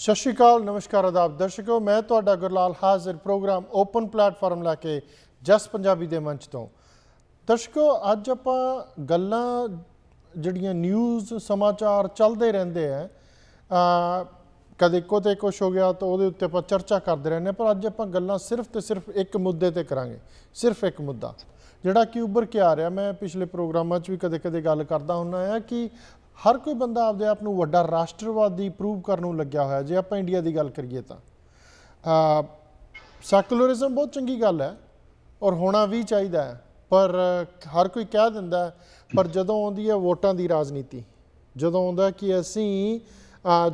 ਸਤਿ ਸ਼੍ਰੀ ਅਕਾਲ ਨਮਸਕਾਰ ਆਦਾਬ ਦਰਸ਼ਕੋ ਮੈਂ ਤੁਹਾਡਾ ਗੁਰਲਾਲ ਹਾਜ਼ਰ ਪ੍ਰੋਗਰਾਮ ਓਪਨ ਪਲੇਟਫਾਰਮ ਲੈ ਕੇ ਜਸ ਪੰਜਾਬੀ ਦੇ ਮੰਚ ਤੋਂ ਦਰਸ਼ਕੋ ਅੱਜ ਆਪਾਂ ਗੱਲਾਂ ਜਿਹੜੀਆਂ ਨਿਊਜ਼ ਸਮਾਚਾਰ ਚੱਲਦੇ ਰਹਿੰਦੇ ਆ ਆ ਕਦੇ ਕੋ ਤੇ ਕੁਝ ਹੋ ਗਿਆ ਤਾਂ ਉਹਦੇ ਉੱਤੇ ਆਪਾਂ ਚਰਚਾ ਕਰਦੇ ਰਹਿੰਦੇ ਪਰ ਅੱਜ ਆਪਾਂ ਗੱਲਾਂ ਸਿਰਫ ਤੇ ਸਿਰਫ ਇੱਕ ਮੁੱਦੇ ਤੇ ਕਰਾਂਗੇ ਸਿਰਫ ਇੱਕ ਮੁੱਦਾ ਜਿਹੜਾ ਕਿ ਉੱਭਰ ਕੇ ਆ ਰਿਹਾ ਮੈਂ ਪਿਛਲੇ ਪ੍ਰੋਗਰਾਮਾਂ 'ਚ ਵੀ ਕਦੇ-ਕਦੇ ਗੱਲ ਕਰਦਾ ਹੁੰਨਾ ਆ ਕਿ ਹਰ ਕੋਈ ਬੰਦਾ ਆਪਦੇ ਆਪ ਨੂੰ ਵੱਡਾ ਰਾਸ਼ਟਰਵਾਦੀ ਪ੍ਰੂਵ ਕਰਨ ਨੂੰ ਲੱਗਿਆ ਹੋਇਆ ਜੇ ਆਪਾਂ ਇੰਡੀਆ ਦੀ ਗੱਲ ਕਰੀਏ ਤਾਂ ਸੈਕੂਲਰਿਜ਼ਮ ਬਹੁਤ ਚੰਗੀ ਗੱਲ ਹੈ ਔਰ ਹੋਣਾ ਵੀ ਚਾਹੀਦਾ ਹੈ ਪਰ ਹਰ ਕੋਈ ਕਹਿ ਦਿੰਦਾ ਪਰ ਜਦੋਂ ਆਉਂਦੀ ਹੈ ਵੋਟਾਂ ਦੀ ਰਾਜਨੀਤੀ ਜਦੋਂ ਆਉਂਦਾ ਕਿ ਅਸੀਂ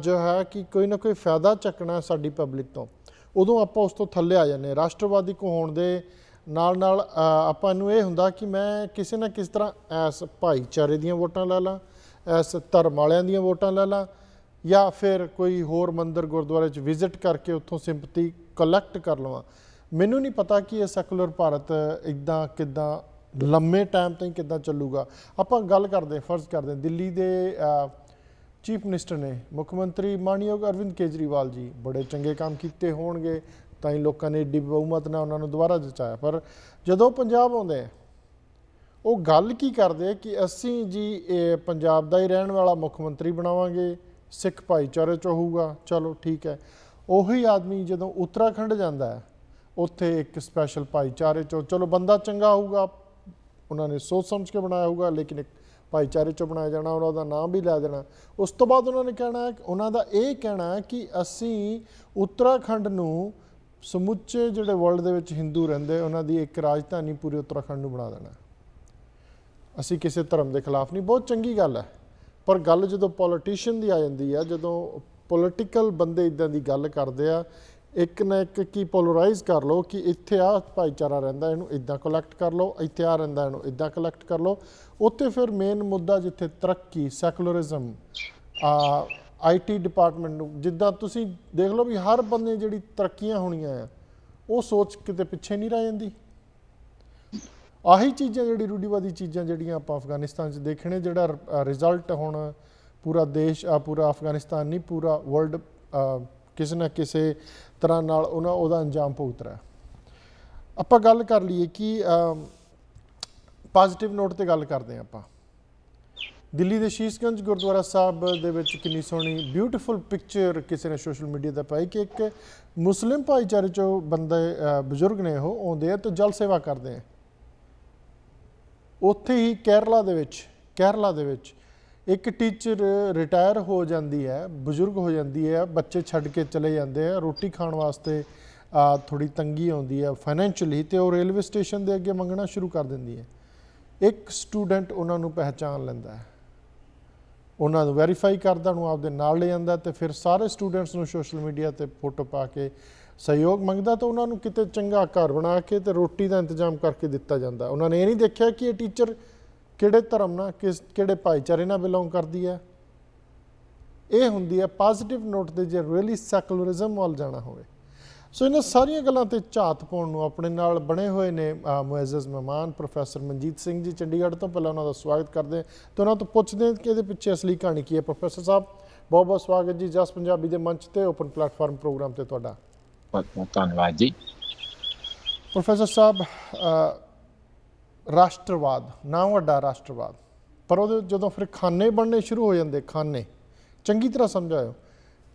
ਜੋ ਹੈ ਕਿ ਕੋਈ ਨਾ ਕੋਈ ਫਾਇਦਾ ਚੱਕਣਾ ਸਾਡੀ ਪਬਲਿਕ ਤੋਂ ਉਦੋਂ ਆਪਾਂ ਉਸ ਤੋਂ ਥੱਲੇ ਆ ਜਾਂਦੇ ਰਾਸ਼ਟਰਵਾਦੀ ਕੋ ਹੋਣ ਦੇ ਨਾਲ ਨਾਲ ਆਪਾਂ ਨੂੰ ਇਹ ਹੁੰਦਾ ਕਿ ਮੈਂ ਕਿਸੇ ਨਾ ਕਿਸ ਤਰ੍ਹਾਂ ਐਸ ਭਾਈਚਾਰੇ ਦੀਆਂ ਵੋਟਾਂ ਲੈ ਲਾਂ ਇਸ ਧਰਮ ਵਾਲਿਆਂ ਦੀਆਂ ਵੋਟਾਂ ਲੈ ਲਾਂ ਜਾਂ ਫਿਰ ਕੋਈ ਹੋਰ ਮੰਦਿਰ ਗੁਰਦੁਆਰੇ 'ਚ ਵਿਜ਼ਿਟ ਕਰਕੇ ਉੱਥੋਂ ਸਿੰਪਥੀ ਕਲੈਕਟ ਕਰ ਲਵਾਂ ਮੈਨੂੰ ਨਹੀਂ ਪਤਾ ਕਿ ਇਹ ਸੈਕੂਲਰ ਭਾਰਤ ਇਦਾਂ ਕਿਦਾਂ ਲੰਮੇ ਟਾਈਮ ਤੱਕ ਕਿਦਾਂ ਚੱਲੂਗਾ ਆਪਾਂ ਗੱਲ ਕਰਦੇ ਫਰਜ਼ ਕਰਦੇ ਦਿੱਲੀ ਦੇ ਚੀਫ ਮਿਨਿਸਟਰ ਨੇ ਮੁੱਖ ਮੰਤਰੀ ਮਾਨਯੋਗ ਅਰਵਿੰਦ ਕੇਜਰੀਵਾਲ ਜੀ ਬੜੇ ਚੰਗੇ ਕੰਮ ਕੀਤੇ ਹੋਣਗੇ ਤਾਂ ਹੀ ਲੋਕਾਂ ਨੇ ਏਡੀ ਬਹੁਮਤ ਨਾਲ ਉਹਨਾਂ ਨੂੰ ਦੁਬਾਰਾ ਜਿਤਾਇਆ ਪਰ ਜਦੋਂ ਪੰਜਾਬ ਆਉਂਦੇ ਉਹ ਗੱਲ ਕੀ ਕਰਦੇ ਕਿ ਅਸੀਂ ਜੀ ਪੰਜਾਬ ਦਾ ਹੀ ਰਹਿਣ ਵਾਲਾ ਮੁੱਖ ਮੰਤਰੀ ਬਣਾਵਾਂਗੇ ਸਿੱਖ ਭਾਈਚਾਰੇ ਚ ਹੋਊਗਾ ਚਲੋ ਠੀਕ ਹੈ ਉਹੀ ਆਦਮੀ ਜਦੋਂ ਉੱਤਰਾਖੰਡ ਜਾਂਦਾ ਹੈ ਉੱਥੇ ਇੱਕ ਸਪੈਸ਼ਲ ਭਾਈਚਾਰੇ ਚ ਚਲੋ ਬੰਦਾ ਚੰਗਾ ਹੋਊਗਾ ਉਹਨਾਂ ਨੇ ਸੋਚ ਸਮਝ ਕੇ ਬਣਾਇਆ ਹੋਊਗਾ ਲੇਕਿਨ ਇੱਕ ਭਾਈਚਾਰੇ ਚ ਬਣਾਇਆ ਜਾਣਾ ਉਹਨਾਂ ਦਾ ਨਾਮ ਵੀ ਲੈ ਦੇਣਾ ਉਸ ਤੋਂ ਬਾਅਦ ਉਹਨਾਂ ਨੇ ਕਹਿਣਾ ਉਹਨਾਂ ਦਾ ਇਹ ਕਹਿਣਾ ਕਿ ਅਸੀਂ ਉੱਤਰਾਖੰਡ ਨੂੰ ਸਮੁੱਚੇ ਜਿਹੜੇ ਵਰਲਡ ਦੇ ਵਿੱਚ ਹਿੰਦੂ ਰਹਿੰਦੇ ਉਹਨਾਂ ਦੀ ਇੱਕ ਰਾਜਧਾਨੀ ਪੂਰੇ ਉੱਤਰਾਖੰਡ ਨੂੰ ਬਣਾ ਦੇਣਾ ਅਸੀਂ ਕਿਸੇ ਧਰਮ ਦੇ ਖਿਲਾਫ ਨਹੀਂ ਬਹੁਤ ਚੰਗੀ ਗੱਲ ਹੈ ਪਰ ਗੱਲ ਜਦੋਂ ਪੋਲੀਟੀਸ਼ੀਅਨ ਦੀ ਆ ਜਾਂਦੀ ਹੈ ਜਦੋਂ ਪੋਲੀਟੀਕਲ ਬੰਦੇ ਇਦਾਂ ਦੀ ਗੱਲ ਕਰਦੇ ਆ ਇੱਕ ਨਾ ਇੱਕ ਕੀ ਪੋਲਰਾਈਜ਼ ਕਰ ਲਓ ਕਿ ਇੱਥੇ ਆ ਭਾਈਚਾਰਾ ਰਹਿੰਦਾ ਇਹਨੂੰ ਇਦਾਂ ਕਲੈਕਟ ਕਰ ਲਓ ਇੱਥੇ ਆ ਰਹਿੰਦਾ ਇਹਨੂੰ ਇਦਾਂ ਕਲੈਕਟ ਕਰ ਲਓ ਉੱਥੇ ਫਿਰ ਮੇਨ ਮੁੱਦਾ ਜਿੱਥੇ ਤਰੱਕੀ ਸੈਕੂਲਰਿਜ਼ਮ ਆ ਆਈਟੀ ਡਿਪਾਰਟਮੈਂਟ ਨੂੰ ਜਿੱਦਾਂ ਤੁਸੀਂ ਦੇਖ ਲਓ ਵੀ ਹਰ ਬੰਦੇ ਜਿਹੜੀ ਤਰੱਕੀਆਂ ਹੋਣੀਆਂ ਆ ਉਹ ਸੋਚ ਕਿਤੇ ਪਿੱਛੇ ਨਹੀਂ ਰਹਿ ਜਾਂਦੀ ਆਹੀ ਚੀਜ਼ਾਂ ਜਿਹੜੀ ਰੂੜੀਵਾਦੀ ਚੀਜ਼ਾਂ ਜਿਹੜੀਆਂ ਆਪਾਂ ਅਫਗਾਨਿਸਤਾਨ 'ਚ ਦੇਖਣੇ ਜਿਹੜਾ ਰਿਜ਼ਲਟ ਹੁਣ ਪੂਰਾ ਦੇਸ਼ ਆ ਪੂਰਾ ਅਫਗਾਨਿਸਤਾਨ ਨਹੀਂ ਪੂਰਾ ਵਰਲਡ ਕਿਸੇ ਨਾ ਕਿਸੇ ਤਰ੍ਹਾਂ ਨਾਲ ਉਹਨਾਂ ਉਹਦਾ ਅੰਜਾਮ ਭੁਗਤ ਰਿਹਾ ਆਪਾਂ ਗੱਲ ਕਰ ਲਈਏ ਕਿ ਪੋਜ਼ਿਟਿਵ ਨੋਟ ਤੇ ਗੱਲ ਕਰਦੇ ਆ ਆਪਾਂ ਦਿੱਲੀ ਦੇ ਸ਼ੀਸ਼ਗੰਜ ਗੁਰਦੁਆਰਾ ਸਾਹਿਬ ਦੇ ਵਿੱਚ ਕਿੰਨੀ ਸੋਹਣੀ ਬਿਊਟੀਫੁਲ ਪਿਕਚਰ ਕਿਸੇ ਨੇ ਸੋਸ਼ਲ ਮੀਡੀਆ ਤੇ ਪਾਈ ਕਿ ਇੱਕ ਮੁਸਲਿਮ ਭਾਈਚਾਰੇ ਚੋਂ ਬੰਦੇ ਬਜ਼ੁਰਗ ਨੇ ਉਹ ਆਉਂਦੇ ਆ ਤੇ ਜਲ ਸੇਵਾ ਕਰਦੇ ਆ ਉੱਥੇ ਹੀ ਕੇਰਲਾ ਦੇ ਵਿੱਚ ਕੇਰਲਾ ਦੇ ਵਿੱਚ ਇੱਕ ਟੀਚਰ ਰਿਟਾਇਰ ਹੋ ਜਾਂਦੀ ਹੈ ਬਜ਼ੁਰਗ ਹੋ ਜਾਂਦੀ ਹੈ ਬੱਚੇ ਛੱਡ ਕੇ ਚਲੇ ਜਾਂਦੇ ਆ ਰੋਟੀ ਖਾਣ ਵਾਸਤੇ ਆ ਥੋੜੀ ਤੰਗੀ ਆਉਂਦੀ ਹੈ ਫਾਈਨੈਂਸ਼ੀਅਲੀ ਤੇ ਉਹ ਰੇਲਵੇ ਸਟੇਸ਼ਨ ਦੇ ਅੱਗੇ ਮੰਗਣਾ ਸ਼ੁਰੂ ਕਰ ਦਿੰਦੀ ਹੈ ਇੱਕ ਸਟੂਡੈਂਟ ਉਹਨਾਂ ਨੂੰ ਪਹਿਚਾਨ ਲੈਂਦਾ ਹੈ ਉਹਨਾਂ ਨੂੰ ਵੈਰੀਫਾਈ ਕਰਦਾ ਨੂੰ ਆਪਦੇ ਨਾਲ ਲੈ ਜਾਂਦਾ ਤੇ ਫਿਰ ਸਾਰੇ ਸਟੂਡੈਂਟਸ ਨੂੰ ਸੋਸ਼ਲ ਮੀਡੀਆ ਤੇ ਫੋਟੋ ਪਾ ਕੇ ਸਹਿਯੋਗ ਮੰਗਦਾ ਤਾਂ ਉਹਨਾਂ ਨੂੰ ਕਿਤੇ ਚੰਗਾ ਘਰ ਬਣਾ ਕੇ ਤੇ ਰੋਟੀ ਦਾ ਇੰਤਜ਼ਾਮ ਕਰਕੇ ਦਿੱਤਾ ਜਾਂਦਾ ਉਹਨਾਂ ਨੇ ਇਹ ਨਹੀਂ ਦੇਖਿਆ ਕਿ ਇਹ ਟੀਚਰ ਕਿਹੜੇ ਧਰਮ ਨਾਲ ਕਿਸ ਕਿਹੜੇ ਭਾਈਚਾਰੇ ਨਾਲ ਬਿਲੋਂਗ ਕਰਦੀ ਹੈ ਇਹ ਹੁੰਦੀ ਹੈ ਪੋਜ਼ਿਟਿਵ ਨੋਟ ਤੇ ਜੇ ਰੀਅਲੀ ਸੈਕੂਲਰਿਜ਼ਮ ਵੱਲ ਜਾਣਾ ਹੋਵੇ ਸੋ ਇਹਨਾਂ ਸਾਰੀਆਂ ਗੱਲਾਂ ਤੇ ਝਾਤ ਪਾਉਣ ਨੂੰ ਆਪਣੇ ਨਾਲ ਬਣੇ ਹੋਏ ਨੇ ਮੁਅੱਜ਼ਜ਼ ਮਹਿਮਾਨ ਪ੍ਰੋਫੈਸਰ ਮਨਜੀਤ ਸਿੰਘ ਜੀ ਚੰਡੀਗੜ੍ਹ ਤੋਂ ਪਹਿਲਾਂ ਉਹਨਾਂ ਦਾ ਸਵਾਗਤ ਕਰਦੇ ਤੇ ਉਹਨਾਂ ਤੋਂ ਪੁੱਛਦੇ ਕਿ ਇਹਦੇ ਪਿੱਛੇ ਅਸਲੀ ਕਹਾਣੀ ਕੀ ਹੈ ਪ੍ਰੋਫੈਸਰ ਸਾਹਿਬ ਬਹੁਤ ਬਹੁਤ ਸਵਾਗਤ ਜੀ ਜਸ ਪੰਜਾਬੀ ਦੇ ਮੰਚ ਤੇ ਓਪਨ ਪਲੇਟਫਾਰਮ ਪ੍ਰੋਗਰਾਮ ਤੇ ਤੁਹਾਡਾ ਤੁਹਾਨੂੰ ਧੰਨਵਾਦ ਜੀ ਪ੍ਰੋਫੈਸਰ ਸਾਹਿਬ ਰਾਸ਼ਟਰਵਾਦ ਨਾ ਵੱਡਾ ਰਾਸ਼ਟਰਵਾਦ ਪਰ ਉਹ ਜਦੋਂ ਫਿਰ ਖਾਨੇ ਬਣਨੇ ਸ਼ੁਰੂ ਹੋ ਜਾਂਦੇ ਖਾਨੇ ਚੰਗੀ ਤਰ੍ਹਾਂ ਸਮਝਾਇਓ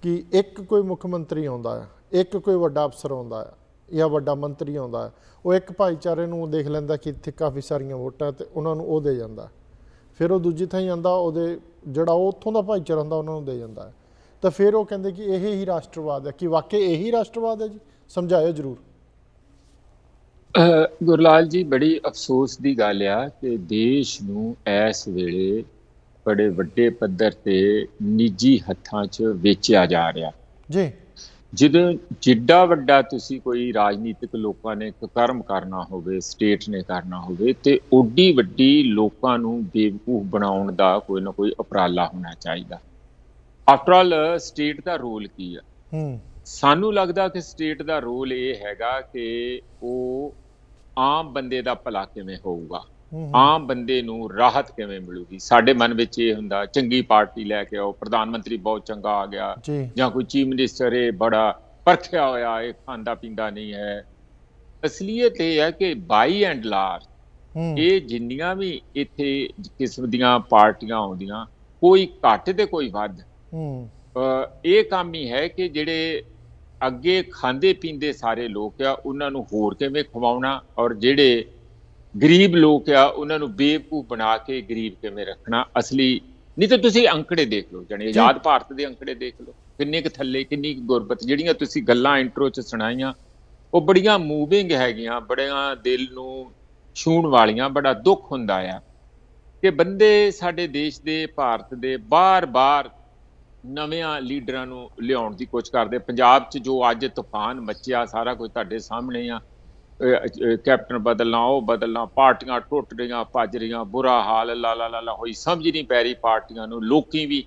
ਕਿ ਇੱਕ ਕੋਈ ਮੁੱਖ ਮੰਤਰੀ ਆਉਂਦਾ ਹੈ ਇੱਕ ਕੋਈ ਵੱਡਾ ਅਫਸਰ ਆਉਂਦਾ ਹੈ ਜਾਂ ਵੱਡਾ ਮੰਤਰੀ ਆਉਂਦਾ ਹੈ ਉਹ ਇੱਕ ਭਾਈਚਾਰੇ ਨੂੰ ਦੇਖ ਲੈਂਦਾ ਕਿ ਇੱਥੇ ਕਾਫੀ ਸਾਰੀਆਂ ਵੋਟਾਂ ਤੇ ਉਹਨਾਂ ਨੂੰ ਉਹ ਦੇ ਜਾਂਦਾ ਫਿਰ ਉਹ ਦੂਜੀ ਥਾਂ ਜਾਂਦਾ ਉਹਦੇ ਜਿਹੜਾ ਉਹ ਉੱਥੋਂ ਦਾ ਭਾਈਚਾਰਾ ਹੁੰਦਾ ਉਹਨਾਂ ਨੂੰ ਦੇ ਜਾਂਦਾ ਤਾਂ ਫਿਰ ਉਹ ਕਹਿੰਦੇ ਕਿ ਇਹ ਹੀ ਰਾਸ਼ਟਰਵਾਦ ਹੈ ਕਿ ਵਾਕਈ ਇਹ ਹੀ ਰਾਸ਼ਟਰਵਾਦ ਹੈ ਜੀ ਸਮਝਾਇਓ ਜਰੂਰ ਗੁਰਲਾਲ ਜੀ ਬੜੀ ਅਫਸੋਸ ਦੀ ਗੱਲ ਆ ਕਿ ਦੇਸ਼ ਨੂੰ ਇਸ ਵੇਲੇ ਬੜੇ ਵੱਡੇ ਪੱਧਰ ਤੇ ਨਿੱਜੀ ਹੱਥਾਂ 'ਚ ਵੇਚਿਆ ਜਾ ਰਿਹਾ ਜੀ ਜਿੱਦਾਂ ਜਿੱਡਾ ਵੱਡਾ ਤੁਸੀਂ ਕੋਈ ਰਾਜਨੀਤਿਕ ਲੋਕਾਂ ਨੇ ਕਰਮ ਕਰਨਾ ਹੋਵੇ ਸਟੇਟ ਨੇ ਕਰਨਾ ਹੋਵੇ ਤੇ ਓਡੀ ਵੱਡੀ ਲੋਕਾਂ ਨੂੰ ਬੇਵਕੂਫ ਬਣਾਉਣ ਦਾ ਕੋਈ ਨਾ ਕੋਈ ਉਪਰਾਲਾ ਹੋਣਾ ਚਾਹੀਦਾ ਆਫਟਰ ਆਲ ਸਟੇਟ ਦਾ ਰੋਲ ਕੀ ਆ ਹੂੰ ਸਾਨੂੰ ਲੱਗਦਾ ਕਿ ਸਟੇਟ ਦਾ ਰੋਲ ਇਹ ਹੈਗਾ ਕਿ ਉਹ ਆਮ ਬੰਦੇ ਦਾ ਭਲਾ ਕਿਵੇਂ ਹੋਊਗਾ ਆਮ ਬੰਦੇ ਨੂੰ ਰਾਹਤ ਕਿਵੇਂ ਮਿਲੂਗੀ ਸਾਡੇ ਮਨ ਵਿੱਚ ਇਹ ਹੁੰਦਾ ਚੰਗੀ ਪਾਰਟੀ ਲੈ ਕੇ ਆਓ ਪ੍ਰਧਾਨ ਮੰਤਰੀ ਬਹੁਤ ਚੰਗਾ ਆ ਗਿਆ ਜਾਂ ਕੋਈ ਚੀਫ ਮਿਨਿਸਟਰ ਇਹ ਬੜਾ ਪਰਖਿਆ ਹੋਇਆ ਇਹ ਖਾਂਦਾ ਪੀਂਦਾ ਨਹੀਂ ਹੈ ਅਸਲੀਅਤ ਇਹ ਹੈ ਕਿ ਬਾਈ ਐਂਡ ਲਾਰ ਇਹ ਜਿੰਨੀਆਂ ਵੀ ਇੱਥੇ ਕਿਸਮ ਦੀਆਂ ਪਾਰਟੀਆਂ ਆਉਂਦੀਆਂ ਕੋਈ ਘੱਟ ਤੇ ਕੋਈ ਵੱਧ ਹੂੰ ਇਹ ਕੰਮ ਹੀ ਹੈ ਕਿ ਜਿਹੜੇ ਅੱਗੇ ਖਾਂਦੇ ਪੀਂਦੇ ਸਾਰੇ ਲੋਕ ਆ ਉਹਨਾਂ ਨੂੰ ਹੋਰ ਕਿਵੇਂ ਖਵਾਉਣਾ ਔਰ ਜਿਹੜੇ ਗਰੀਬ ਲੋਕ ਆ ਉਹਨਾਂ ਨੂੰ ਬੇਪੂ ਬਣਾ ਕੇ ਗਰੀਬ ਕਿਵੇਂ ਰੱਖਣਾ ਅਸਲੀ ਨਹੀਂ ਤਾਂ ਤੁਸੀਂ ਅੰਕੜੇ ਦੇਖ ਲਓ ਜਣੇ ਆਜ਼ਾਦ ਭਾਰਤ ਦੇ ਅੰਕੜੇ ਦੇਖ ਲਓ ਕਿੰਨੇ ਕੁ ਥੱਲੇ ਕਿੰਨੀ ਗੁਰਬਤ ਜਿਹੜੀਆਂ ਤੁਸੀਂ ਗੱਲਾਂ ਇੰਟਰੋ 'ਚ ਸੁਣਾਈਆਂ ਉਹ ਬੜੀਆਂ ਮੂਵਿੰਗ ਹੈਗੀਆਂ ਬੜੀਆਂ ਦਿਲ ਨੂੰ ਛੂਣ ਵਾਲੀਆਂ ਬੜਾ ਦੁੱਖ ਹੁੰਦਾ ਆ ਕਿ ਬੰਦੇ ਸਾਡੇ ਦੇਸ਼ ਦੇ ਭਾਰਤ ਦੇ ਬਾਰ-ਬਾਰ ਨਵਿਆਂ ਲੀਡਰਾਂ ਨੂੰ ਲਿਆਉਣ ਦੀ ਕੋਸ਼ਿਸ਼ ਕਰਦੇ ਪੰਜਾਬ 'ਚ ਜੋ ਅੱਜ ਤੂਫਾਨ ਮੱਚਿਆ ਸਾਰਾ ਕੁਝ ਤੁਹਾਡੇ ਸਾਹਮਣੇ ਆ ਕੈਪਟਨ ਬਦਲਣਾ ਉਹ ਬਦਲਣਾ ਪਾਰਟੀਆਂ ਟੁੱਟ ਰਹੀਆਂ ਭੱਜ ਰਹੀਆਂ ਬੁਰਾ ਹਾਲ ਲਾ ਲਾ ਲਾ ਹੋਈ ਸਮਝ ਨਹੀਂ ਪੈ ਰਹੀ ਪਾਰਟੀਆਂ ਨੂੰ ਲੋਕੀ ਵੀ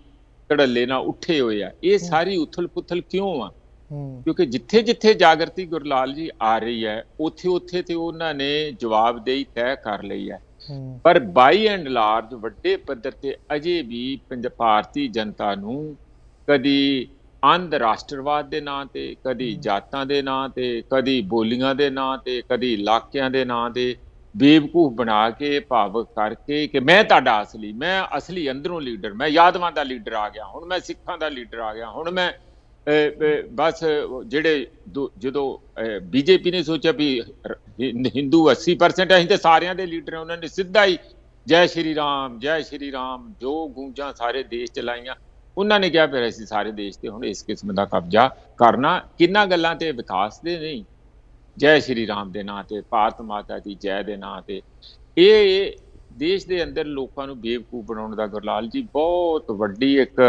ਢੜੱਲੇ ਨਾਲ ਉੱਠੇ ਹੋਏ ਆ ਇਹ ਸਾਰੀ ਉਥਲ-ਪੁਥਲ ਕਿਉਂ ਆ ਕਿਉਂਕਿ ਜਿੱਥੇ-ਜਿੱਥੇ ਜਾਗਰਤੀ ਗੁਰਲਾਲ ਜੀ ਆ ਰਹੀ ਹੈ ਉੱਥੇ-ਉੱਥੇ ਤੇ ਉਹਨਾਂ ਨੇ ਜਵਾਬਦੇਹੀ ਤੈਅ ਕਰ ਲਈ ਹੈ ਪਰ ਬਾਈ ਐਂਡ ਲਾਰਜ ਵੱਡੇ ਪੱਧਰ ਤੇ ਅਜੇ ਵੀ ਭਾਰਤੀ ਜਨਤਾ ਨੂੰ ਕਦੀ ਅੰਧ ਰਾਸ਼ਟਰਵਾਦ ਦੇ ਨਾਂ ਤੇ ਕਦੀ ਜਾਤਾਂ ਦੇ ਨਾਂ ਤੇ ਕਦੀ ਬੋਲੀਆਂ ਦੇ ਨਾਂ ਤੇ ਕਦੀ ਇਲਾਕਿਆਂ ਦੇ ਨਾਂ ਤੇ ਬੇਵਕੂਫ ਬਣਾ ਕੇ ਭਾਵਕ ਕਰਕੇ ਕਿ ਮੈਂ ਤੁਹਾਡਾ ਅਸਲੀ ਮੈਂ ਅਸਲੀ ਅੰਦਰੋਂ ਲੀਡਰ ਮੈਂ ਯਾਦਵਾਂ ਦਾ ਲੀਡਰ ਆ ਗਿਆ ਹੁਣ ਮੈਂ ਸਿੱਖਾਂ ਦਾ ਲੀਡਰ ਆ ਗਿਆ ਹੁਣ ਮੈਂ ਬਸ ਜਿਹੜੇ ਜਦੋਂ ਬੀਜੇਪੀ ਨੇ ਸੋਚਿਆ ਵੀ ਹਿੰਦੂ 80% ਅਸੀਂ ਤੇ ਸਾਰਿਆਂ ਦੇ ਲੀਡਰ ਉਹਨਾਂ ਨੇ ਸਿੱਧਾ ਹੀ ਜੈ ਸ਼੍ਰੀ ਰਾਮ ਜੈ ਸ਼੍ਰੀ ਰਾਮ ਜੋ ਗੂੰਜਾਂ ਸਾਰੇ ਦੇਸ਼ ਚ ਲਾਈਆਂ ਉਹਨਾਂ ਨੇ ਕਿਹਾ ਫਿਰ ਅਸੀਂ ਸਾਰੇ ਦੇਸ਼ ਤੇ ਹੁਣ ਇਸ ਕਿਸਮ ਦਾ ਕਬਜ਼ਾ ਕਰਨਾ ਕਿੰਨਾ ਗੱਲਾਂ ਤੇ ਵਿਕਾਸ ਦੇ ਨਹੀਂ ਜੈ ਸ਼੍ਰੀ ਰਾਮ ਦੇ ਨਾਂ ਤੇ ਭਾਰਤ ਮਾਤਾ ਦੀ ਜੈ ਦੇ ਨਾਂ ਤੇ ਇਹ ਦੇਸ਼ ਦੇ ਅੰਦਰ ਲੋਕਾਂ ਨੂੰ ਬੇਵਕੂਫ ਬਣਾਉਣ ਦਾ ਗੁਰਲਾਲ ਜੀ ਬਹੁਤ ਵੱਡੀ ਇੱਕ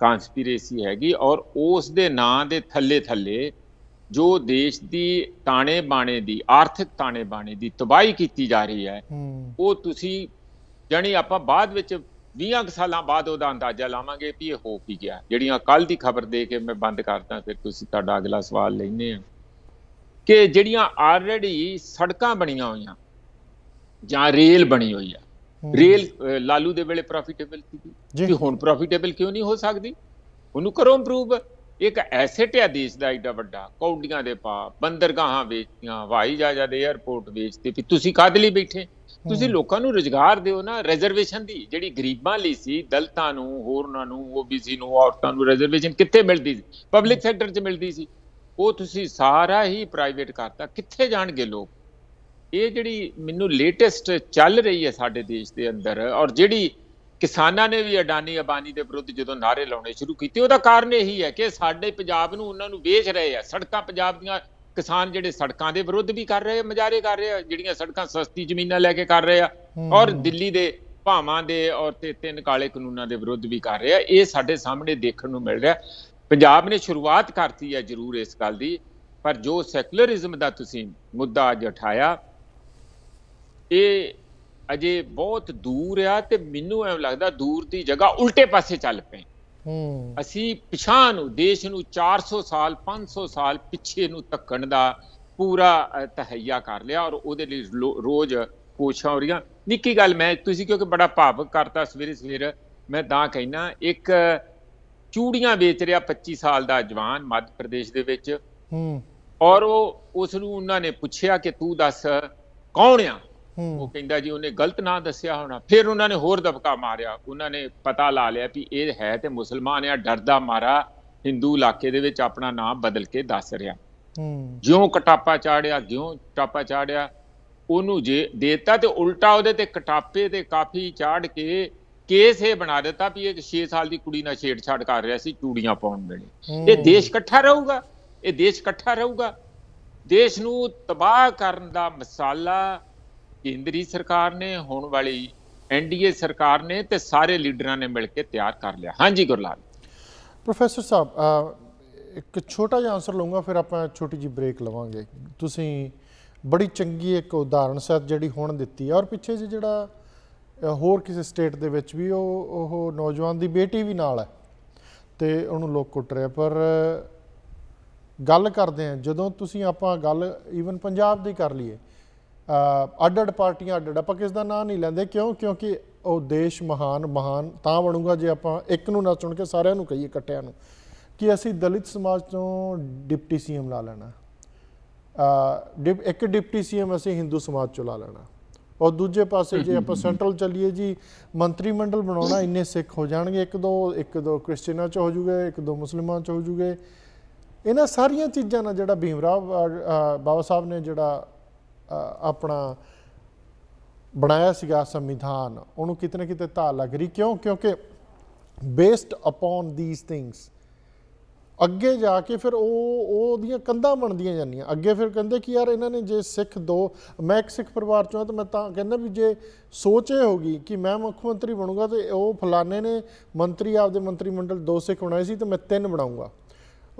ਕਾਂਸਪੀਰੇਸੀ ਹੈਗੀ ਔਰ ਉਸ ਦੇ ਨਾਂ ਦੇ ਥੱਲੇ ਥੱਲੇ ਜੋ ਦੇਸ਼ ਦੀ ਟਾਣੇ ਬਾਣੇ ਦੀ ਆਰਥਿਕ ਟਾਣੇ ਬਾਣੇ ਦੀ ਤਬਾਹੀ ਕੀਤੀ ਜਾ ਰਹੀ ਹੈ ਉਹ ਤੁਸੀਂ ਜਾਨੀ ਆਪਾਂ ਬਾਅਦ ਵਿੱਚ 20 ਸਾਲਾਂ ਬਾਅਦ ਉਹਦਾ ਅੰਦਾਜ਼ਾ ਲਾਵਾਂਗੇ ਵੀ ਇਹ ਹੋ ਕੀ ਗਿਆ ਜਿਹੜੀਆਂ ਕੱਲ ਦੀ ਖਬਰ ਦੇ ਕੇ ਮੈਂ ਬੰਦ ਕਰਦਾ ਫਿਰ ਤੁਸੀਂ ਤੁਹਾਡਾ ਅਗਲਾ ਸਵਾਲ ਲੈਣੇ ਆ ਕਿ ਜਿਹੜੀਆਂ ਆਲਰੇਡੀ ਸੜਕਾਂ ਬਣੀਆਂ ਹੋਈਆਂ ਜਾਂ ਰੇਲ ਬਣੀ ਹੋਈ ਆ ਰੇਲ ਲਾਲੂ ਦੇ ਵੇਲੇ ਪ੍ਰੋਫਿਟੇਬਲ ਸੀ ਕਿ ਹੁਣ ਪ੍ਰੋਫਿਟੇਬਲ ਕਿਉਂ ਨਹੀਂ ਹੋ ਸਕਦੀ ਉਹਨੂੰ ਕਰੋ ਇੰਪਰੂਵ ਇੱਕ ਐਸੈਟ ਹੈ ਦੇਸ਼ ਦਾ ਇਡਾ ਵੱਡਾ ਕੌਂਡੀਆਂ ਦੇ ਪਾ ਬੰਦਰਗਾਹਾਂ ਵੇਚੀਆਂ ਹਵਾਈ ਜਹਾਜ਼ਾਂ ਦੇ 에ਅਰਪੋਰਟ ਵੇਚਤੇ ਵੀ ਤੁਸੀਂ ਕਾਦ ਲਈ ਬੈਠੇ ਤੁਸੀਂ ਲੋਕਾਂ ਨੂੰ ਰੋਜ਼ਗਾਰ ਦਿਓ ਨਾ ਰਿਜ਼ਰਵੇਸ਼ਨ ਦੀ ਜਿਹੜੀ ਗਰੀਬਾਂ ਲਈ ਸੀ ਦਲਤਾਂ ਨੂੰ ਹੋਰਨਾਂ ਨੂੰ ਓਬੀਸੀ ਨੂੰ ਔਰਤਾਂ ਨੂੰ ਰਿਜ਼ਰਵੇਸ਼ਨ ਕਿੱਥੇ ਮਿਲਦੀ ਸੀ ਪਬਲਿਕ ਸੈਕਟਰ 'ਚ ਮਿਲਦੀ ਸੀ ਉਹ ਤੁਸੀਂ ਸਾਰਾ ਹੀ ਪ੍ਰਾਈਵੇਟ ਕਰਤਾ ਕਿੱਥੇ ਜਾਣਗੇ ਲੋਕ ਇਹ ਜਿਹੜੀ ਮੈਨੂੰ ਲੇਟੈਸਟ ਚੱਲ ਰਹੀ ਹੈ ਸਾਡੇ ਦੇਸ਼ ਦੇ ਅੰਦਰ ਔਰ ਜਿਹੜੀ ਕਿਸਾਨਾਂ ਨੇ ਵੀ ਅਡਾਨੀ ਅਬਾਨੀ ਦੇ ਵਿਰੁੱਧ ਜਦੋਂ ਨਾਰੇ ਲਾਉਣੇ ਸ਼ੁਰੂ ਕੀਤੇ ਉਹਦਾ ਕਾਰਨ ਇਹੀ ਹੈ ਕਿ ਸਾਡੇ ਪੰਜਾਬ ਨੂੰ ਉਹਨਾਂ ਨੂੰ ਵੇਚ ਰਹੇ ਆ ਸੜਕਾਂ ਪੰਜਾਬ ਦੀਆਂ ਕਿਸਾਨ ਜਿਹੜੇ ਸੜਕਾਂ ਦੇ ਵਿਰੁੱਧ ਵੀ ਕਰ ਰਹੇ ਮਜਾਰੇ ਕਰ ਰਹੇ ਆ ਜਿਹੜੀਆਂ ਸੜਕਾਂ ਸਸਤੀ ਜ਼ਮੀਨਾਂ ਲੈ ਕੇ ਕਰ ਰਹੇ ਆ ਔਰ ਦਿੱਲੀ ਦੇ ਭਾਵਾਂ ਦੇ ਔਰ ਤੇ ਤਿੰਨ ਕਾਲੇ ਕਾਨੂੰਨਾਂ ਦੇ ਵਿਰੁੱਧ ਵੀ ਕਰ ਰਹੇ ਆ ਇਹ ਸਾਡੇ ਸਾਹਮਣੇ ਦੇਖਣ ਨੂੰ ਮਿਲ ਰਿਹਾ ਪੰਜਾਬ ਨੇ ਸ਼ੁਰੂਆਤ ਕਰਤੀ ਹੈ ਜ਼ਰੂਰ ਇਸ ਗੱਲ ਦੀ ਪਰ ਜੋ ਸੈਕੂਲਰਿਜ਼ਮ ਦਾ ਤੁਸੀਂ ਮੁੱਦਾ ਅੱਜ ਉਠਾਇਆ ਇਹ ਅਜੇ ਬਹੁਤ ਦੂਰ ਆ ਤੇ ਮੈਨੂੰ ਐਂ ਲੱਗਦਾ ਦੂਰ ਦੀ ਜਗ੍ਹਾ ਉਲਟੇ ਪਾਸੇ ਚੱਲ ਪਏ ਹੂੰ ਅਸੀਂ ਪਿਛਾ ਨੂੰ ਦੇਸ਼ ਨੂੰ 400 ਸਾਲ 500 ਸਾਲ ਪਿੱਛੇ ਨੂੰ ਧੱਕਣ ਦਾ ਪੂਰਾ ਤਹਈਆ ਕਰ ਲਿਆ ਔਰ ਉਹਦੇ ਲਈ ਰੋਜ਼ ਕੋਸ਼ਿਸ਼ਾਂ ਹੋ ਰਹੀਆਂ ਨਿੱਕੀ ਗੱਲ ਮੈਂ ਤੁਸੀਂ ਕਿਉਂਕਿ ਬੜਾ ਭਾਵਕ ਕਰਤਾ ਸਵੇਰੇ ਸਵੇਰ ਮੈਂ ਤਾਂ ਕਹਿਣਾ ਇੱਕ ਚੂੜੀਆਂ ਵੇਚ ਰਿਹਾ 25 ਸਾਲ ਦਾ ਜਵਾਨ ਮੱਧ ਪ੍ਰਦੇਸ਼ ਦੇ ਵਿੱਚ ਹੂੰ ਔਰ ਉਹ ਉਸ ਨੂੰ ਉਹਨਾਂ ਨੇ ਪੁੱਛਿਆ ਕਿ ਤੂੰ ਦੱਸ ਕੌਣ ਆ ਉਹ ਕਹਿੰਦਾ ਜੀ ਉਹਨੇ ਗਲਤ ਨਾਂ ਦੱਸਿਆ ਹੋਣਾ ਫਿਰ ਉਹਨਾਂ ਨੇ ਹੋਰ ਦਬਕਾ ਮਾਰਿਆ ਉਹਨਾਂ ਨੇ ਪਤਾ ਲਾ ਲਿਆ ਵੀ ਇਹ ਹੈ ਤੇ ਮੁਸਲਮਾਨ ਆ ਡਰਦਾ ਮਾਰਾ ਹਿੰਦੂ ਇਲਾਕੇ ਦੇ ਵਿੱਚ ਆਪਣਾ ਨਾਮ ਬਦਲ ਕੇ ਦੱਸ ਰਿਹਾ ਹੂੰ ਜਿਉਂ ਕਟਾਪਾ ਚਾੜਿਆ ਜਿਉਂ ਟਾਪਾ ਚਾੜਿਆ ਉਹਨੂੰ ਜੇ ਦੇਤਾ ਤੇ ਉਲਟਾ ਉਹਦੇ ਤੇ ਕਟਾਪੇ ਤੇ ਕਾਫੀ ਚਾੜ ਕੇ ਕੇਸ ਇਹ ਬਣਾ ਦਿੱਤਾ ਵੀ ਇਹ 6 ਸਾਲ ਦੀ ਕੁੜੀ ਨਾਲ ਛੇੜਛਾੜ ਕਰ ਰਿਹਾ ਸੀ ਚੂੜੀਆਂ ਪਾਉਣ ਵੇਲੇ ਇਹ ਦੇਸ਼ ਇਕੱਠਾ ਰਹੂਗਾ ਇਹ ਦੇਸ਼ ਇਕੱਠਾ ਰਹੂਗਾ ਦੇਸ਼ ਨੂੰ ਤਬਾਹ ਕਰਨ ਦਾ ਮਸਾਲਾ ਕੇਂਦਰੀ ਸਰਕਾਰ ਨੇ ਹੋਣ ਵਾਲੀ ਐਨਡੀਏ ਸਰਕਾਰ ਨੇ ਤੇ ਸਾਰੇ ਲੀਡਰਾਂ ਨੇ ਮਿਲ ਕੇ ਤਿਆਰ ਕਰ ਲਿਆ ਹਾਂਜੀ ਗੁਰਲਾਲ ਪ੍ਰੋਫੈਸਰ ਸਾਹਿਬ ਇੱਕ ਛੋਟਾ ਜਿਹਾ ਆਨਸਰ ਲਵਾਂਗਾ ਫਿਰ ਆਪਾਂ ਛੋਟੀ ਜੀ ਬ੍ਰੇਕ ਲਵਾਂਗੇ ਤੁਸੀਂ ਬੜੀ ਚੰਗੀ ਇੱਕ ਉਦਾਹਰਣ ਸਾਹਿਬ ਜਿਹੜੀ ਹੁਣ ਦਿੱਤੀ ਹੈ ਔਰ ਪਿੱਛੇ ਜੀ ਜਿਹੜਾ ਹੋਰ ਕਿਸੇ ਸਟੇਟ ਦੇ ਵਿੱਚ ਵੀ ਉਹ ਉਹ ਨੌਜਵਾਨ ਦੀ ਬੇਟੀ ਵੀ ਨਾਲ ਹੈ ਤੇ ਉਹਨੂੰ ਲੋਕ ਕੁੱਟ ਰਿਹਾ ਪਰ ਗੱਲ ਕਰਦੇ ਆ ਜਦੋਂ ਤੁਸੀਂ ਆਪਾਂ ਗੱਲ ਈਵਨ ਪੰਜਾਬ ਦੀ ਕਰ ਲਈਏ ਅੱਡ ਅੱਡ ਪਾਰਟੀਆਂ ਅੱਡ ਅੱਡ ਆਪਾਂ ਕਿਸ ਦਾ ਨਾਂ ਨਹੀਂ ਲੈਂਦੇ ਕਿਉਂ ਕਿਉਂਕਿ ਉਹ ਦੇਸ਼ ਮਹਾਨ ਮਹਾਨ ਤਾਂ ਬਣੂਗਾ ਜੇ ਆਪਾਂ ਇੱਕ ਨੂੰ ਨਾ ਚੁਣ ਕੇ ਸਾਰਿਆਂ ਨੂੰ ਕਹੀਏ ਇਕੱਠਿਆਂ ਨੂੰ ਕਿ ਅਸੀਂ ਦਲਿਤ ਸਮਾਜ ਤੋਂ ਡਿਪਟੀ ਸੀਐਮ ਲਾ ਲੈਣਾ ਇੱਕ ਡਿਪਟੀ ਸੀਐਮ ਅਸੀਂ ਹਿੰਦੂ ਸਮਾਜ ਚੋਂ ਲਾ ਲੈਣਾ ਔਰ ਦੂਜੇ ਪਾਸੇ ਜੇ ਆਪਾਂ ਸੈਂਟਰਲ ਚੱਲੀਏ ਜੀ ਮੰਤਰੀ ਮੰਡਲ ਬਣਾਉਣਾ ਇੰਨੇ ਸਿੱਖ ਹੋ ਜਾਣਗੇ ਇੱਕ ਦੋ ਇੱਕ ਦੋ ਕ੍ਰਿਸਚੀਅਨਾਂ ਚ ਹੋ ਜੂਗੇ ਇੱਕ ਦੋ ਮੁਸਲਮਾਨਾਂ ਚ ਹੋ ਜੂਗੇ ਇਹਨਾਂ ਸਾਰੀਆਂ ਚੀਜ਼ਾਂ ਨਾਲ ਜਿਹੜਾ ਭੀਮਰਾਵ ਬਾਬਾ ਸਾਹਿਬ ਨੇ ਜਿਹੜਾ ਆਪਣਾ ਬਣਾਇਆ ਸੀਗਾ ਸੰਵਿਧਾਨ ਉਹਨੂੰ ਕਿਤਨੇ ਕਿਤੇ ਧਾਰ ਲੱਗ ਰਹੀ ਕਿਉਂ ਕਿਉਂਕਿ ਬੇਸਡ ਅਪਨ ਥੀਸ ਥਿੰਗਸ ਅੱਗੇ ਜਾ ਕੇ ਫਿਰ ਉਹ ਉਹਦੀਆਂ ਕੰਧਾਂ ਬਣਦੀਆਂ ਜਾਂਦੀਆਂ ਅੱਗੇ ਫਿਰ ਕਹਿੰਦੇ ਕਿ ਯਾਰ ਇਹਨਾਂ ਨੇ ਜੇ ਸਿੱਖ ਦੋ ਮੈਂ ਇੱਕ ਸਿੱਖ ਪਰਿਵਾਰ ਚੋਂ ਤਾਂ ਮੈਂ ਤਾਂ ਕਹਿੰਦਾ ਵੀ ਜੇ ਸੋਚੇ ਹੋਗੀ ਕਿ ਮੈਂ ਮੁੱਖ ਮੰਤਰੀ ਬਣੂੰਗਾ ਤੇ ਉਹ ਫਲਾਣੇ ਨੇ ਮੰਤਰੀ ਆਪਦੇ ਮੰਤਰੀ ਮੰਡਲ ਦੋ ਸਿੱਖ ਬਣਾਏ ਸੀ ਤੇ ਮੈਂ ਤਿੰਨ ਬਣਾਉਂਗਾ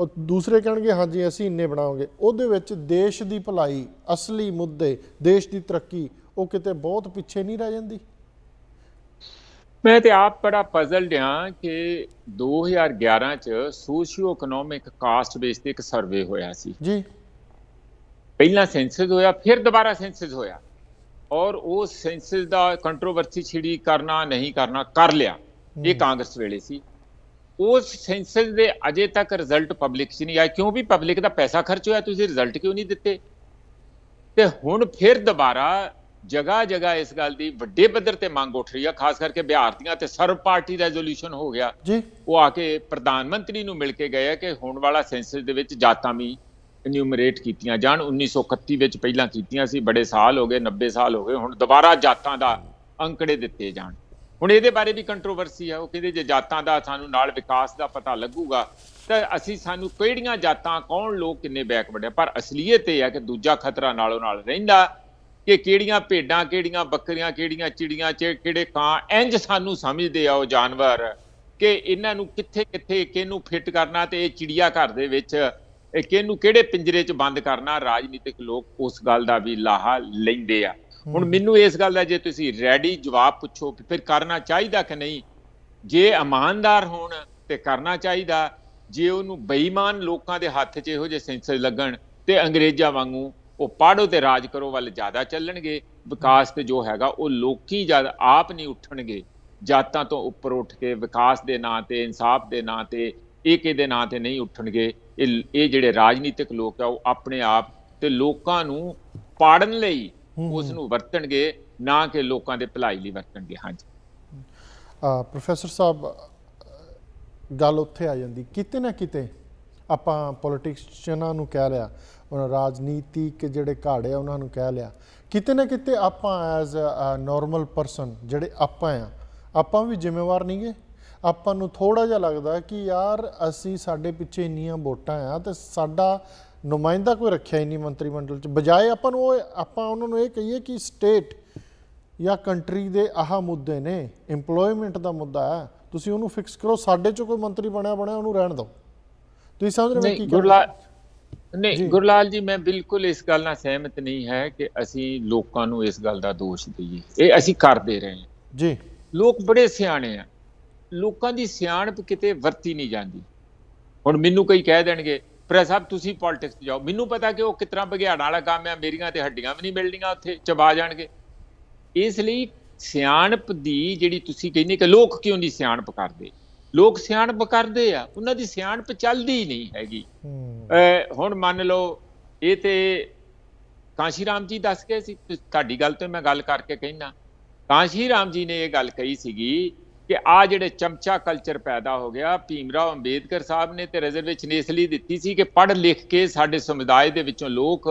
ਉਹ ਦੂਸਰੇ ਕਹਿਣਗੇ ਹਾਂਜੀ ਅਸੀਂ ਇੰਨੇ ਬਣਾਵਾਂਗੇ ਉਹਦੇ ਵਿੱਚ ਦੇਸ਼ ਦੀ ਭਲਾਈ ਅਸਲੀ ਮੁੱਦੇ ਦੇਸ਼ ਦੀ ਤਰੱਕੀ ਉਹ ਕਿਤੇ ਬਹੁਤ ਪਿੱਛੇ ਨਹੀਂ ਰਹਿ ਜਾਂਦੀ ਮੈਂ ਤੇ ਆਪ ਬੜਾ ਪਜ਼ਲਡ ਹਾਂ ਕਿ 2011 ਚ ਸੋਸ਼ੀਓ ਇਕਨੋਮਿਕ ਕਾਸਟ ਬੇਸ ਤੇ ਇੱਕ ਸਰਵੇ ਹੋਇਆ ਸੀ ਜੀ ਪਹਿਲਾਂ ਸੈਂਸਸ ਹੋਇਆ ਫਿਰ ਦੁਬਾਰਾ ਸੈਂਸਸ ਹੋਇਆ ਔਰ ਉਹ ਸੈਂਸਸ ਦਾ ਕੰਟਰੋਵਰਸੀ ਛਿੜੀ ਕਰਨਾ ਨਹੀਂ ਕਰਨਾ ਕਰ ਲਿਆ ਇਹ ਕਾਂਗਰਸ ਵੇਲੇ ਸੀ ਉਸ ਸੈਂਸਸ ਦੇ ਅਜੇ ਤੱਕ ਰਿਜ਼ਲਟ ਪਬਲਿਕ ਨਹੀਂ ਆਇਆ ਕਿਉਂ ਵੀ ਪਬਲਿਕ ਦਾ ਪੈਸਾ ਖਰਚ ਹੋਇਆ ਤੁਸੀਂ ਰਿਜ਼ਲਟ ਕਿਉਂ ਨਹੀਂ ਦਿੱਤੇ ਤੇ ਹੁਣ ਫਿਰ ਦੁਬਾਰਾ ਜਗਾ ਜਗਾ ਇਸ ਗੱਲ ਦੀ ਵੱਡੇ ਪੱਧਰ ਤੇ ਮੰਗ ਉੱਠ ਰਹੀ ਆ ਖਾਸ ਕਰਕੇ ਬਿਹਾਰ ਦੀਆਂ ਤੇ ਸਰਵ ਪਾਰਟੀ ਰੈਜ਼ੋਲੂਸ਼ਨ ਹੋ ਗਿਆ ਜੀ ਉਹ ਆ ਕੇ ਪ੍ਰਧਾਨ ਮੰਤਰੀ ਨੂੰ ਮਿਲ ਕੇ ਗਏ ਕਿ ਹੁਣ ਵਾਲਾ ਸੈਂਸਸ ਦੇ ਵਿੱਚ ਜਾਤਾਂ ਵੀ ਇਨਿਊਮਰੇਟ ਕੀਤੀਆਂ ਜਾਣ 1931 ਵਿੱਚ ਪਹਿਲਾਂ ਕੀਤੀਆਂ ਸੀ ਬੜੇ ਸਾਲ ਹੋ ਗਏ 90 ਸਾਲ ਹੋ ਗਏ ਹੁਣ ਦੁਬਾਰਾ ਜਾਤਾਂ ਦਾ ਅੰਕੜੇ ਦਿੱਤੇ ਜਾਣ ਹੁਣ ਇਹਦੇ ਬਾਰੇ ਵੀ ਕੰਟਰੋਵਰਸੀ ਹੈ ਉਹ ਕਹਿੰਦੇ ਜੇ ਜਾਤਾਂ ਦਾ ਸਾਨੂੰ ਨਾਲ ਵਿਕਾਸ ਦਾ ਪਤਾ ਲੱਗੂਗਾ ਤਾਂ ਅਸੀਂ ਸਾਨੂੰ ਕਿਹੜੀਆਂ ਜਾਤਾਂ ਕੌਣ ਲੋਕ ਕਿੰਨੇ ਬੈਕਵਰਡ ਹੈ ਪਰ ਅਸਲੀਅਤ ਇਹ ਹੈ ਕਿ ਦੂਜਾ ਖਤਰਾ ਨਾਲੋਂ ਨਾਲ ਰਹਿੰਦਾ ਕਿ ਕਿਹੜੀਆਂ ਭੇਡਾਂ ਕਿਹੜੀਆਂ ਬੱਕਰੀਆਂ ਕਿਹੜੀਆਂ ਚਿੜੀਆਂ ਚ ਕਿਹੜੇ ਕਾਂ ਇੰਜ ਸਾਨੂੰ ਸਮਝਦੇ ਆ ਉਹ ਜਾਨਵਰ ਕਿ ਇਹਨਾਂ ਨੂੰ ਕਿੱਥੇ ਕਿੱਥੇ ਕਿਹਨੂੰ ਫਿੱਟ ਕਰਨਾ ਤੇ ਇਹ ਚਿੜੀਆ ਘਰ ਦੇ ਵਿੱਚ ਇਹ ਕਿਹਨੂੰ ਕਿਹੜੇ ਪਿੰਜਰੇ 'ਚ ਬੰਦ ਕਰਨਾ ਰਾਜਨੀਤਿਕ ਲੋਕ ਉਸ ਗੱਲ ਦਾ ਵੀ ਲਾਹਾ ਲੈਂਦੇ ਆ ਹੁਣ ਮੈਨੂੰ ਇਸ ਗੱਲ ਦਾ ਜੇ ਤੁਸੀਂ ਰੈਡੀ ਜਵਾਬ ਪੁੱਛੋ ਕਿ ਫਿਰ ਕਰਨਾ ਚਾਹੀਦਾ ਕਿ ਨਹੀਂ ਜੇ ਇਮਾਨਦਾਰ ਹੋਣ ਤੇ ਕਰਨਾ ਚਾਹੀਦਾ ਜੇ ਉਹਨੂੰ ਬੇਈਮਾਨ ਲੋਕਾਂ ਦੇ ਹੱਥ 'ਚ ਇਹੋ ਜਿਹੇ ਸੈਂਸਰ ਲੱਗਣ ਤੇ ਅੰਗਰੇਜ਼ਾਂ ਵਾਂਗੂ ਉਹ ਪਾੜੋ ਤੇ ਰਾਜ ਕਰੋ ਵੱਲ ਜ਼ਿਆਦਾ ਚੱਲਣਗੇ ਵਿਕਾਸ ਤੇ ਜੋ ਹੈਗਾ ਉਹ ਲੋਕੀ ਜਦ ਆਪ ਨਹੀਂ ਉੱਠਣਗੇ ਜਾਤਾਂ ਤੋਂ ਉੱਪਰ ਉੱਠ ਕੇ ਵਿਕਾਸ ਦੇ ਨਾਂ ਤੇ ਇਨਸਾਫ ਦੇ ਨਾਂ ਤੇ ਏਕੇ ਦੇ ਨਾਂ ਤੇ ਨਹੀਂ ਉੱਠਣਗੇ ਇਹ ਇਹ ਜਿਹੜੇ ਰਾਜਨੀਤਿਕ ਲੋਕ ਆ ਉਹ ਆਪਣੇ ਆਪ ਤੇ ਲੋਕਾਂ ਨੂੰ ਪਾੜਨ ਲਈ ਉਸ ਨੂੰ ਵਰਤਣਗੇ ਨਾ ਕਿ ਲੋਕਾਂ ਦੇ ਭਲਾਈ ਲਈ ਵਰਤਣਗੇ ਹਾਂਜੀ ਪ੍ਰੋਫੈਸਰ ਸਾਹਿਬ ਗੱਲ ਉੱਥੇ ਆ ਜਾਂਦੀ ਕਿਤੇ ਨਾ ਕਿਤੇ ਆਪਾਂ ਪੋਲਿਟਿਸ਼ੀਅਨਾਂ ਨੂੰ ਕਹਿ ਲਿਆ ਉਹਨਾਂ ਰਾਜਨੀਤਿਕ ਜਿਹੜੇ ਘਾੜੇ ਆ ਉਹਨਾਂ ਨੂੰ ਕਹਿ ਲਿਆ ਕਿਤੇ ਨਾ ਕਿਤੇ ਆਪਾਂ ਐਜ਼ ਅ ਨਾਰਮਲ ਪਰਸਨ ਜਿਹੜੇ ਆਪਾਂ ਆ ਆਪਾਂ ਵੀ ਜ਼ਿੰਮੇਵਾਰ ਨਹੀਂਗੇ ਆਪਾਂ ਨੂੰ ਥੋੜਾ ਜਿਹਾ ਲੱਗਦਾ ਕਿ ਯਾਰ ਅਸੀਂ ਸਾਡੇ ਪਿੱਛੇ ਇੰਨੀਆਂ ਵੋਟਾਂ ਆ ਤੇ ਸਾਡਾ ਨੁਮਾਇੰਦਾ ਕੋਈ ਰੱਖਿਆ ਹੀ ਨਹੀਂ ਮੰਤਰੀ ਮੰਡਲ 'ਚ ਬਜਾਏ ਆਪਾਂ ਨੂੰ ਉਹ ਆਪਾਂ ਉਹਨਾਂ ਨੂੰ ਇਹ ਕਹੀਏ ਕਿ ਸਟੇਟ ਜਾਂ ਕੰਟਰੀ ਦੇ ਆਹ ਮੁੱਦੇ ਨੇ EMPLOYMENT ਦਾ ਮੁੱਦਾ ਹੈ ਤੁਸੀਂ ਉਹਨੂੰ ਫਿਕਸ ਕਰੋ ਸਾਡੇ 'ਚ ਕੋਈ ਮੰਤਰੀ ਬਣਿਆ ਬਣਿਆ ਉਹਨੂੰ ਰਹਿਣ ਦਿਓ ਤੁਸੀਂ ਸਮਝ ਰਹੇ ਹੋ ਕੀ ਗੁਰਲਾਲ ਨਹੀਂ ਗੁਰਲਾਲ ਜੀ ਮੈਂ ਬਿਲਕੁਲ ਇਸ ਗੱਲ ਨਾਲ ਸਹਿਮਤ ਨਹੀਂ ਹੈ ਕਿ ਅਸੀਂ ਲੋਕਾਂ ਨੂੰ ਇਸ ਗੱਲ ਦਾ ਦੋਸ਼ ਦਈਏ ਇਹ ਅਸੀਂ ਕਰਦੇ ਰਹੇ ਹਾਂ ਜੀ ਲੋਕ ਬੜੇ ਸਿਆਣੇ ਆ ਲੋਕਾਂ ਦੀ ਸਿਆਣਪ ਕਿਤੇ ਵਰਤੀ ਨਹੀਂ ਜਾਂਦੀ ਹੁਣ ਮੈਨੂੰ ਕਈ ਕਹਿ ਦੇਣਗੇ ਪ੍ਰੈਸ ਸਾਹਿਬ ਤੁਸੀਂ ਪੋਲਿਟਿਕਸ ਜਾਓ ਮੈਨੂੰ ਪਤਾ ਕਿ ਉਹ ਕਿਤਨਾ ਬਗਿਆੜਾਂ ਵਾਲਾ ਕੰਮ ਆ ਮੇਰੀਆਂ ਤੇ ਹੱਡੀਆਂ ਵੀ ਨਹੀਂ ਮਿਲਣੀਆਂ ਉੱਥੇ ਚਬਾ ਜਾਣਗੇ ਇਸ ਲਈ ਸਿਆਣਪ ਦੀ ਜਿਹੜੀ ਤੁਸੀਂ ਕਹਿੰਦੇ ਕਿ ਲੋਕ ਕਿਉਂ ਨਹੀਂ ਸਿਆਣਪ ਕਰਦੇ ਲੋਕ ਸਿਆਣਪ ਕਰਦੇ ਆ ਉਹਨਾਂ ਦੀ ਸਿਆਣਪ ਚੱਲਦੀ ਨਹੀਂ ਹੈਗੀ ਹੁਣ ਮੰਨ ਲਓ ਇਹ ਤੇ ਕਾਂਸ਼ੀ ਰਾਮ ਜੀ ਦੱਸ ਕੇ ਸੀ ਤੁਹਾਡੀ ਗੱਲ ਤੇ ਮੈਂ ਗੱਲ ਕਰਕੇ ਕਹਿਣਾ ਕਾਂਸ਼ੀ ਰਾਮ ਜੀ ਨੇ ਇਹ ਗੱਲ ਕਹੀ ਸੀਗੀ ਕਿ ਆ ਜਿਹੜੇ ਚਮਚਾ ਕਲਚਰ ਪੈਦਾ ਹੋ ਗਿਆ ਭੀਮਰਾਓ ਅੰਬੇਦਕਰ ਸਾਹਿਬ ਨੇ ਤੇ ਰਿਜ਼ਰਵੇਸ਼ਨ ਇਸ ਲਈ ਦਿੱਤੀ ਸੀ ਕਿ ਪੜ੍ਹ ਲਿਖ ਕੇ ਸਾਡੇ ਸਮੁਦਾਇ ਦੇ ਵਿੱਚੋਂ ਲੋਕ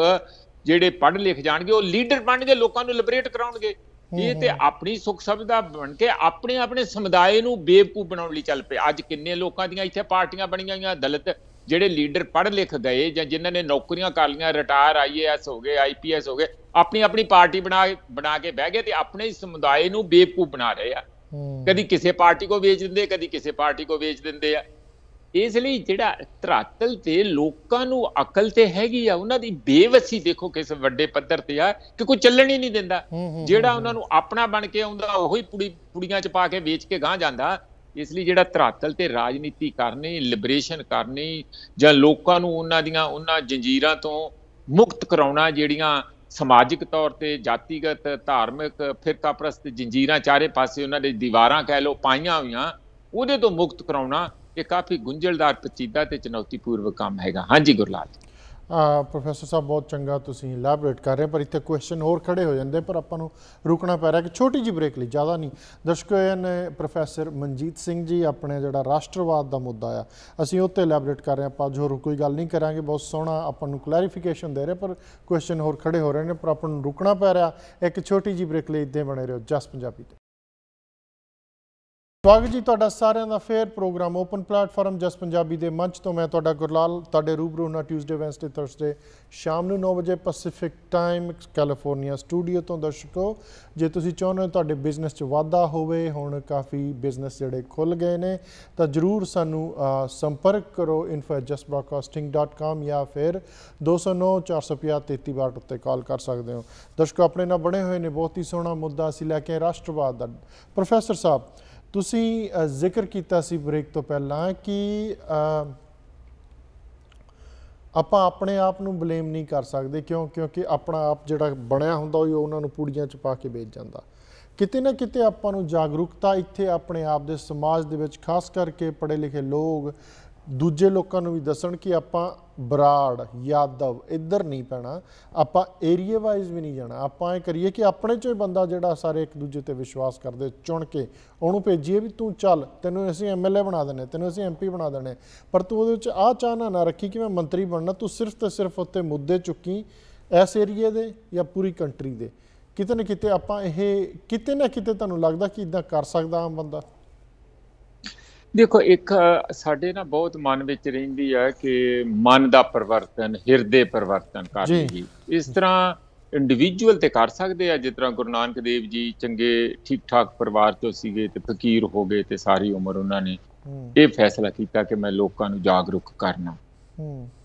ਜਿਹੜੇ ਪੜ੍ਹ ਲਿਖ ਜਾਣਗੇ ਉਹ ਲੀਡਰ ਬਣਨਗੇ ਲੋਕਾਂ ਨੂੰ ਲਿਬਰੇਟ ਕਰਾਉਣਗੇ ਇਹ ਤੇ ਆਪਣੀ ਸੁਖ ਸਬਦਾ ਬਣ ਕੇ ਆਪਣੇ ਆਪਣੇ ਸਮੁਦਾਇ ਨੂੰ ਬੇਵਕੂ ਬਣਾਉਣ ਲਈ ਚੱਲ ਪਏ ਅੱਜ ਕਿੰਨੇ ਲੋਕਾਂ ਦੀਆਂ ਇੱਥੇ ਪਾਰਟੀਆਂ ਬਣੀਆਂ ਹੋਈਆਂ ਦਲਿਤ ਜਿਹੜੇ ਲੀਡਰ ਪੜ੍ਹ ਲਿਖ ਗਏ ਜਾਂ ਜਿਨ੍ਹਾਂ ਨੇ ਨੌਕਰੀਆਂ ਕਰ ਲੀਆਂ ਰਿਟਾਇਰ ਆਈਏਐਸ ਹੋ ਗਏ ਆਈਪੀਐਸ ਹੋ ਗਏ ਆਪਣੀ ਆਪਣੀ ਪਾਰਟੀ ਬਣਾ ਬਣਾ ਕੇ ਬਹਿ ਗਏ ਤੇ ਆਪਣੇ ਸਮੁਦਾਇ ਨੂੰ ਬੇਵਕੂ ਬਣਾ ਰਹੇ ਆ ਕਦੀ ਕਿਸੇ ਪਾਰਟੀ ਕੋ ਵੇਚ ਦਿੰਦੇ ਕਦੀ ਕਿਸੇ ਪਾਰਟੀ ਕੋ ਵੇਚ ਦਿੰਦੇ ਆ ਇਸ ਲਈ ਜਿਹੜਾ ਧਰਾਤਲ ਤੇ ਲੋਕਾਂ ਨੂੰ ਅਕਲ ਤੇ ਹੈਗੀ ਆ ਉਹਨਾਂ ਦੀ ਬੇਵਸੀ ਦੇਖੋ ਕਿਸ ਵੱਡੇ ਪੱਧਰ ਤੇ ਆ ਕਿ ਕੋਈ ਚੱਲਣ ਹੀ ਨਹੀਂ ਦਿੰਦਾ ਜਿਹੜਾ ਉਹਨਾਂ ਨੂੰ ਆਪਣਾ ਬਣ ਕੇ ਆਉਂਦਾ ਉਹ ਹੀ ਪੁੜੀ ਪੁੜੀਆਂ ਚ ਪਾ ਕੇ ਵੇਚ ਕੇ ਗਾਂ ਜਾਂਦਾ ਇਸ ਲਈ ਜਿਹੜਾ ਧਰਾਤਲ ਤੇ ਰਾਜਨੀਤੀ ਕਰਨੀ ਲਿਬਰੇਸ਼ਨ ਕਰਨੀ ਜਾਂ ਲੋਕਾਂ ਨੂੰ ਉਹਨਾਂ ਦੀਆਂ ਉਹਨਾਂ ਜੰਜੀਰਾਂ ਤੋਂ ਮੁਕਤ ਕਰਾਉਣਾ ਜਿਹੜੀਆਂ ਸਮਾਜਿਕ ਤੌਰ ਤੇ ਜਾਤੀਗਤ ਧਾਰਮਿਕ ਫਿਰਕਾਪ੍ਰਸਤ ਜੰਜੀਰਾਂ ਚਾਰੇ ਪਾਸੇ ਉਹਨਾਂ ਦੇ ਦੀਵਾਰਾਂ ਕਹਿ ਲੋ ਪਾਈਆਂ ਹੋਈਆਂ ਉਹਦੇ ਤੋਂ ਮੁਕਤ ਕਰਾਉਣਾ ਇਹ ਕਾਫੀ ਗੁੰਝਲਦਾਰ ਪਚੀਦਾ ਤੇ ਚੁਣੌਤੀਪੂਰਵਕ ਕੰਮ ਹੈਗਾ ਹਾਂਜੀ ਗੁਰਲਾਲ ਪ੍ਰੋਫੈਸਰ ਸਾਹਿਬ ਬਹੁਤ ਚੰਗਾ ਤੁਸੀਂ ਇਲੈਬੋਰੇਟ ਕਰ ਰਹੇ ਪਰ ਇੱਥੇ ਕੁਐਸਚਨ ਹੋਰ ਖੜੇ ਹੋ ਜਾਂਦੇ ਪਰ ਆਪਾਂ ਨੂੰ ਰੁਕਣਾ ਪੈ ਰਿਹਾ ਕਿ ਛੋਟੀ ਜੀ ਬ੍ਰੇਕ ਲਈ ਜ਼ਿਆਦਾ ਨਹੀਂ ਦਰਸ਼ਕੋ ਨੇ ਪ੍ਰੋਫੈਸਰ ਮਨਜੀਤ ਸਿੰਘ ਜੀ ਆਪਣੇ ਜਿਹੜਾ ਰਾਸ਼ਟਰਵਾਦ ਦਾ ਮੁੱਦਾ ਆ ਅਸੀਂ ਉੱਤੇ ਇਲੈਬੋਰੇਟ ਕਰ ਰਹੇ ਆਪਾਂ ਜੋ ਕੋਈ ਗੱਲ ਨਹੀਂ ਕਰਾਂਗੇ ਬਹੁਤ ਸੋਹਣਾ ਆਪਾਂ ਨੂੰ ਕਲੈਰੀਫਿਕੇਸ਼ਨ ਦੇ ਰਹੇ ਪਰ ਕੁਐਸਚਨ ਹੋਰ ਖੜੇ ਹੋ ਰਹੇ ਨੇ ਪਰ ਆਪਾਂ ਨੂੰ ਰੁਕਣਾ ਪੈ ਰਿਹਾ ਇੱਕ ਛੋਟੀ ਜੀ ਬ੍ਰੇਕ ਲਈ ਇੱਥੇ ਬਣੇ ਰਹੋ ਜਸ ਪੰਜਾਬੀ ਸਵਾਗਤ ਜੀ ਤੁਹਾਡਾ ਸਾਰਿਆਂ ਦਾ ਫੇਰ programme open platform Jas Punjabi ਦੇ ਮੰਚ ਤੋਂ ਮੈਂ ਤੁਹਾਡਾ ਗੁਰਲਾਲ ਤੁਹਾਡੇ ਰੂਬਰੂ ਨਾ ਟਿਊਜ਼ਡੇ ਵੈਂਸਡੇ ਥਰਸਡੇ ਸ਼ਾਮ ਨੂੰ 9 ਵਜੇ ਪੈਸੀਫਿਕ ਟਾਈਮ ਕੈਲੀਫੋਰਨੀਆ ਸਟੂਡੀਓ ਤੋਂ ਦਰਸ਼ਕੋ ਜੇ ਤੁਸੀਂ ਚਾਹੁੰਦੇ ਹੋ ਤੁਹਾਡੇ ਬਿਜ਼ਨਸ 'ਚ ਵਾਧਾ ਹੋਵੇ ਹੁਣ ਕਾਫੀ ਬਿਜ਼ਨਸ ਜਿਹੜੇ ਖੁੱਲ ਗਏ ਨੇ ਤਾਂ ਜਰੂਰ ਸਾਨੂੰ ਸੰਪਰਕ ਕਰੋ info@justbroadcasting.com ਜਾਂ ਫਿਰ 2094505312 ਉੱਤੇ ਕਾਲ ਕਰ ਸਕਦੇ ਹੋ ਦਰਸ਼ਕੋ ਆਪਣੇ ਨਾਲ ਬਣੇ ਹੋਏ ਨੇ ਬਹੁਤ ਹੀ ਸੋਹਣਾ ਮੁੱਦਾ ਅਸੀਂ ਲੈ ਕੇ ਰਾਸ਼ਟਰਵਾਦ ਦਾ ਪ੍ਰੋਫੈਸਰ ਸਾਹਿਬ ਤੁਸੀਂ ਜ਼ਿਕਰ ਕੀਤਾ ਸੀ ਬ੍ਰੇਕ ਤੋਂ ਪਹਿਲਾਂ ਕਿ ਆਪਾਂ ਆਪਣੇ ਆਪ ਨੂੰ ਬਲੇਮ ਨਹੀਂ ਕਰ ਸਕਦੇ ਕਿਉਂ ਕਿਉਂਕਿ ਆਪਣਾ ਆਪ ਜਿਹੜਾ ਬਣਿਆ ਹੁੰਦਾ ਉਹ ਉਹਨਾਂ ਨੂੰ ਪੂੜੀਆਂ ਚ ਪਾ ਕੇ ਵੇਚ ਜਾਂਦਾ ਕਿਤੇ ਨਾ ਕਿਤੇ ਆਪਾਂ ਨੂੰ ਜਾਗਰੂਕਤਾ ਇੱਥੇ ਆਪਣੇ ਆਪ ਦੇ ਸਮਾਜ ਦੇ ਵਿੱਚ ਖਾਸ ਕਰਕੇ ਪੜ੍ਹੇ ਲਿਖੇ ਲੋਕ ਦੂਜੇ ਲੋਕਾਂ ਨੂੰ ਵੀ ਦੱਸਣ ਕਿ ਆਪਾਂ ਬਰਾੜ ਯਾਦਵ ਇੱਧਰ ਨਹੀਂ ਪੈਣਾ ਆਪਾਂ ਏਰੀਆ ਵਾਈਜ਼ ਵੀ ਨਹੀਂ ਜਾਣਾ ਆਪਾਂ ਇਹ ਕਰੀਏ ਕਿ ਆਪਣੇ ਚੋਂ ਹੀ ਬੰਦਾ ਜਿਹੜਾ ਸਾਰੇ ਇੱਕ ਦੂਜੇ ਤੇ ਵਿਸ਼ਵਾਸ ਕਰਦੇ ਚੁਣ ਕੇ ਉਹਨੂੰ ਭੇਜੀਏ ਵੀ ਤੂੰ ਚੱਲ ਤੈਨੂੰ ਅਸੀਂ ਐਮਐਲਏ ਬਣਾ ਦਿੰਨੇ ਤੈਨੂੰ ਅਸੀਂ ਐਮਪੀ ਬਣਾ ਦਿੰਨੇ ਪਰ ਤੂੰ ਉਹਦੇ ਵਿੱਚ ਆਹ ਚਾਹਨਾ ਨਾ ਰੱਖੀ ਕਿ ਮੈਂ ਮੰਤਰੀ ਬਣਨਾ ਤੂੰ ਸਿਰਫ ਤੇ ਸਿਰਫ ਉੱਤੇ ਮੁੱਦੇ ਚੁੱਕੀ ਇਸ ਏਰੀਆ ਦੇ ਜਾਂ ਪੂਰੀ ਕੰਟਰੀ ਦੇ ਕਿਤੇ ਨਾ ਕਿਤੇ ਆਪਾਂ ਇਹ ਕਿਤੇ ਨਾ ਕਿਤੇ ਤੁਹਾਨੂੰ ਲੱਗਦਾ ਕਿ ਇਦਾਂ ਕਰ ਸਕਦਾ ਆ ਬੰਦਾ ਦੇਖੋ ਇੱਕ ਸਾਡੇ ਨਾ ਬਹੁਤ ਮਨ ਵਿੱਚ ਰਹਿੰਦੀ ਆ ਕਿ ਮਨ ਦਾ ਪਰਵਰਤਨ ਹਿਰਦੇ ਪਰਵਰਤਨ ਕਰ ਲਈ ਇਸ ਤਰ੍ਹਾਂ ਇੰਡੀਵਿਜੂਅਲ ਤੇ ਕਰ ਸਕਦੇ ਆ ਜਿਸ ਤਰ੍ਹਾਂ ਗੁਰੂ ਨਾਨਕ ਦੇਵ ਜੀ ਚੰਗੇ ਠੀਕ ਠਾਕ ਪਰਿਵਾਰ ਤੋਂ ਸੀਗੇ ਤੇ ਫਕੀਰ ਹੋ ਗਏ ਤੇ ਸਾਰੀ ਉਮਰ ਉਹਨਾਂ ਨੇ ਇਹ ਫੈਸਲਾ ਕੀਤਾ ਕਿ ਮੈਂ ਲੋਕਾਂ ਨੂੰ ਜਾਗਰੂਕ ਕਰਨਾ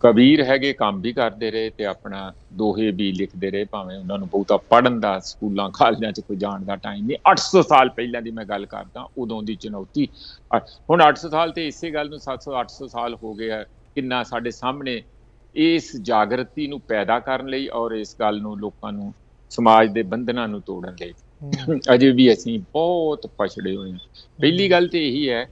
ਕਬੀਰ ਹੈਗੇ ਕੰਮ ਵੀ ਕਰਦੇ ਰਹੇ ਤੇ ਆਪਣਾ ਦੋਹੇ ਵੀ ਲਿਖਦੇ ਰਹੇ ਭਾਵੇਂ ਉਹਨਾਂ ਨੂੰ ਬਹੁਤਾ ਪੜਨ ਦਾ ਸਕੂਲਾਂ ਕਾਲਜਾਂ 'ਚ ਕੋਈ ਜਾਣ ਦਾ ਟਾਈਮ ਨਹੀਂ 800 ਸਾਲ ਪਹਿਲਾਂ ਦੀ ਮੈਂ ਗੱਲ ਕਰਦਾ ਉਦੋਂ ਦੀ ਚੁਣੌਤੀ ਹੁਣ 800 ਸਾਲ ਤੇ ਇਸੇ ਗੱਲ ਨੂੰ 700 800 ਸਾਲ ਹੋ ਗਏ ਆ ਕਿੰਨਾ ਸਾਡੇ ਸਾਹਮਣੇ ਇਸ ਜਾਗਰਤੀ ਨੂੰ ਪੈਦਾ ਕਰਨ ਲਈ ਔਰ ਇਸ ਗੱਲ ਨੂੰ ਲੋਕਾਂ ਨੂੰ ਸਮਾਜ ਦੇ ਬੰਧਨਾਂ ਨੂੰ ਤੋੜਨ ਲਈ ਅਜੇ ਵੀ ਅਸੀਂ ਬਹੁਤ ਪਛੜੇ ਹੋਏ ਹਾਂ ਪਹਿਲੀ ਗੱਲ ਤੇ ਇਹੀ ਹੈ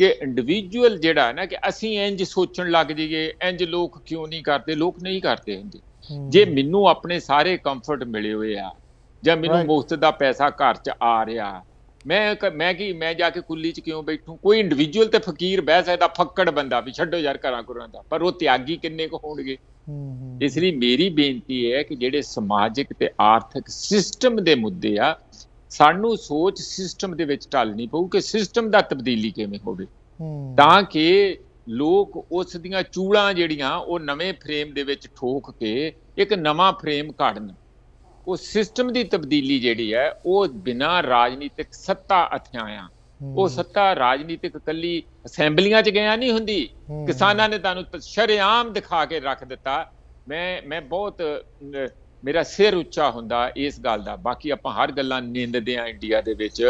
ਕਿ ਇੰਡੀਵਿਜੂਅਲ ਜਿਹੜਾ ਨਾ ਕਿ ਅਸੀਂ ਇੰਜ ਸੋਚਣ ਲੱਗ ਜਾਈਏ ਇੰਜ ਲੋਕ ਕਿਉਂ ਨਹੀਂ ਕਰਦੇ ਲੋਕ ਨਹੀਂ ਕਰਦੇ ਹੁੰਦੇ ਜੇ ਮੈਨੂੰ ਆਪਣੇ ਸਾਰੇ ਕੰਫਰਟ ਮਿਲੇ ਹੋਏ ਆ ਜਾਂ ਮੈਨੂੰ ਮੁਫਤ ਦਾ ਪੈਸਾ ਘਰ 'ਚ ਆ ਰਿਹਾ ਮੈਂ ਮੈਂ ਕੀ ਮੈਂ ਜਾ ਕੇ ਕੁੱਲੀ 'ਚ ਕਿਉਂ ਬੈਠੂ ਕੋਈ ਇੰਡੀਵਿਜੂਅਲ ਤੇ ਫਕੀਰ ਬਹਿ ਸਕਦਾ ਫੱਕੜ ਬੰਦਾ ਵੀ ਛੱਡੋ ਯਾਰ ਘਰਾਂ ਘਰਾਂ ਦਾ ਪਰ ਉਹ ਤਿਆਗੀ ਕਿੰਨੇ ਕੋ ਹੋਣਗੇ ਇਸ ਲਈ ਮੇਰੀ ਬੇਨਤੀ ਹੈ ਕਿ ਜਿਹੜੇ ਸਮਾਜਿਕ ਤੇ ਆਰਥਿਕ ਸਿਸਟਮ ਦੇ ਮੁੱਦੇ ਆ ਸਾਨੂੰ ਸੋਚ ਸਿਸਟਮ ਦੇ ਵਿੱਚ ਢਾਲਣੀ ਪਊ ਕਿ ਸਿਸਟਮ ਦਾ ਤਬਦੀਲੀ ਕਿਵੇਂ ਹੋਵੇ ਤਾਂ ਕਿ ਲੋਕ ਉਸ ਦੀਆਂ ਚੂੜਾਂ ਜਿਹੜੀਆਂ ਉਹ ਨਵੇਂ ਫਰੇਮ ਦੇ ਵਿੱਚ ਠੋਕ ਕੇ ਇੱਕ ਨਵਾਂ ਫਰੇਮ ਕਾੜਨ ਉਹ ਸਿਸਟਮ ਦੀ ਤਬਦੀਲੀ ਜਿਹੜੀ ਹੈ ਉਹ ਬਿਨਾ ਰਾਜਨੀਤਿਕ ਸੱਤਾ ਅਥਿਆਇਆ ਉਹ ਸੱਤਾ ਰਾਜਨੀਤਿਕ ਕੱਲੀ ਅਸੈਂਬਲੀਆਂ 'ਚ ਗਿਆ ਨਹੀਂ ਹੁੰਦੀ ਕਿਸਾਨਾਂ ਨੇ ਤੁਹਾਨੂੰ ਸ਼ਰਿਆਮ ਦਿਖਾ ਕੇ ਰੱਖ ਦਿੱਤਾ ਮੈਂ ਮੈਂ ਬਹੁਤ ਮੇਰਾ ਸਿਰ ਉੱਚਾ ਹੁੰਦਾ ਇਸ ਗੱਲ ਦਾ ਬਾਕੀ ਆਪਾਂ ਹਰ ਗੱਲਾਂ ਨਿੰਦਦੇ ਆ ਇੰਡੀਆ ਦੇ ਵਿੱਚ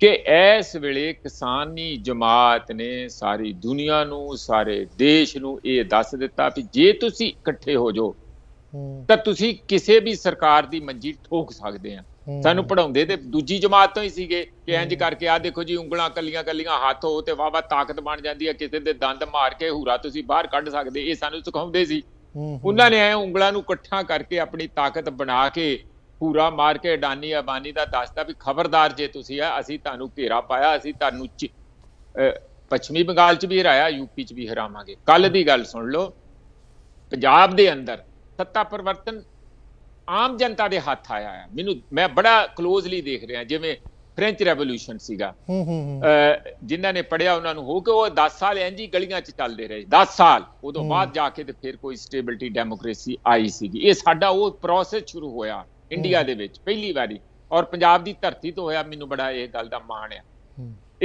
ਕਿ ਇਸ ਵੇਲੇ ਕਿਸਾਨੀ ਜਮਾਤ ਨੇ ਸਾਰੀ ਦੁਨੀਆ ਨੂੰ ਸਾਰੇ ਦੇਸ਼ ਨੂੰ ਇਹ ਦੱਸ ਦਿੱਤਾ ਕਿ ਜੇ ਤੁਸੀਂ ਇਕੱਠੇ ਹੋ ਜੋ ਤਾਂ ਤੁਸੀਂ ਕਿਸੇ ਵੀ ਸਰਕਾਰ ਦੀ ਮੰਜੀ ਠੋਕ ਸਕਦੇ ਆ ਸਾਨੂੰ ਪੜਾਉਂਦੇ ਤੇ ਦੂਜੀ ਜਮਾਤ ਤੋਂ ਹੀ ਸੀਗੇ ਕਿ ਇੰਜ ਕਰਕੇ ਆ ਦੇਖੋ ਜੀ ਉਂਗਲਾਂ ਕੱਲੀਆਂ ਕੱਲੀਆਂ ਹੱਥ ਹੋ ਤੇ ਵਾਵਾ ਤਾਕਤ ਬਣ ਜਾਂਦੀ ਹੈ ਕਿਸੇ ਦੇ ਦੰਦ ਮਾਰ ਕੇ ਹੂਰਾ ਤੁਸੀਂ ਬਾਹਰ ਕੱਢ ਸਕਦੇ ਇਹ ਸਾਨੂੰ ਸਿਖਾਉਂਦੇ ਸੀ ਉਹਨਾਂ ਨੇ ਐ ਉਂਗਲਾਂ ਨੂੰ ਇਕੱਠਾ ਕਰਕੇ ਆਪਣੀ ਤਾਕਤ ਬਣਾ ਕੇ ਪੂਰਾ ਮਾਰ ਕੇ ਅਡਾਨੀ ਅਬਾਨੀ ਦਾ ਦੱਸਦਾ ਵੀ ਖਬਰਦਾਰ ਜੇ ਤੁਸੀਂ ਆ ਅਸੀਂ ਤੁਹਾਨੂੰ ਘੇਰਾ ਪਾਇਆ ਅਸੀਂ ਤੁਹਾਨੂੰ ਪੱਛਮੀ ਬੰਗਾਲ 'ਚ ਵੀ ਹਰਾਇਆ ਯੂਪੀ 'ਚ ਵੀ ਹਰਾਵਾਂਗੇ ਕੱਲ ਦੀ ਗੱਲ ਸੁਣ ਲਓ ਪੰਜਾਬ ਦੇ ਅੰਦਰ ਸੱਤਾ ਪਰਿਵਰਤਨ ਆਮ ਜਨਤਾ ਦੇ ਹੱਥ ਆਇਆ ਹੈ ਮੈਨੂੰ ਮੈਂ ਬੜਾ ਕਲੋਜ਼ਲੀ ਦੇਖ ਰਿਹਾ ਜਿਵੇਂ ਫ੍ਰੈਂਚ ਰੈਵੋਲੂਸ਼ਨ ਸੀਗਾ ਜਿਨ੍ਹਾਂ ਨੇ ਪੜਿਆ ਉਹਨਾਂ ਨੂੰ ਹੋ ਕਿ ਉਹ 10 ਸਾਲ ਐਂ ਜੀ ਗਲੀਆਂ 'ਚ ਚੱਲਦੇ ਰਹੇ 10 ਸਾਲ ਉਦੋਂ ਬਾਅਦ ਜਾ ਕੇ ਤੇ ਫਿਰ ਕੋਈ ਸਟੇਬਿਲਟੀ ਡੈਮੋਕ੍ਰੇਸੀ ਆਈ ਸੀਗੀ ਇਹ ਸਾਡਾ ਉਹ ਪ੍ਰੋਸੈਸ ਸ਼ੁਰੂ ਹੋਇਆ ਇੰਡੀਆ ਦੇ ਵਿੱਚ ਪਹਿਲੀ ਵਾਰੀ ਔਰ ਪੰਜਾਬ ਦੀ ਧਰਤੀ ਤੋਂ ਹੋਇਆ ਮੈਨੂੰ ਬੜਾ ਇਹ ਗੱਲ ਦਾ ਮਾਣ ਆ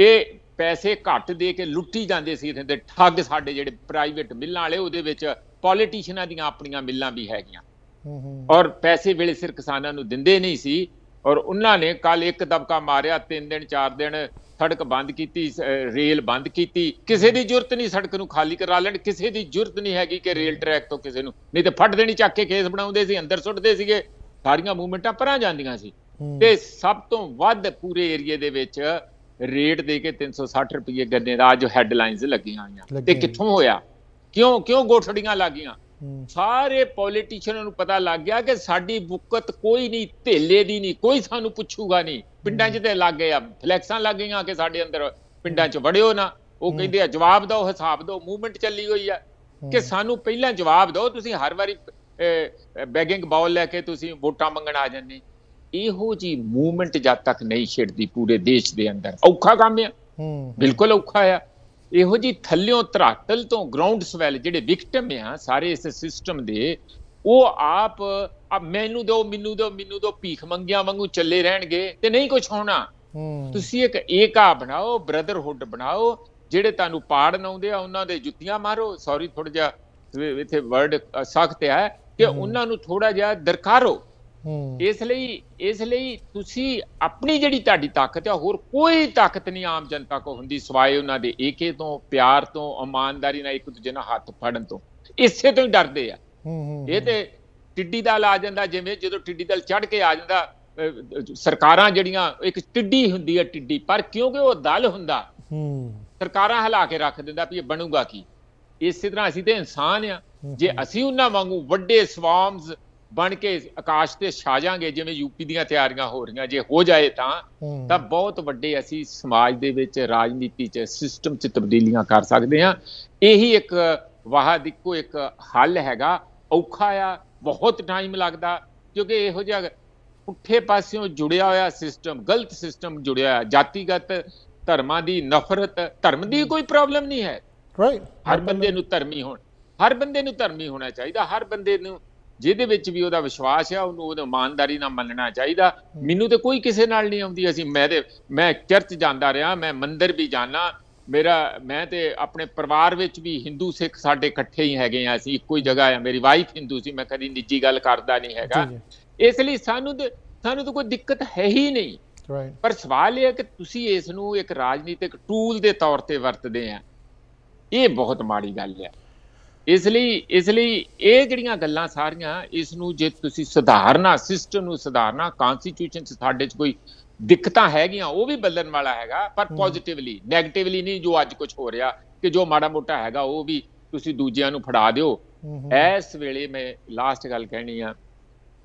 ਇਹ ਪੈਸੇ ਘੱਟ ਦੇ ਕੇ ਲੁੱਟੀ ਜਾਂਦੇ ਸੀ ਤੇ ਠੱਗ ਸਾਡੇ ਜਿਹੜੇ ਪ੍ਰਾਈਵੇਟ ਮਿੱਲਾਂ ਵਾਲੇ ਉਹਦੇ ਵਿੱਚ ਪੋਲੀਟੀਸ਼ੀਨਾਂ ਦੀਆਂ ਆਪਣੀਆਂ ਮਿੱਲਾਂ ਵੀ ਹੈਗੀਆਂ ਹੂੰ ਹੂੰ ਔਰ ਪੈਸੇ ਵੇਲੇ ਸਿਰ ਕਿਸਾਨਾਂ ਨੂੰ ਦਿੰਦੇ ਨਹੀਂ ਸੀ ਔਰ ਉਹਨਾਂ ਨੇ ਕੱਲ ਇੱਕ ਦਬਕਾ ਮਾਰਿਆ ਤਿੰਨ ਦਿਨ ਚਾਰ ਦਿਨ ਸੜਕ ਬੰਦ ਕੀਤੀ ਰੇਲ ਬੰਦ ਕੀਤੀ ਕਿਸੇ ਦੀ ਜ਼ਰੂਰਤ ਨਹੀਂ ਸੜਕ ਨੂੰ ਖਾਲੀ ਕਰਾ ਲੈਣ ਕਿਸੇ ਦੀ ਜ਼ਰੂਰਤ ਨਹੀਂ ਹੈਗੀ ਕਿ ਰੇਲ ਟਰੈਕ ਤੋਂ ਕਿਸੇ ਨੂੰ ਨਹੀਂ ਤੇ ਫੜ ਦੇਣੀ ਚੱਕ ਕੇ ਕੇਸ ਬਣਾਉਂਦੇ ਸੀ ਅੰਦਰ ਸੁੱਟਦੇ ਸੀਗੇ ਸਾਰੀਆਂ ਮੂਵਮੈਂਟਾਂ ਪਰਾਂ ਜਾਂਦੀਆਂ ਸੀ ਤੇ ਸਭ ਤੋਂ ਵੱਧ ਪੂਰੇ ਏਰੀਏ ਦੇ ਵਿੱਚ ਰੇਟ ਦੇ ਕੇ 360 ਰੁਪਏ ਗੰਨੇ ਦਾ ਜੋ ਹੈਡਲਾਈਨਸ ਲੱਗੀਆਂ ਆਈਆਂ ਤੇ ਕਿੱਥੋਂ ਹੋਇਆ ਕਿਉਂ ਕਿਉਂ ਗੋਠੜੀਆਂ ਲੱਗੀਆਂ ਸਾਰੇ ਪੋਲੀਟੀਸ਼ੀਅਨਾਂ ਨੂੰ ਪਤਾ ਲੱਗ ਗਿਆ ਕਿ ਸਾਡੀ ਬੁੱਕਤ ਕੋਈ ਨਹੀਂ ਥੇਲੇ ਦੀ ਨਹੀਂ ਕੋਈ ਸਾਨੂੰ ਪੁੱਛੂਗਾ ਨਹੀਂ ਪਿੰਡਾਂ 'ਚ ਤੇ ਲੱਗ ਗਏ ਆ ਫਲੈਕਸਾਂ ਲੱਗ ਗਈਆਂ ਕਿ ਸਾਡੇ ਅੰਦਰ ਪਿੰਡਾਂ 'ਚ ਵੜਿਓ ਨਾ ਉਹ ਕਹਿੰਦੇ ਆ ਜਵਾਬ ਦਿਓ ਹਿਸਾਬ ਦਿਓ ਮੂਵਮੈਂਟ ਚੱਲੀ ਹੋਈ ਆ ਕਿ ਸਾਨੂੰ ਪਹਿਲਾਂ ਜਵਾਬ ਦਿਓ ਤੁਸੀਂ ਹਰ ਵਾਰੀ ਬੈਗਿੰਗ ਬਾਲ ਲੈ ਕੇ ਤੁਸੀਂ ਵੋਟਾਂ ਮੰਗਣ ਆ ਜੰਨੇ ਇਹੋ ਜੀ ਮੂਵਮੈਂਟ ਜਦ ਤੱਕ ਨਹੀਂ ਛਿੜਦੀ ਪੂਰੇ ਦੇਸ਼ ਦੇ ਅੰਦਰ ਔਖਾ ਕੰਮ ਆ ਬਿਲਕੁਲ ਔਖਾ ਆ ਇਹੋ ਜੀ ਥੱਲਿਓਂ ਧਰਾਟਲ ਤੋਂ ਗਰਾਊਂਡ ਸਵੈਲ ਜਿਹੜੇ ਵਿਕਟਮ ਆ ਸਾਰੇ ਇਸ ਸਿਸਟਮ ਦੇ ਉਹ ਆਪ ਆ ਮੈਨੂੰ ਦਿਓ ਮੈਨੂੰ ਦਿਓ ਮੈਨੂੰ ਦਿਓ ਭੀਖ ਮੰਗਿਆ ਵਾਂਗੂ ਚੱਲੇ ਰਹਿਣਗੇ ਤੇ ਨਹੀਂ ਕੁਝ ਹੋਣਾ ਤੁਸੀਂ ਇੱਕ ਏਕਾ ਬਣਾਓ ਬ੍ਰਦਰਹੁੱਡ ਬਣਾਓ ਜਿਹੜੇ ਤੁਹਾਨੂੰ ਪਾੜ ਨਾਉਂਦੇ ਆ ਉਹਨਾਂ ਦੇ ਜੁੱਤੀਆਂ ਮਾਰੋ ਸੌਰੀ ਥੋੜਾ ਜਿਹਾ ਇੱਥੇ ਵਰਡ ਸਖਤ ਹੈ ਕਿ ਉਹਨਾਂ ਨੂੰ ਥੋੜਾ ਜਿਹਾ ਦਰਕਾਰੋ ਇਸ ਲਈ ਇਸ ਲਈ ਤੁਸੀਂ ਆਪਣੀ ਜਿਹੜੀ ਤੁਹਾਡੀ ਤਾਕਤ ਹੈ ਹੋਰ ਕੋਈ ਤਾਕਤ ਨਹੀਂ ਆਮ ਜਨਤਾ ਕੋ ਹੁੰਦੀ ਸਵਾਏ ਉਹਨਾਂ ਦੇ ਏਕੇ ਤੋਂ ਪਿਆਰ ਤੋਂ ਇਮਾਨਦਾਰੀ ਨਾਲ ਇੱਕ ਦੂਜੇ ਨਾਲ ਹੱਥ ਫੜਨ ਤੋਂ ਇਸੇ ਤੋਂ ਹੀ ਡਰਦੇ ਆ ਇਹ ਤੇ ਟਿੱਡੀ ਦਲ ਆ ਜਾਂਦਾ ਜਿਵੇਂ ਜਦੋਂ ਟਿੱਡੀ ਦਲ ਚੜ ਕੇ ਆ ਜਾਂਦਾ ਸਰਕਾਰਾਂ ਜਿਹੜੀਆਂ ਇੱਕ ਟਿੱਡੀ ਹੁੰਦੀ ਹੈ ਟਿੱਡੀ ਪਰ ਕਿਉਂਕਿ ਉਹ ਦਲ ਹੁੰਦਾ ਸਰਕਾਰਾਂ ਹਲਾ ਕੇ ਰੱਖ ਦਿੰਦਾ ਵੀ ਇਹ ਬਣੂਗਾ ਕੀ ਇਸੇ ਤਰ੍ਹਾਂ ਅਸੀਂ ਤੇ ਇਨਸਾਨ ਆ ਜੇ ਅਸੀਂ ਉਹਨਾਂ ਵਾਂਗੂ ਵੱਡੇ ਸਵਾਮਸ ਬਣ ਕੇ ਆਕਾਸ਼ ਤੇ ਛਾ ਜਾਾਂਗੇ ਜਿਵੇਂ ਯੂਪੀ ਦੀਆਂ ਤਿਆਰੀਆਂ ਹੋ ਰਹੀਆਂ ਜੇ ਹੋ ਜਾਏ ਤਾਂ ਤਾਂ ਬਹੁਤ ਵੱਡੇ ਅਸੀਂ ਸਮਾਜ ਦੇ ਵਿੱਚ ਰਾਜਨੀਤੀ 'ਚ ਸਿਸਟਮ 'ਚ ਤਬਦੀਲੀਆਂ ਕਰ ਸਕਦੇ ਹਾਂ ਇਹੀ ਇੱਕ ਵਾਹਦ ਇੱਕੋ ਇੱਕ ਹੱਲ ਹੈਗਾ ਔਖਾ ਆ ਬਹੁਤ ਟਾਈਮ ਲੱਗਦਾ ਕਿਉਂਕਿ ਇਹੋ ਜਿਹਾ ਪੁੱਠੇ ਪਾਸਿਓਂ ਜੁੜਿਆ ਹੋਇਆ ਸਿਸਟਮ ਗਲਤ ਸਿਸਟਮ ਜੁੜਿਆ ਹੋਇਆ ਜਾਤੀਗਤ ਧਰਮਾਂ ਦੀ ਨਫ਼ਰਤ ਧਰਮ ਦੀ ਕੋਈ ਪ੍ਰੋਬਲਮ ਨਹੀਂ ਹੈ ਰਾਈਟ ਹਰ ਬੰਦੇ ਨੂੰ ਧਰਮੀ ਹੋਣ ਹਰ ਬੰਦੇ ਨੂੰ ਧਰਮੀ ਹੋਣਾ ਚਾਹੀਦਾ ਹਰ ਬੰਦੇ ਨੂੰ ਜਿਹਦੇ ਵਿੱਚ ਵੀ ਉਹਦਾ ਵਿਸ਼ਵਾਸ ਹੈ ਉਹਨੂੰ ਉਹਦੇ ਇਮਾਨਦਾਰੀ ਨਾਲ ਮੰਨਣਾ ਚਾਹੀਦਾ ਮੈਨੂੰ ਤੇ ਕੋਈ ਕਿਸੇ ਨਾਲ ਨਹੀਂ ਆਉਂਦੀ ਅਸੀਂ ਮੈਂ ਤੇ ਮੈਂ ਚਰਚ ਜਾਂਦਾ ਰਿਹਾ ਮੈਂ ਮੰਦਿਰ ਵੀ ਜਾਣਾ ਮੇਰਾ ਮੈਂ ਤੇ ਆਪਣੇ ਪਰਿਵਾਰ ਵਿੱਚ ਵੀ ਹਿੰਦੂ ਸਿੱਖ ਸਾਡੇ ਇਕੱਠੇ ਹੀ ਹੈਗੇ ਆ ਅਸੀਂ ਇੱਕੋ ਹੀ ਜਗ੍ਹਾ ਆ ਮੇਰੀ ਵਾਈਫ ਹਿੰਦੂ ਸੀ ਮੈਂ ਕਦੀ ਨਿੱਜੀ ਗੱਲ ਕਰਦਾ ਨਹੀਂ ਹੈਗਾ ਇਸ ਲਈ ਸਾਨੂੰ ਸਾਨੂੰ ਤਾਂ ਕੋਈ ਦਿੱਕਤ ਹੈ ਹੀ ਨਹੀਂ ਪਰ ਸਵਾਲ ਇਹ ਹੈ ਕਿ ਤੁਸੀਂ ਇਸ ਨੂੰ ਇੱਕ ਰਾਜਨੀਤਿਕ ਟੂਲ ਦੇ ਤੌਰ ਤੇ ਵਰਤਦੇ ਆ ਇਹ ਬਹੁਤ ਮਾੜੀ ਗੱਲ ਹੈ ਇਸ ਲਈ ਇਸ ਲਈ ਇਹ ਜਿਹੜੀਆਂ ਗੱਲਾਂ ਸਾਰੀਆਂ ਇਸ ਨੂੰ ਜੇ ਤੁਸੀਂ ਸੁਧਾਰਨਾ ਸਿਸਟਮ ਨੂੰ ਸੁਧਾਰਨਾ ਕਨਸਟੀਟਿਊਸ਼ਨ ਚ ਸਾਡੇ ਚ ਕੋਈ ਦਿੱਕਤਾਂ ਹੈਗੀਆਂ ਉਹ ਵੀ ਬਦਲਣ ਵਾਲਾ ਹੈਗਾ ਪਰ ਪੋਜ਼ਿਟਿਵਲੀ 네ਗੇਟਿਵਲੀ ਨਹੀਂ ਜੋ ਅੱਜ ਕੁਝ ਹੋ ਰਿਹਾ ਕਿ ਜੋ ਮਾੜਾ ਮੋਟਾ ਹੈਗਾ ਉਹ ਵੀ ਤੁਸੀਂ ਦੂਜਿਆਂ ਨੂੰ ਫੜਾ ਦਿਓ ਇਸ ਵੇਲੇ ਮੈਂ ਲਾਸਟ ਗੱਲ ਕਹਿਣੀ ਆ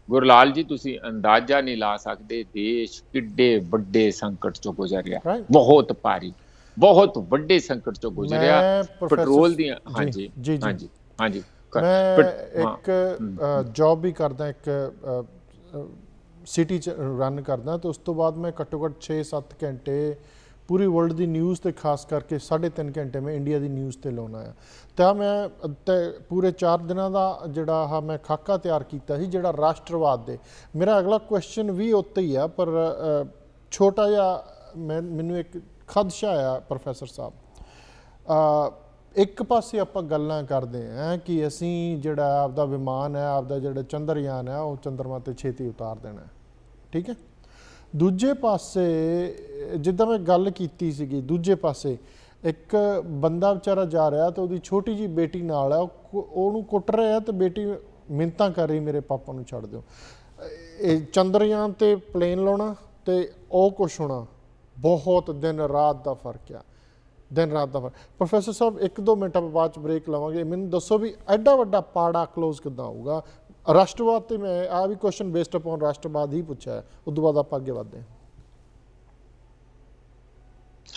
ਗੁਰਲਾਲ ਜੀ ਤੁਸੀਂ ਅੰਦਾਜ਼ਾ ਨਹੀਂ ਲਾ ਸਕਦੇ ਦੇਸ਼ ਕਿੱਡੇ ਵੱਡੇ ਸੰਕਟ ਚੋਂ ਗੁਜ਼ਰ ਰਿਹਾ ਬਹੁਤ ਭਾਰੀ ਬਹੁਤ ਵੱਡੇ ਸੰਕਟ ਚੋਂ ਗੁਜ਼ਰਿਆ ਪੈਟਰੋਲ ਦੀ ਹਾਂਜੀ ਹਾਂਜੀ ਹਾਂਜੀ ਮੈਂ ਇੱਕ ਜੌਬ ਵੀ ਕਰਦਾ ਇੱਕ ਸਿਟੀ ਚ ਰਨ ਕਰਦਾ ਤੇ ਉਸ ਤੋਂ ਬਾਅਦ ਮੈਂ ਘੱਟੋ ਘੱਟ 6-7 ਘੰਟੇ ਪੂਰੀ ਵਰਲਡ ਦੀ ਨਿਊਜ਼ ਤੇ ਖਾਸ ਕਰਕੇ 3.5 ਘੰਟੇ ਮੈਂ ਇੰਡੀਆ ਦੀ ਨਿਊਜ਼ ਤੇ ਲਾਉਣਾ ਆ ਤਾਂ ਮੈਂ ਪੂਰੇ 4 ਦਿਨਾਂ ਦਾ ਜਿਹੜਾ ਆ ਮੈਂ ਖਾਕਾ ਤਿਆਰ ਕੀਤਾ ਸੀ ਜਿਹੜਾ ਰਾਸ਼ਟਰਵਾਦ ਦੇ ਮੇਰਾ ਅਗਲਾ ਕੁਐਸਚਨ ਵੀ ਉੱਤੇ ਹੀ ਆ ਪਰ ਛੋਟਾ ਜਿਹਾ ਮੈਨੂੰ ਇੱਕ ਖਦਸ਼ਾ ਆ ਪ੍ਰੋਫੈਸਰ ਸਾਹਿਬ ਇੱਕ ਪਾਸੇ ਆਪਾਂ ਗੱਲਾਂ ਕਰਦੇ ਆਂ ਕਿ ਅਸੀਂ ਜਿਹੜਾ ਆਪਦਾ ਵਿਮਾਨ ਹੈ ਆਪਦਾ ਜਿਹੜਾ ਚੰਦਰਯਾਨ ਹੈ ਉਹ ਚੰਦਰਮਾ ਤੇ ਛੇਤੀ ਉਤਾਰ ਦੇਣਾ ਠੀਕ ਹੈ ਦੂਜੇ ਪਾਸੇ ਜਿੱਦਾਂ ਮੈਂ ਗੱਲ ਕੀਤੀ ਸੀਗੀ ਦੂਜੇ ਪਾਸੇ ਇੱਕ ਬੰਦਾ ਵਿਚਾਰਾ ਜਾ ਰਿਹਾ ਤੇ ਉਹਦੀ ਛੋਟੀ ਜੀ ਬੇਟੀ ਨਾਲ ਆ ਉਹਨੂੰ ਕੁੱਟ ਰਿਹਾ ਤੇ ਬੇਟੀ ਮਿੰਤਾ ਕਰ ਰਹੀ ਮੇਰੇ ਪਾਪਾ ਨੂੰ ਛੱਡ ਦਿਓ ਇਹ ਚੰਦਰਯਾਨ ਤੇ ਪਲੇਨ ਲਾਉਣਾ ਤੇ ਉਹ ਕੁਛ ਹੋਣਾ ਬਹੁਤ ਦਿਨ ਰਾਤ ਦਾ ਫਰਕ ਆ ਦਿਨ ਰਾਤ ਦਾ ਫਰਕ ਪ੍ਰੋਫੈਸਰ ਸਾਹਿਬ ਇੱਕ ਦੋ ਮਿੰਟ ਬਾਅਦ ਚ ਬ੍ਰੇਕ ਲਵਾਂਗੇ ਮੈਨੂੰ ਦੱਸੋ ਵੀ ਐਡਾ ਵੱਡਾ ਪਾੜਾ ਕਲੋਜ਼ ਕਿੱਦਾਂ ਹੋਊਗਾ ਰਾਸ਼ਟਰਵਾਦ ਤੇ ਮੈਂ ਆ ਵੀ ਕੁਐਸਚਨ ਬੇਸਡ ਅਪਨ ਰਾਸ਼ਟਰਵਾਦ ਹੀ ਪੁੱਛਿਆ ਉਦੋਂ ਉਸ ਤੋਂ ਬਾਅਦ ਆਪਾਂ ਅੱਗੇ ਵਧਦੇ ਹਾਂ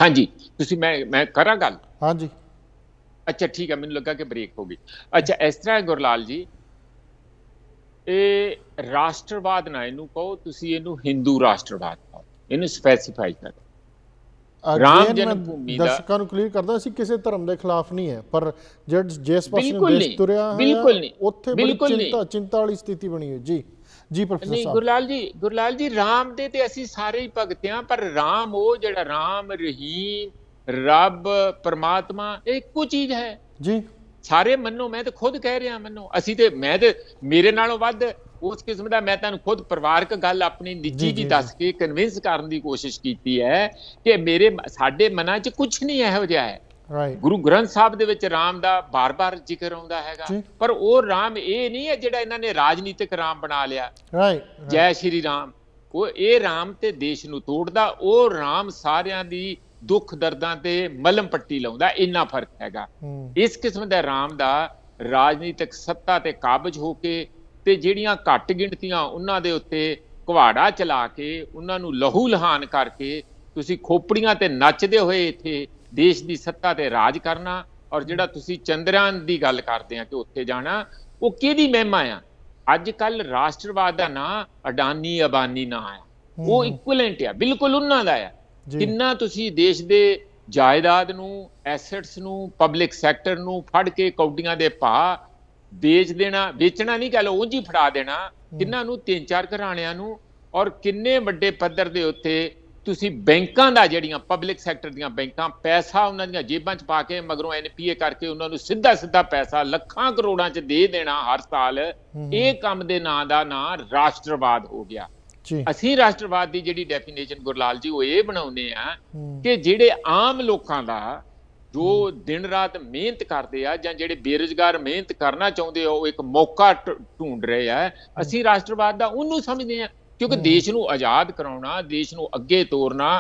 ਹਾਂਜੀ ਤੁਸੀਂ ਮੈਂ ਮੈਂ ਕਰਾਂ ਗੱਲ ਹਾਂਜੀ ਅੱਛਾ ਠੀਕ ਹੈ ਮੈਨੂੰ ਲੱਗਾ ਕਿ ਬ੍ਰੇਕ ਹੋ ਗਈ ਅੱਛਾ ਇਸ ਤਰ੍ਹਾਂ ਗੁਰਲਾਲ ਜੀ ਇਹ ਰਾਸ਼ਟਰਵਾਦ ਨਾ ਇਹਨੂੰ ਕਹੋ ਤੁਸੀਂ ਇਹਨੂੰ ਹਿੰਦੂ ਰਾਸ਼ਟਰਵਾਦ ਕਹੋ ਇਹਨੂੰ ਸਪੈਸੀਫਾਈ ਕਰੋ ਰਾਮ ਜਨਮ ਭੂਮੀ ਦਾ ਦਰਸ਼ਕਾਂ ਨੂੰ ਕਲੀਅਰ ਕਰਦਾ ਅਸੀਂ ਕਿਸੇ ਧਰਮ ਦੇ ਖਿਲਾਫ ਨਹੀਂ ਹੈ ਪਰ ਜਿਸ ਜਿਸ ਪਾਸੇ ਦੇਸ਼ ਤੁਰਿਆ ਹੈ ਉੱਥੇ ਬੜੀ ਚਿੰਤਾ ਚਿੰਤਾ ਵਾਲੀ ਸਥਿਤੀ ਬਣੀ ਹੋਈ ਜੀ ਜੀ ਪ੍ਰੋਫੈਸਰ ਸਾਹਿਬ ਨਹੀਂ ਗੁਰਲਾਲ ਜੀ ਗੁਰਲਾਲ ਜੀ ਰਾਮ ਦੇ ਤੇ ਅਸੀਂ ਸਾਰੇ ਹੀ ਭਗਤਿਆਂ ਪਰ ਰਾਮ ਉਹ ਜਿਹੜਾ ਰਾਮ ਰਹੀਮ ਰੱਬ ਪਰਮਾਤਮਾ ਇਹ ਇੱਕੋ ਚੀਜ਼ ਹੈ ਜੀ ਸਾਰੇ ਮੰਨੋ ਮੈਂ ਤਾਂ ਖੁਦ ਕਹਿ ਰਿਹਾ ਮੰਨੋ ਅਸੀਂ ਤੇ ਮੈਂ ਤੇ ਮੇਰੇ ਨਾਲੋਂ ਵੱਧ ਉਸ ਕਿਸਮ ਦਾ ਮੈਂ ਤੁਹਾਨੂੰ ਖੁਦ ਪਰਿਵਾਰਕ ਗੱਲ ਆਪਣੀ ਨਿੱਜੀ ਵੀ ਦੱਸ ਕੇ ਕਨਵਿੰਸ ਕਰਨ ਦੀ ਕੋਸ਼ਿਸ਼ ਕੀਤੀ ਹੈ ਕਿ ਮੇਰੇ ਸਾਡੇ ਮਨਾਂ 'ਚ ਕੁਝ ਨਹੀਂ ਇਹੋ ਜਿਹਾ ਹੈ ਗੁਰੂ ਗ੍ਰੰਥ ਸਾਹਿਬ ਦੇ ਵਿੱਚ ਰਾਮ ਦਾ ਬਾਰ-ਬਾਰ ਜ਼ਿਕਰ ਆਉਂਦਾ ਹੈਗਾ ਪਰ ਉਹ ਰਾਮ ਇਹ ਨਹੀਂ ਹੈ ਜਿਹੜਾ ਇਹਨਾਂ ਨੇ ਰਾਜਨੀਤਿਕ ਰਾਮ ਬਣਾ ਲਿਆ ਰਾਈਟ ਜੈ ਸ਼੍ਰੀ ਰਾਮ ਉਹ ਇਹ ਰਾਮ ਤੇ ਦੇਸ਼ ਨੂੰ ਤੋੜਦਾ ਉਹ ਰਾਮ ਸਾਰਿਆਂ ਦੀ ਦੁੱਖ ਦਰਦਾਂ ਤੇ ਮਲਮ ਪੱਟੀ ਲਾਉਂਦਾ ਇੰਨਾ ਫਰਕ ਹੈਗਾ ਇਸ ਕਿਸਮ ਦਾ ਰਾਮ ਦਾ ਰਾਜਨੀਤਿਕ ਸੱਤਾ ਤੇ ਕਾਬਜ ਹੋ ਕੇ ਤੇ ਜਿਹੜੀਆਂ ਘੱਟ ਗਿਣਤੀਆਂ ਉਹਨਾਂ ਦੇ ਉੱਤੇ ਕੁਹਾੜਾ ਚਲਾ ਕੇ ਉਹਨਾਂ ਨੂੰ ਲਹੂ ਲਹਾਨ ਕਰਕੇ ਤੁਸੀਂ ਖੋਪੜੀਆਂ ਤੇ ਨੱਚਦੇ ਹੋਏ ਇੱਥੇ ਦੇਸ਼ ਦੀ ਸੱਤਾ ਤੇ ਰਾਜ ਕਰਨਾ ਔਰ ਜਿਹੜਾ ਤੁਸੀਂ ਚੰਦਰਾਨ ਦੀ ਗੱਲ ਕਰਦੇ ਆ ਕਿ ਉੱਥੇ ਜਾਣਾ ਉਹ ਕਿਹਦੀ ਮਹਿਮਾ ਆ ਅੱਜ ਕੱਲ ਰਾਸ਼ਟਰਵਾਦ ਦਾ ਨਾਂ ਅਡਾਨੀ ਅਬਾਨੀ ਨਾ ਆ ਉਹ ਇਕੁਇਲੈਂਟ ਆ ਬਿਲਕੁਲ ਉਹਨਾਂ ਦਾ ਆ ਕਿੰਨਾ ਤੁਸੀਂ ਦੇਸ਼ ਦੇ ਜਾਇਦਾਦ ਨੂੰ ਐਸੈਟਸ ਨੂੰ ਪਬਲਿਕ ਸੈਕਟਰ ਨੂੰ ਫੜ ਕੇ ਕੌਡੀਆਂ ਦੇ ਭਾ ਵੇਚ ਦੇਣਾ ਵੇਚਣਾ ਨਹੀਂ ਕਹ ਲੋ ਉਂਝ ਹੀ ਫੜਾ ਦੇਣਾ ਕਿੰਨਾ ਨੂੰ ਤਿੰਨ ਚਾਰ ਘਰਾਣਿਆਂ ਨੂੰ ਔਰ ਕਿੰਨੇ ਵੱਡੇ ਪੱਧਰ ਦੇ ਉੱਤੇ ਤੁਸੀਂ ਬੈਂਕਾਂ ਦਾ ਜਿਹੜੀਆਂ ਪਬਲਿਕ ਸੈਕਟਰ ਦੀਆਂ ਬੈਂਕਾਂ ਪੈਸਾ ਉਹਨਾਂ ਦੀਆਂ ਜੇਬਾਂ 'ਚ ਪਾ ਕੇ ਮਗਰੋਂ ਐਨਪੀਏ ਕਰਕੇ ਉਹਨਾਂ ਨੂੰ ਸਿੱਧਾ ਸਿੱਧਾ ਪੈਸਾ ਲੱਖਾਂ ਕਰੋੜਾਂ 'ਚ ਦੇ ਦੇਣਾ ਹਰ ਸਾਲ ਇਹ ਕੰਮ ਦੇ ਨਾਂ ਦਾ ਨਾਂ ਰਾਸ਼ਟਰਵਾਦ ਹੋ ਗਿਆ ਅਸੀਂ ਰਾਸ਼ਟਰਵਾਦ ਦੀ ਜਿਹੜੀ ਡੈਫੀਨੇਸ਼ਨ ਗੁਰਲਾਲ ਜੀ ਉਹ ਇਹ ਬਣਾਉਂਦੇ ਆ ਕਿ ਜਿਹੜੇ ਆਮ ਲੋਕਾਂ ਦਾ ਜੋ ਦਿਨ ਰਾਤ ਮਿਹਨਤ ਕਰਦੇ ਆ ਜਾਂ ਜਿਹੜੇ ਬੇਰੋਜ਼ਗਾਰ ਮਿਹਨਤ ਕਰਨਾ ਚਾਹੁੰਦੇ ਆ ਉਹ ਇੱਕ ਮੌਕਾ ਢੂੰਡ ਰਹੇ ਆ ਅਸੀਂ ਰਾਸ਼ਟਰਵਾਦ ਦਾ ਉਹਨੂੰ ਸਮਝਦੇ ਆ ਕਿਉਂਕਿ ਦੇਸ਼ ਨੂੰ ਆਜ਼ਾਦ ਕਰਾਉਣਾ ਦੇਸ਼ ਨੂੰ ਅੱਗੇ ਤੋਰਨਾ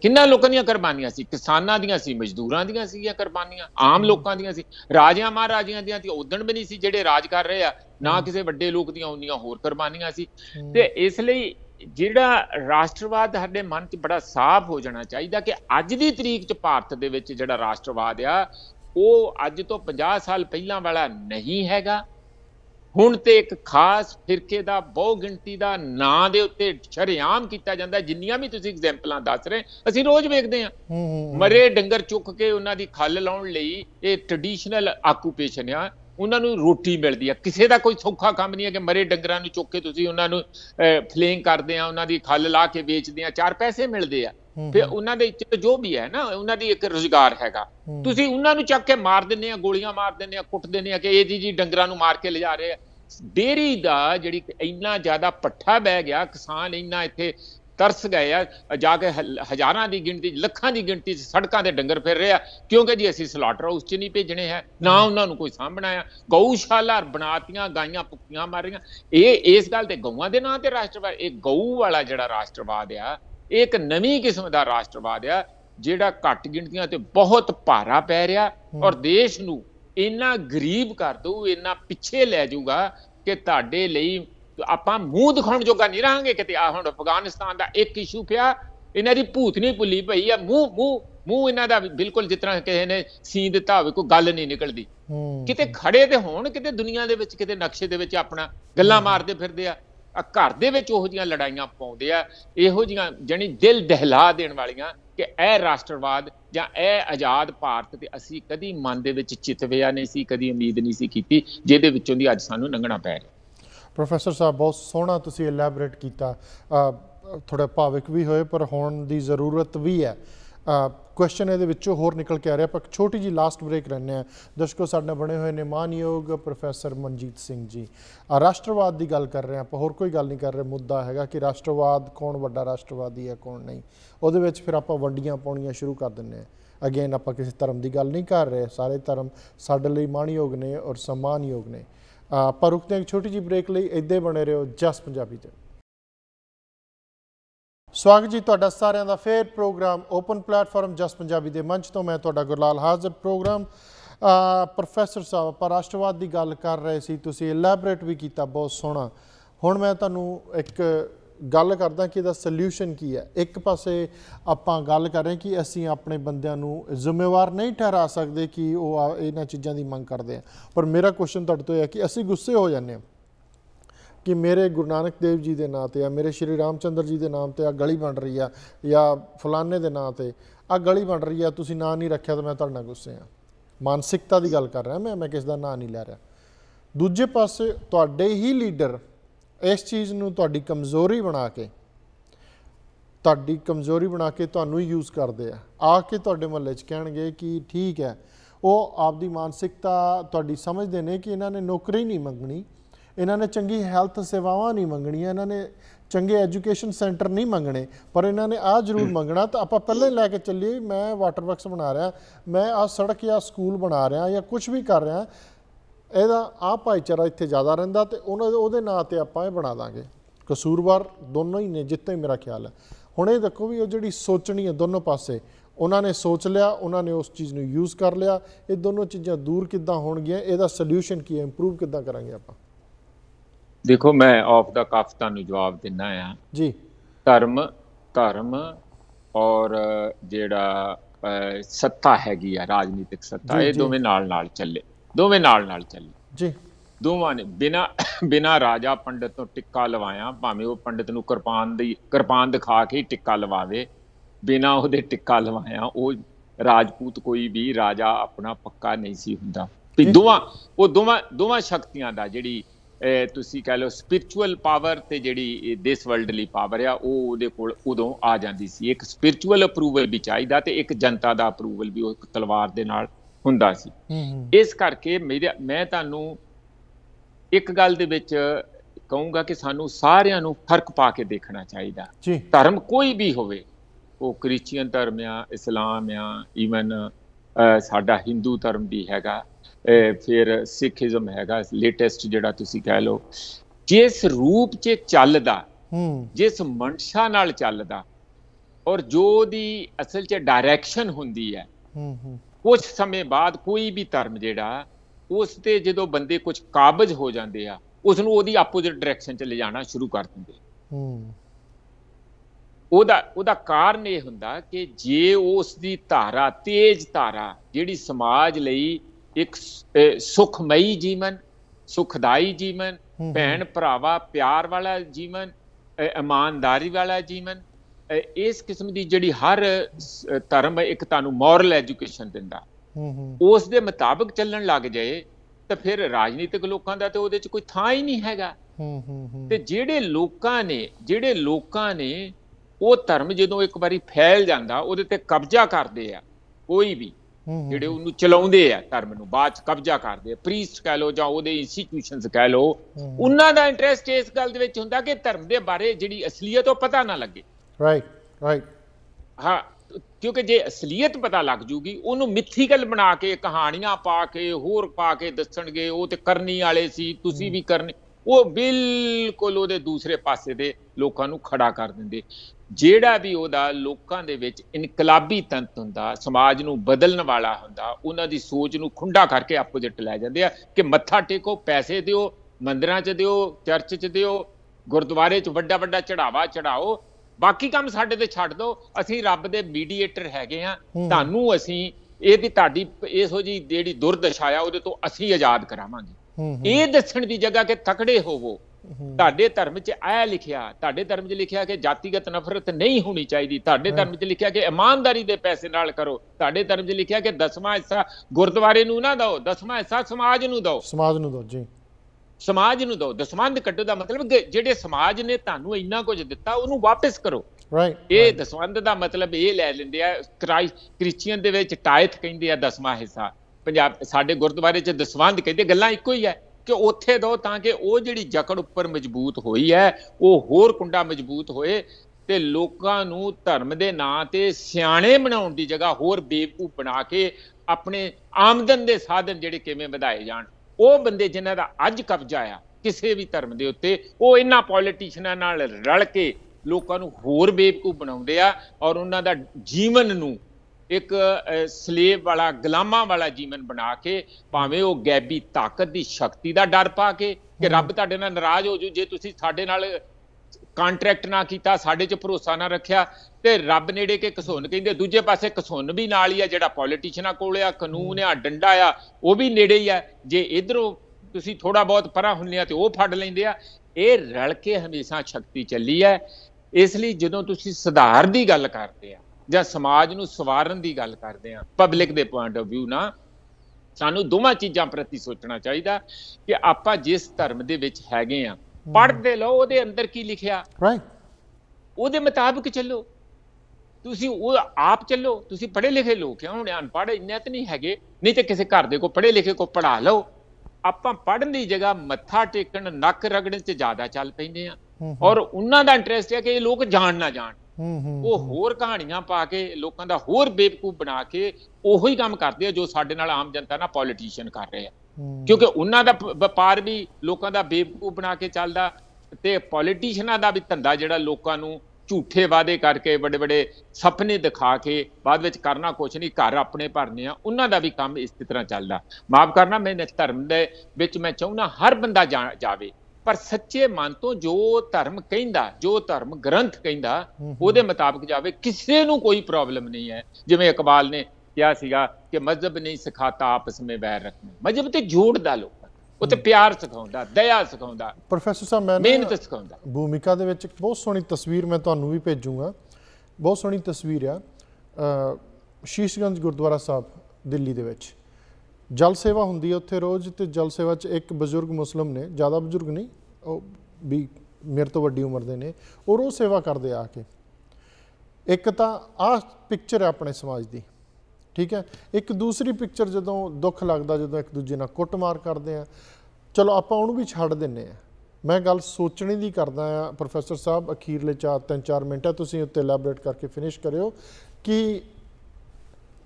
ਕਿੰਨਾ ਲੋਕਾਂ ਦੀਆਂ ਕੁਰਬਾਨੀਆਂ ਸੀ ਕਿਸਾਨਾਂ ਦੀਆਂ ਸੀ ਮਜ਼ਦੂਰਾਂ ਦੀਆਂ ਸੀ ਜਾਂ ਕੁਰਬਾਨੀਆਂ ਆਮ ਲੋਕਾਂ ਦੀਆਂ ਸੀ ਰਾਜਿਆਂ ਮਹਾਰਾਜਿਆਂ ਦੀਆਂ ਤੇ ਉਦਣ ਵੀ ਨਹੀਂ ਸੀ ਜਿਹੜੇ ਰਾਜ ਕਰ ਰਹੇ ਆ ਨਾ ਕਿਸੇ ਵੱਡੇ ਲੋਕ ਦੀਆਂ ਉਨੀਆਂ ਹੋਰ ਕੁਰਬਾਨੀਆਂ ਸੀ ਤੇ ਇਸ ਲਈ ਜਿਹੜਾ ਰਾਸ਼ਟਰਵਾਦ ਸਾਡੇ ਮਨ 'ਚ ਬੜਾ ਸਾਫ਼ ਹੋ ਜਾਣਾ ਚਾਹੀਦਾ ਕਿ ਅੱਜ ਦੀ ਤਰੀਕ 'ਚ ਭਾਰਤ ਦੇ ਵਿੱਚ ਜਿਹੜਾ ਰਾਸ਼ਟਰਵਾਦ ਆ ਉਹ ਅੱਜ ਤੋਂ 50 ਸਾਲ ਪਹਿਲਾਂ ਵਾਲਾ ਨਹੀਂ ਹੈਗਾ ਹੁਣ ਤੇ ਇੱਕ ਖਾਸ ਫਿਰਕੇ ਦਾ ਬਹੁ ਗਿਣਤੀ ਦਾ ਨਾਂ ਦੇ ਉੱਤੇ ਸ਼ਰਿਆਮ ਕੀਤਾ ਜਾਂਦਾ ਜਿੰਨੀਆਂ ਵੀ ਤੁਸੀਂ ਐਗਜ਼ਾਮਪਲਾਂ ਦੱਸ ਰਹੇ ਅਸੀਂ ਰੋਜ਼ ਵੇਖਦੇ ਆ ਮਰੇ ਡੰਗਰ ਚੁੱਕ ਕੇ ਉਹਨਾਂ ਦੀ ਖੱਲ ਲਾਉਣ ਲਈ ਇਹ ਟ੍ਰੈਡੀਸ਼ਨਲ ਆਕੂਪੇਸ਼ਨ ਆ ਉਹਨਾਂ ਨੂੰ ਰੋਟੀ ਮਿਲਦੀ ਆ ਕਿਸੇ ਦਾ ਕੋਈ ਸੌਖਾ ਕੰਮ ਨਹੀਂ ਹੈ ਕਿ ਮਰੇ ਡੰਗਰਾਂ ਨੂੰ ਚੁੱਕ ਕੇ ਤੁਸੀਂ ਉਹਨਾਂ ਨੂੰ ਫਲੇਂਗ ਕਰਦੇ ਆ ਉਹਨਾਂ ਦੀ ਖੱਲ ਲਾ ਕੇ ਵੇਚਦੇ ਆ ਚਾਰ ਪੈਸੇ ਮਿਲਦੇ ਆ ਫਿਰ ਉਹਨਾਂ ਦੇ ਵਿੱਚ ਜੋ ਵੀ ਹੈ ਨਾ ਉਹਨਾਂ ਦੀ ਇੱਕ ਰੋਜ਼ਗਾਰ ਹੈਗਾ ਤੁਸੀਂ ਉਹਨਾਂ ਨੂੰ ਚੱਕ ਕੇ ਮਾਰ ਦਿੰਦੇ ਆ ਗੋਲੀਆਂ ਮਾਰ ਦਿੰਦੇ ਆ ਕੁੱਟ ਦਿੰਦੇ ਆ ਕਿ ਇਹ ਜੀ ਜੀ ਡੰਗਰਾਂ ਨੂੰ ਮਾਰ ਕੇ ਲਿਜਾ ਰਹੇ ਆ ਡੇਰੀ ਦਾ ਜਿਹੜੀ ਇੰਨਾ ਜ਼ਿਆਦਾ ਪੱਠਾ ਬਹਿ ਗਿਆ ਕਿਸਾਨ ਇੰਨਾ ਇੱਥੇ ਤਰਸ ਗਏ ਆ ਜਾ ਕੇ ਹਜ਼ਾਰਾਂ ਦੀ ਗਿਣਤੀ ਲੱਖਾਂ ਦੀ ਗਿਣਤੀ ਚ ਸੜਕਾਂ ਤੇ ਡੰਗਰ ਫਿਰ ਰਹੇ ਆ ਕਿਉਂਕਿ ਜੀ ਅਸੀਂ ਸਲਾਟਰ ਹਾਊਸ ਚ ਨਹੀਂ ਭੇਜਣੇ ਹੈ ਨਾ ਉਹਨਾਂ ਨੂੰ ਕੋਈ ਸਾਂਭਣਾ ਆ ਗਊਸ਼ਾਲਾ ਬਣਾਤੀਆਂ ਗਾਈਆਂ ਪੁੱਕੀਆਂ ਮਾਰ ਰਹੀਆਂ ਇਹ ਇਸ ਗੱਲ ਤੇ ਗਊਆਂ ਦੇ ਨਾਂ ਤੇ ਰਾਸ਼ਟਰਵਾਦ ਇਹ ਗਊ ਵਾਲਾ ਜਿਹੜਾ ਰਾਸ਼ਟਰਵਾਦ ਆ ਇਹ ਇੱਕ ਨਵੀਂ ਕਿਸਮ ਦਾ ਰਾਸ਼ਟਰਵਾਦ ਆ ਜਿਹੜਾ ਘੱਟ ਗਿਣਤੀਆਂ ਤੇ ਬਹੁਤ ਭਾਰਾ ਪੈ ਰਿਹਾ ਔਰ ਦੇਸ਼ ਨੂੰ ਇੰਨਾ ਗਰੀਬ ਕਰ ਦੋ ਇੰਨਾ ਪਿੱਛੇ ਲੈ ਜਾਊਗਾ ਕਿ ਤੁਹਾਡੇ ਲਈ ਆਪਾਂ ਮੂੰਹ ਦਿਖਾਉਣ ਜੋਗਾ ਨਹੀਂ ਰਹਾਂਗੇ ਕਿਤੇ ਆ ਹੁਣ ਅਫਗਾਨਿਸਤਾਨ ਦਾ ਇੱਕ ਇਸ਼ੂ ਪਿਆ ਇਹਨਾਂ ਦੀ ਭੂਤ ਨਹੀਂ ਭੁੱਲੀ ਪਈ ਆ ਮੂੰਹ ਮੂੰਹ ਮੂੰਹ ਇਹਨਾਂ ਦਾ ਬਿਲਕੁਲ ਜਿਸ ਤਰ੍ਹਾਂ ਕਿਸੇ ਨੇ ਸੀ ਦਿੱਤਾ ਹੋਵੇ ਕੋਈ ਗੱਲ ਨਹੀਂ ਨਿਕਲਦੀ ਕਿਤੇ ਖੜੇ ਤੇ ਹੋਣ ਕਿਤੇ ਦੁਨੀਆ ਦੇ ਵਿੱਚ ਕਿਤੇ ਨਕਸ਼ੇ ਦੇ ਵਿੱਚ ਆਪਣਾ ਗੱਲਾਂ ਮਾਰਦੇ ਫਿਰਦੇ ਆ ਘਰ ਦੇ ਵਿੱਚ ਉਹੋ ਜੀਆਂ ਲੜਾਈਆਂ ਪਾਉਂਦੇ ਆ ਇਹੋ ਜੀਆਂ ਜਣੀ ਦਿਲ ਦਹਿਲਾ ਦੇਣ ਵਾਲੀਆਂ ਕਿ ਇਹ ਰਾਸ਼ਟਰਵਾਦ ਜਾਂ ਇਹ ਆਜ਼ਾਦ ਭਾਰਤ ਤੇ ਅਸੀਂ ਕਦੀ ਮਨ ਦੇ ਵਿੱਚ ਚਿਤਵਿਆ ਨਹੀਂ ਸੀ ਕਦੀ ਉਮੀਦ ਨਹੀਂ ਸੀ ਕੀਤੀ ਜਿਹਦੇ ਵਿੱਚੋਂ ਦੀ ਅੱਜ ਸਾਨੂੰ ਲੰਘਣਾ ਪੈ ਰਿਹਾ ਪ੍ਰੋਫੈਸਰ ਸਾਹਿਬ ਬਹੁਤ ਸੋਹਣਾ ਤੁਸੀਂ ਐਲੈਬੋਰੇਟ ਕੀਤਾ ਥੋੜਾ ਭਾਵਿਕ ਵੀ ਹੋਏ ਪਰ ਹੁਣ ਦੀ ਜ਼ਰੂਰਤ ਵੀ ਹੈ ਕੁਐਸਚਨ ਇਹਦੇ ਵਿੱਚੋਂ ਹੋਰ ਨਿਕਲ ਕੇ ਆ ਰਿਹਾ ਪਰ ਛੋਟੀ ਜੀ ਲਾਸਟ ਬ੍ਰੇਕ ਰਹਿੰਨੇ ਆ ਦਰਸ਼ਕੋ ਸਾਡੇ ਨਾਲ ਬਣੇ ਹੋਏ ਨੇ ਮਾਨਯੋਗ ਪ੍ਰੋਫੈਸਰ ਮਨਜੀਤ ਸਿੰਘ ਜੀ ਰਾਸ਼ਟਰਵਾਦ ਦੀ ਗੱਲ ਕਰ ਰਹੇ ਆ ਆਪਾਂ ਹੋਰ ਕੋਈ ਗੱਲ ਨਹੀਂ ਕਰ ਰਹੇ ਮੁੱਦਾ ਹੈਗਾ ਕਿ ਰਾਸ਼ਟਰਵਾਦ ਕੌਣ ਵੱਡਾ ਰਾਸ਼ਟਰਵਾਦੀ ਹੈ ਕੌਣ ਨਹੀਂ ਉਹਦੇ ਵਿੱਚ ਫਿਰ ਆਪਾਂ ਵੰਡੀਆਂ ਪਾਉਣੀਆਂ ਸ਼ੁਰੂ ਕਰ ਦਿੰਨੇ ਆ ਅਗੇਨ ਆਪਾਂ ਕਿਸੇ ਧਰਮ ਦੀ ਗੱਲ ਨਹੀਂ ਕਰ ਰਹੇ ਸਾਰੇ ਧਰਮ ਸਾਡੇ ਲਈ ਮਾਨਯੋਗ ਨੇ ਔਰ ਸਨਮਾਨਯੋਗ ਨੇ ਆਪਾਂ ਰੁਕਦੇ ਹਾਂ ਇੱਕ ਛੋਟੀ ਜੀ ਬ੍ਰੇਕ ਲਈ ਇੱਦੇ ਬਣੇ ਰਹੋ ਜਸ ਪੰਜਾਬੀ ਤੇ ਸਵਾਗਤ ਜੀ ਤੁਹਾਡਾ ਸਾਰਿਆਂ ਦਾ ਫੇਰ programme open platform Jas Punjabi ਦੇ ਮੰਚ ਤੋਂ ਮੈਂ ਤੁਹਾਡਾ ਗੁਰਲਾਲ ਹਾਜ਼ਰ ਪ੍ਰੋਗਰਾਮ ਪ੍ਰੋਫੈਸਰ ਸਾਹਿਬ ਆਪਾਂ ਰਾਸ਼ਟਰਵਾਦ ਦੀ ਗੱਲ ਕਰ ਰਹੇ ਸੀ ਤੁਸੀਂ ਇਲੈਬੋਰੇਟ ਵੀ ਕੀਤਾ ਬਹੁਤ ਸੋਹਣਾ ਹੁਣ ਮੈਂ ਤੁਹਾਨੂੰ ਇੱਕ ਗੱਲ ਕਰਦਾ ਕਿ ਇਹਦਾ ਸੋਲੂਸ਼ਨ ਕੀ ਹੈ ਇੱਕ ਪਾਸੇ ਆਪਾਂ ਗੱਲ ਕਰ ਰਹੇ ਕਿ ਅਸੀਂ ਆਪਣੇ ਬੰਦਿਆਂ ਨੂੰ ਜ਼ਿੰਮੇਵਾਰ ਨਹੀਂ ਠਹਿਰਾ ਸਕਦੇ ਕਿ ਉਹ ਇਹਨਾਂ ਚੀਜ਼ਾਂ ਦੀ ਮੰਗ ਕਰਦੇ ਆ ਪਰ ਮੇਰਾ ਕੁਐਸਚਨ ਤੁਹਾਡੇ ਤੋਂ ਇਹ ਹੈ ਕਿ ਅਸੀਂ ਗੁੱਸੇ ਹੋ ਜਾਂਦੇ ਹਾਂ ਕਿ ਮੇਰੇ ਗੁਰੂ ਨਾਨਕ ਦੇਵ ਜੀ ਦੇ ਨਾਂ ਤੇ ਆ ਮੇਰੇ ਸ਼੍ਰੀ ਰਾਮਚੰਦਰ ਜੀ ਦੇ ਨਾਮ ਤੇ ਆ ਗਲੀ ਬਣ ਰਹੀ ਆ ਜਾਂ ਫਲਾਣੇ ਦੇ ਨਾਂ ਤੇ ਆ ਗਲੀ ਬਣ ਰਹੀ ਆ ਤੁਸੀਂ ਨਾਂ ਨਹੀਂ ਰੱਖਿਆ ਤਾਂ ਮੈਂ ਤੁਹਾਡੇ ਨਾਲ ਗੁੱਸੇ ਆ ਮਾਨਸਿਕਤਾ ਦੀ ਗੱਲ ਕਰ ਰਿਹਾ ਮੈਂ ਮੈਂ ਕਿਸ ਦਾ ਨਾਂ ਨਹੀਂ ਲੈ ਰਿਹਾ ਦੂਜੇ ਪਾਸੇ ਤੁਹਾਡੇ ਹੀ ਲੀਡਰ ਇਸ ਚੀਜ਼ ਨੂੰ ਤੁਹਾਡੀ ਕਮਜ਼ੋਰੀ ਬਣਾ ਕੇ ਤੁਹਾਡੀ ਕਮਜ਼ੋਰੀ ਬਣਾ ਕੇ ਤੁਹਾਨੂੰ ਯੂਜ਼ ਕਰਦੇ ਆ ਆ ਕੇ ਤੁਹਾਡੇ ਮਹੱਲੇ 'ਚ ਕਹਿਣਗੇ ਕਿ ਠੀਕ ਹੈ ਉਹ ਆਪਦੀ ਮਾਨਸਿਕਤਾ ਤੁਹਾਡੀ ਸਮਝਦੇ ਨੇ ਕਿ ਇਹਨਾਂ ਨੇ ਨੌਕਰੀ ਨਹੀਂ ਮੰਗਣੀ ਇਹਨਾਂ ਨੇ ਚੰਗੀ ਹੈਲਥ ਸੇਵਾਵਾਂ ਨਹੀਂ ਮੰਗਣੀਆਂ ਇਹਨਾਂ ਨੇ ਚੰਗੇ ਐਜੂਕੇਸ਼ਨ ਸੈਂਟਰ ਨਹੀਂ ਮੰਗਣੇ ਪਰ ਇਹਨਾਂ ਨੇ ਆ ਜ਼ਰੂਰ ਮੰਗਣਾ ਤਾਂ ਆਪਾਂ ਪਹਿਲੇ ਲੈ ਕੇ ਚੱਲੀਏ ਮੈਂ ਵਾਟਰ ਵਰਕਸ ਬਣਾ ਰਿਹਾ ਮੈਂ ਆ ਸੜਕ ਜਾਂ ਸਕੂਲ ਬਣਾ ਰਿਹਾ ਜਾਂ ਕੁਝ ਵੀ ਕਰ ਰਿਹਾ ਇਹਦਾ ਆ ਭਾਈਚਾਰਾ ਇੱਥੇ ਜ਼ਿਆਦਾ ਰਹਿੰਦਾ ਤੇ ਉਹਨਾਂ ਦੇ ਉਹਦੇ ਨਾਂ ਤੇ ਆਪਾਂ ਇਹ ਬਣਾ ਦਾਂਗੇ ਕਸੂਰਵਾਰ ਦੋਨੋਂ ਹੀ ਨੇ ਜਿੱਤੇ ਮੇਰਾ ਖਿਆਲ ਹੈ ਹੁਣ ਇਹ ਦੇਖੋ ਵੀ ਉਹ ਜਿਹੜੀ ਸੋਚਣੀ ਹੈ ਦੋਨੋਂ ਪਾਸੇ ਉਹਨਾਂ ਨੇ ਸੋਚ ਲਿਆ ਉਹਨਾਂ ਨੇ ਉਸ ਚੀਜ਼ ਨੂੰ ਯੂਜ਼ ਕਰ ਲਿਆ ਇਹ ਦੋਨੋਂ ਚੀਜ਼ਾਂ ਦੂਰ ਕਿੱਦਾਂ ਹੋਣਗੀਆਂ ਇਹਦਾ ਸੋਲੂਸ਼ਨ ਕੀ ਹੈ ਇੰਪਰੂਵ ਕਿੱਦਾਂ ਕਰਾਂਗੇ ਆਪਾਂ ਦੇਖੋ ਮੈਂ ਆਫ ਦਾ ਕਾਫ ਤੁਹਾਨੂੰ ਜਵਾਬ ਦਿੰਨਾ ਆ ਜੀ ਧਰਮ ਧਰਮ ਔਰ ਜਿਹੜਾ ਸੱਤਾ ਹੈਗੀ ਆ ਰਾਜਨੀਤਿਕ ਸੱਤਾ ਇਹ ਦੋਵੇਂ ਨਾਲ ਨਾਲ ਚੱਲੇ ਦੋਵੇਂ ਨਾਲ ਨਾਲ ਚੱਲੇ ਜੀ ਦੋਵਾਂ ਨੇ ਬਿਨਾ ਬਿਨਾ ਰਾਜਾ ਪੰਡਤ ਤੋਂ ਟਿੱਕਾ ਲਵਾਇਆ ਭਾਵੇਂ ਉਹ ਪੰਡਤ ਨੂੰ ਕਿਰਪਾਨ ਦੀ ਕਿਰਪਾਨ ਦਿਖਾ ਕੇ ਟਿੱਕਾ ਲਵਾਵੇ ਬਿਨਾ ਉਹਦੇ ਟਿੱਕਾ ਲਵਾਇਆ ਉਹ ਰਾਜਪੂਤ ਕੋਈ ਵੀ ਰਾਜਾ ਆਪਣਾ ਪੱਕਾ ਨਹੀਂ ਸੀ ਹੁੰਦਾ ਵੀ ਦੋਵਾਂ ਉਹ ਦੋਵਾਂ ਦੋਵਾਂ ਸ਼ਕਤੀਆਂ ਦਾ ਜਿਹੜੀ ਤੁਸੀਂ ਕਹ ਲਓ ਸਪਿਰਚੁਅਲ ਪਾਵਰ ਤੇ ਜਿਹੜੀ ਦਿਸ ਵਰਲਡਲੀ ਪਾਵਰ ਆ ਉਹ ਉਹਦੇ ਕੋਲ ਉਦੋਂ ਆ ਜਾਂਦੀ ਸੀ ਇੱਕ ਸਪਿਰਚੁਅਲ ਅਪਰੂਵਲ ਵੀ ਚਾਹੀਦਾ ਤੇ ਇੱਕ ਜਨਤਾ ਦਾ ਅਪਰੂਵਲ ਵੀ ਉਹ ਤਲਵਾਰ ਦੇ ਨਾਲ ਹੁੰਦਾ ਸੀ ਇਸ ਕਰਕੇ ਮੇਰੇ ਮੈਂ ਤੁਹਾਨੂੰ ਇੱਕ ਗੱਲ ਦੇ ਵਿੱਚ ਕਹੂੰਗਾ ਕਿ ਸਾਨੂੰ ਸਾਰਿਆਂ ਨੂੰ ਫਰਕ ਪਾ ਕੇ ਦੇਖਣਾ ਚਾਹੀਦਾ ਧਰਮ ਕੋਈ ਵੀ ਹੋਵੇ ਉਹ ਕ੍ਰਿਸਚੀਅਨ ਧਰਮ ਆ ਇਸਲਾਮ ਆ ਇਵਨ ਸਾਡਾ ਹਿੰਦੂ ਧਰਮ ਵੀ ਹੈਗਾ ਫਿਰ ਸਿੱਖੀਜ਼ਮ ਹੈਗਾ ਲੇਟੈਸਟ ਜਿਹੜਾ ਤੁਸੀਂ ਕਹਿ ਲਓ ਜਿਸ ਰੂਪ 'ਚ ਚੱਲਦਾ ਜਿਸ ਮਨਸ਼ਾ ਨਾਲ ਚੱਲਦਾ ਔਰ ਜੋ ਦੀ ਅਸਲ 'ਚ ਡਾਇਰੈਕਸ਼ਨ ਹੁੰਦੀ ਹੈ ਕੁਝ ਸਮੇਂ ਬਾਅਦ ਕੋਈ ਵੀ ਧਰਮ ਜਿਹੜਾ ਉਸ ਤੇ ਜਦੋਂ ਬੰਦੇ ਕੁਝ ਕਾਬਜ ਹੋ ਜਾਂਦੇ ਆ ਉਸ ਨੂੰ ਉਹਦੀ ਆਪੋਜ਼ਿਟ ਡਾਇਰੈਕਸ਼ਨ ਚ ਲੈ ਜਾਣਾ ਸ਼ੁਰੂ ਕਰ ਦਿੰਦੇ ਹੂੰ ਉਹਦਾ ਉਹਦਾ ਕਾਰਨ ਇਹ ਹੁੰਦਾ ਕਿ ਜੇ ਉਸ ਦੀ ਧਾਰਾ ਤੇਜ਼ ਧਾਰਾ ਜਿਹੜੀ ਸਮਾਜ ਲਈ ਇੱਕ ਸੁਖਮਈ ਜੀਵਨ ਸੁਖਦਾਈ ਜੀਵਨ ਭੈਣ ਭਰਾਵਾ ਪਿਆਰ ਵਾਲਾ ਜੀਵਨ ਇਮਾਨਦਾਰੀ ਵਾਲਾ ਜੀਵਨ ਇਸ ਕਿਸਮ ਦੀ ਜਿਹੜੀ ਹਰ ਧਰਮ ਇੱਕ ਤੁਹਾਨੂੰ ਮੋਰਲ ਐਜੂਕੇਸ਼ਨ ਦਿੰਦਾ ਉਸ ਦੇ ਮੁਤਾਬਕ ਚੱਲਣ ਲੱਗ ਜਾਏ ਤਾਂ ਫਿਰ ਰਾਜਨੀਤਿਕ ਲੋਕਾਂ ਦਾ ਤੇ ਉਹਦੇ 'ਚ ਕੋਈ ਥਾਂ ਹੀ ਨਹੀਂ ਹੈਗਾ ਤੇ ਜਿਹੜੇ ਲੋਕਾਂ ਨੇ ਜਿਹੜੇ ਲੋਕਾਂ ਨੇ ਉਹ ਧਰਮ ਜਦੋਂ ਇੱਕ ਵਾਰੀ ਫੈਲ ਜਾਂਦਾ ਉਹਦੇ ਤੇ ਕਬਜ਼ਾ ਕਰਦੇ ਆ ਕੋਈ ਵੀ ਜਿਹੜੇ ਉਹਨੂੰ ਚਲਾਉਂਦੇ ਆ ਧਰਮ ਨੂੰ ਬਾਅਦ ਚ ਕਬਜ਼ਾ ਕਰਦੇ ਆ ਪ੍ਰੀਸਟ ਕਹਿ ਲੋ ਜਾਂ ਉਹਦੇ ਇੰਸਟੀਟਿਊਸ਼ਨਸ ਕਹਿ ਲੋ ਉਹਨਾਂ ਦਾ ਇੰਟਰਸਟ ਇਸ ਗੱਲ ਦੇ ਵਿੱਚ ਹੁੰਦਾ ਕਿ ਧਰਮ ਦੇ ਬਾਰੇ ਜਿਹੜੀ ਅਸਲੀਅਤ ਉਹ ਪਤਾ ਨਾ ਲੱਗੇ ਰਾਈਟ ਰਾਈਟ ਹਾਂ ਕਿਉਂਕਿ ਜੇ ਅਸਲੀਅਤ ਪਤਾ ਲੱਗ ਜੂਗੀ ਉਹਨੂੰ ਮਿੱਥੀਕਲ ਬਣਾ ਕੇ ਕਹਾਣੀਆਂ ਪਾ ਕੇ ਹੋਰ ਪਾ ਕੇ ਦੱਸਣਗੇ ਉਹ ਤੇ ਕਰਨੀ ਵਾਲੇ ਸੀ ਤੁਸੀਂ ਵੀ ਕਰਨੀ ਉਹ ਬਿਲਕੁਲ ਉਹਦੇ ਦੂਸਰੇ ਪਾਸੇ ਦੇ ਲੋਕਾਂ ਨੂੰ ਖੜਾ ਕਰ ਦਿੰਦੇ ਜਿਹੜਾ ਵੀ ਉਹਦਾ ਲੋਕਾਂ ਦੇ ਵਿੱਚ ਇਨਕਲਾਬੀ ਤੰਤ ਹੁੰਦਾ ਸਮਾਜ ਨੂੰ ਬਦਲਣ ਵਾਲਾ ਹੁੰਦਾ ਉਹਨਾਂ ਦੀ ਸੋਚ ਨੂੰ ਖੁੰਡਾ ਕਰਕੇ ਆਪੋਜ਼ਿਟ ਲੈ ਜਾਂਦੇ ਆ ਕਿ ਮੱਥਾ ਟੇਕੋ ਪੈਸੇ ਦਿਓ ਮੰਦਰਾਂ 'ਚ ਦਿਓ ਚਰਚ 'ਚ ਦਿਓ ਗੁਰਦੁਆਰੇ 'ਚ ਵੱਡਾ ਵੱਡਾ ਚੜਾਵਾ ਚੜਾਓ ਬਾਕੀ ਕੰਮ ਸਾਡੇ ਤੇ ਛੱਡ ਦਿਓ ਅਸੀਂ ਰੱਬ ਦੇ ਮੀਡੀਏਟਰ ਹੈਗੇ ਆ ਤੁਹਾਨੂੰ ਅਸੀਂ ਇਹਦੀ ਤੁਹਾਡੀ ਇਹੋ ਜੀ ਜਿਹੜੀ ਦੁਰਦਸ਼ਾ ਆ ਉਹਦੇ ਤੋਂ ਅਸੀਂ ਆਜ਼ਾਦ ਕਰਾਵਾਂਗੇ ਇਹ ਦੱਸਣ ਦੀ ਜਗ੍ਹਾ ਕਿ ਤਕੜੇ ਹੋਵੋ ਤੁਹਾਡੇ ਧਰਮ 'ਚ ਆਇਆ ਲਿਖਿਆ ਤੁਹਾਡੇ ਧਰਮ 'ਚ ਲਿਖਿਆ ਕਿ ਜਾਤੀਗਤ ਨਫ਼ਰਤ ਨਹੀਂ ਹੋਣੀ ਚਾਹੀਦੀ ਤੁਹਾਡੇ ਧਰਮ 'ਚ ਲਿਖਿਆ ਕਿ ਇਮਾਨਦਾਰੀ ਦੇ ਪੈਸੇ ਨਾਲ ਕਰੋ ਤੁਹਾਡੇ ਧਰਮ 'ਚ ਲਿਖਿਆ ਕਿ ਦਸਵਾਂ ਹਿੱਸਾ ਗੁਰਦੁਆਰੇ ਨੂੰ ਨਾ ਦਿਓ ਦਸਵਾਂ ਹਿੱਸਾ ਸਮਾਜ ਨੂੰ ਦਿਓ ਸਮਾਜ ਨੂੰ ਦਿਓ ਜੀ ਸਮਾਜ ਨੂੰ ਦੋ ਦਸਵੰਦ ਕੱਢੋ ਦਾ ਮਤਲਬ ਜਿਹੜੇ ਸਮਾਜ ਨੇ ਤੁਹਾਨੂੰ ਇੰਨਾ ਕੁਝ ਦਿੱਤਾ ਉਹਨੂੰ ਵਾਪਸ ਕਰੋ ਰਾਈਟ ਇਹ ਦਸਵੰਦ ਦਾ ਮਤਲਬ ਇਹ ਲੈ ਲੈਂਦੇ ਆ ਕ੍ਰਿਸਚੀਅਨ ਦੇ ਵਿੱਚ ਟਾਇਥ ਕਹਿੰਦੇ ਆ ਦਸਵਾਂ ਹਿੱਸਾ ਪੰਜਾਬ ਸਾਡੇ ਗੁਰਦੁਆਰੇ 'ਚ ਦਸਵੰਦ ਕਹਿੰਦੇ ਗੱਲਾਂ ਇੱਕੋ ਹੀ ਹੈ ਕਿ ਉੱਥੇ ਦੋ ਤਾਂ ਕਿ ਉਹ ਜਿਹੜੀ ਜਕੜ ਉੱਪਰ ਮਜ਼ਬੂਤ ਹੋਈ ਹੈ ਉਹ ਹੋਰ ਕੁੰਡਾ ਮਜ਼ਬੂਤ ਹੋਏ ਤੇ ਲੋਕਾਂ ਨੂੰ ਧਰਮ ਦੇ ਨਾਂ ਤੇ ਸਿਆਣੇ ਬਣਾਉਣ ਦੀ ਜਗ੍ਹਾ ਹੋਰ ਬੇਵਕੂ ਬਣਾ ਕੇ ਆਪਣੇ ਆਮਦਨ ਦੇ ਸਾਧਨ ਜਿਹੜੇ ਕਿਵੇਂ ਵਧਾਏ ਜਾਣ ਉਹ ਬੰਦੇ ਜਿਨ੍ਹਾਂ ਦਾ ਅੱਜ ਕਬਜ਼ਾ ਆ ਕਿਸੇ ਵੀ ਧਰਮ ਦੇ ਉੱਤੇ ਉਹ ਇਹਨਾਂ ਪੋਲੀਟੀਸ਼ੀਨਾਂ ਨਾਲ ਰਲ ਕੇ ਲੋਕਾਂ ਨੂੰ ਹੋਰ ਬੇਵਕੂਫ ਬਣਾਉਂਦੇ ਆ ਔਰ ਉਹਨਾਂ ਦਾ ਜੀਵਨ ਨੂੰ ਇੱਕ ਸਲੇਵ ਵਾਲਾ ਗੁਲਾਮਾਂ ਵਾਲਾ ਜੀਵਨ ਬਣਾ ਕੇ ਭਾਵੇਂ ਉਹ ਗੈਬੀ ਤਾਕਤ ਦੀ ਸ਼ਕਤੀ ਦਾ ਡਰ ਪਾ ਕੇ ਕਿ ਰੱਬ ਤੁਹਾਡੇ ਨਾਲ ਨਾਰਾਜ਼ ਹੋ ਜੂ ਜੇ ਤੁਸੀਂ ਸਾਡੇ ਨਾਲ ਕੰਟਰੈਕਟ ਨਾ ਕੀਤਾ ਸਾਡੇ 'ਚ ਭਰੋਸਾ ਨਾ ਰੱਖਿਆ ਤੇ ਰੱਬ ਨੇੜੇ ਕੇ ਕਸੋਨ ਕਹਿੰਦੇ ਦੂਜੇ ਪਾਸੇ ਕਸੋਨ ਵੀ ਨਾਲ ਹੀ ਆ ਜਿਹੜਾ ਪੋਲੀਟੀਸ਼ੀਨਾਂ ਕੋਲ ਆ ਕਾਨੂੰਨ ਆ ਡੰਡਾ ਆ ਉਹ ਵੀ ਨੇੜੇ ਹੀ ਆ ਜੇ ਇਧਰੋਂ ਤੁਸੀਂ ਥੋੜਾ ਬਹੁਤ ਪਰਾਂ ਹੁੰਨੇ ਆ ਤੇ ਉਹ ਫੜ ਲੈਂਦੇ ਆ ਇਹ ਰਲ ਕੇ ਹਮੇਸ਼ਾ ਸ਼ਕਤੀ ਚੱਲੀ ਹੈ ਇਸ ਲਈ ਜਦੋਂ ਤੁਸੀਂ ਸੁਧਾਰ ਦੀ ਗੱਲ ਕਰਦੇ ਆ ਜਾਂ ਸਮਾਜ ਨੂੰ ਸਵਾਰਨ ਦੀ ਗੱਲ ਕਰਦੇ ਆ ਪਬਲਿਕ ਦੇ ਪੁਆਇੰਟ ਆਫ View ਨਾਲ ਸਾਨੂੰ ਦੋਵਾਂ ਚੀਜ਼ਾਂ ਪ੍ਰਤੀ ਸੋਚਣਾ ਚਾਹੀਦਾ ਕਿ ਆਪਾਂ ਜਿਸ ਧਰਮ ਦੇ ਵਿੱਚ ਹੈਗੇ ਆ ਪੜ੍ਹਦੇ ਲੋ ਉਹਦੇ ਅੰਦਰ ਕੀ ਲਿਖਿਆ ਰਾਈਟ ਉਹਦੇ ਮੁਤਾਬਕ ਚੱਲੋ ਤੁਸੀਂ ਉਹ ਆਪ ਚੱਲੋ ਤੁਸੀਂ ਪੜ੍ਹੇ ਲਿਖੇ ਲੋਕ ਹੋ ਹੁਣ ਅਨਪੜ੍ਹ ਇੰਨੇ ਤਾਂ ਨਹੀਂ ਹੈਗੇ ਨਹੀਂ ਤੇ ਕਿਸੇ ਘਰ ਦੇ ਕੋ ਪੜ੍ਹੇ ਲਿਖੇ ਕੋ ਪੜਾ ਲਓ ਆਪਾਂ ਪੜਨ ਦੀ ਜਗ੍ਹਾ ਮੱਥਾ ਟੇਕਣ ਨੱਕ ਰਗੜਨ ਤੇ ਜ਼ਿਆਦਾ ਚੱਲ ਪੈਂਦੇ ਆ ਔਰ ਉਹਨਾਂ ਦਾ ਇੰਟਰਸਟ ਹੈ ਕਿ ਇਹ ਲੋਕ ਜਾਣ ਨਾ ਜਾਣ ਉਹ ਹੋਰ ਕਹਾਣੀਆਂ ਪਾ ਕੇ ਲੋਕਾਂ ਦਾ ਹੋਰ ਬੇਵਕੂਫ ਬਣਾ ਕੇ ਉਹੀ ਕੰਮ ਕਰਦੇ ਆ ਜੋ ਸਾਡੇ ਨਾਲ ਆਮ ਜਨਤਾ ਨਾਲ ਪੋਲੀਟੀਸ਼ੀਅਨ ਕਰ ਰਹੇ ਆ ਕਿਉਂਕਿ ਉਹਨਾਂ ਦਾ ਵਪਾਰ ਵੀ ਲੋਕਾਂ ਦਾ ਬੇਵਕੂਫ ਬਣਾ ਕੇ ਚੱਲਦਾ ਤੇ ਪੋਲੀਟੀਸ਼ੀਅਨਾਂ ਦਾ ਵੀ ਧੰਦਾ ਜਿਹੜਾ ਲੋਕਾਂ ਨੂੰ ਝੂਠੇ ਵਾਅਦੇ ਕਰਕੇ ਵੱਡੇ ਵੱਡੇ ਸੁਪਨੇ ਦਿਖਾ ਕੇ ਬਾਅਦ ਵਿੱਚ ਕਰਨਾ ਕੁਝ ਨਹੀਂ ਘਰ ਆਪਣੇ ਭਰਨੇ ਆ ਉਹਨਾਂ ਦਾ ਵੀ ਕੰਮ ਇਸ ਤਰ੍ਹਾਂ ਚੱਲਦਾ ਮਾਫ ਕਰਨਾ ਮੈਂ ਧਰਮ ਦੇ ਵਿੱਚ ਮੈਂ ਚਾਹੁੰਦਾ ਹਰ ਬੰਦਾ ਜਾਵੇ ਪਰ ਸੱਚੇ ਮਨ ਤੋਂ ਜੋ ਧਰਮ ਕਹਿੰਦਾ ਜੋ ਧਰਮ ਗ੍ਰੰਥ ਕਹਿੰਦਾ ਉਹਦੇ ਮੁਤਾਬਕ ਜਾਵੇ ਕਿਸੇ ਨੂੰ ਕੋਈ ਪ੍ਰੋਬਲਮ ਨਹੀਂ ਹੈ ਜਿਵੇਂ ਇਕਬਾਲ ਨੇ ਕਿਹਾ ਸੀਗਾ ਕਿ ਮਜ਼ਹਬ ਨਹੀਂ ਸਿਖਾਤਾ ਆਪਸ ਵਿੱਚ ਵੈਰ ਰੱਖਣਾ ਮਜ਼ਹਬ ਤੇ ਜੋੜਦਾ ਲੋਕ ਉਹ ਤੇ ਪਿਆਰ ਸਿਖਾਉਂਦਾ ਦਇਆ ਸਿਖਾਉਂਦਾ ਪ੍ਰੋਫੈਸਰ ਸਾਹਿਬ ਮੈਂ ਮਿਹਨਤ ਸਿਖਾਉਂਦਾ ਭੂਮਿਕਾ ਦੇ ਵਿੱਚ ਇੱਕ ਬਹੁਤ ਸੋਹਣੀ ਤਸਵੀਰ ਮੈਂ ਤੁਹਾਨੂੰ ਵੀ ਭੇਜੂਗਾ ਬਹੁਤ ਸੋਹਣੀ ਤਸਵੀਰ ਆ ਸ਼ੀਸ਼ਗੰਜ ਗੁਰਦੁਆਰਾ ਸਾਹਿਬ ਦਿੱਲੀ ਦੇ ਵਿੱਚ ਜਲ ਸੇਵਾ ਹੁੰਦੀ ਹੈ ਉੱਥੇ ਰੋਜ਼ ਤੇ ਜਲ ਸੇਵਾ 'ਚ ਇੱਕ ਬਜ਼ੁਰਗ ਮੁਸਲਮ ਨੇ ਜ਼ਿਆਦਾ ਬਜ਼ੁਰਗ ਨਹੀਂ ਉਹ ਵੀ ਮੇਰੇ ਤੋਂ ਵੱਡੀ ਉਮਰ ਦੇ ਨੇ ਉਹ ਰੋਜ਼ ਸੇਵਾ ਕਰਦੇ ਆ ਕੇ ਇੱਕ ਤਾਂ ਆਹ ਪਿਕਚਰ ਹੈ ਆਪਣੇ ਸਮਾਜ ਦੀ ਠੀਕ ਹੈ ਇੱਕ ਦੂਸਰੀ ਪਿਕਚਰ ਜਦੋਂ ਦੁੱਖ ਲੱਗਦਾ ਜਦੋਂ ਇੱਕ ਦੂਜੇ ਨਾਲ ਕੁੱਟਮਾਰ ਕਰਦੇ ਆ ਚਲੋ ਆਪਾਂ ਉਹਨੂੰ ਵੀ ਛੱਡ ਦਿੰਨੇ ਆ ਮੈਂ ਗੱਲ ਸੋਚਣੇ ਦੀ ਕਰਦਾ ਆ ਪ੍ਰੋਫੈਸਰ ਸਾਹਿਬ ਅਖੀਰਲੇ 4 3-4 ਮਿੰਟਾਂ ਤੁਸੀਂ ਉੱਤੇ ਲੈਬੋਰੇਟ ਕਰਕੇ ਫਿਨਿਸ਼ ਕਰਿਓ ਕਿ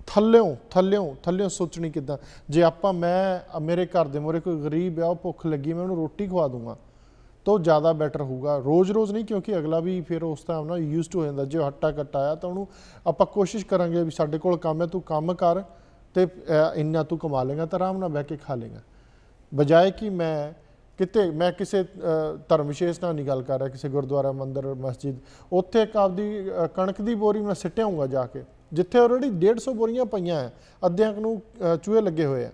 ਥੱਲਿਓਂ ਥੱਲਿਓਂ ਥੱਲਿਓਂ ਸੋਚਣੀ ਕਿਦਾਂ ਜੇ ਆਪਾਂ ਮੈਂ ਮੇਰੇ ਘਰ ਦੇ ਮੋਰੇ ਕੋਈ ਗਰੀਬ ਆ ਉਹ ਭੁੱਖ ਲੱਗੀ ਮੈਂ ਉਹਨੂੰ ਰੋਟੀ ਖਵਾ ਦੂੰਗਾ ਤੋਂ ਜ਼ਿਆਦਾ ਬੈਟਰ ਹੋਊਗਾ ਰੋਜ਼-ਰੋਜ਼ ਨਹੀਂ ਕਿਉਂਕਿ ਅਗਲਾ ਵੀ ਫਿਰ ਉਸ ਟਾਈਮ ਨਾਲ ਯੂਜ਼ ਟੂ ਹੋ ਜਾਂਦਾ ਜੇ ਹੱਟਾ ਕੱਟਾ ਆਇਆ ਤਾਂ ਉਹਨੂੰ ਆਪਾਂ ਕੋਸ਼ਿਸ਼ ਕਰਾਂਗੇ ਵੀ ਸਾਡੇ ਕੋਲ ਕੰਮ ਹੈ ਤੂੰ ਕੰਮ ਕਰ ਤੇ ਇੰਨਾ ਤੂੰ ਕਮਾ ਲੇਗਾ ਤਾਂ ਆਰਾਮ ਨਾਲ ਬਹਿ ਕੇ ਖਾ ਲੇਗਾ ਬਜਾਏ ਕਿ ਮੈਂ ਕਿਤੇ ਮੈਂ ਕਿਸੇ ਧਰਮ ਵਿਸ਼ੇਸ਼ ਨਾਲ ਨਹੀਂ ਗੱਲ ਕਰ ਰਿਹਾ ਕਿਸੇ ਗੁਰਦੁਆਰਾ ਮੰਦਿਰ ਮਸਜਿਦ ਉੱਥੇ ਇੱਕ ਆਪਦੀ ਕਣਕ ਦੀ ਬੋਰੀ ਮੈਂ ਸਿੱਟਿਆਉਂਗਾ ਜਾ ਕੇ ਜਿੱਥੇ ਆਲਰੇਡੀ 150 ਬੋਰੀਆਂ ਪਈਆਂ ਆ ਅੱਧਿਆਂ ਨੂੰ ਚੂਹੇ ਲੱਗੇ ਹੋਏ ਆ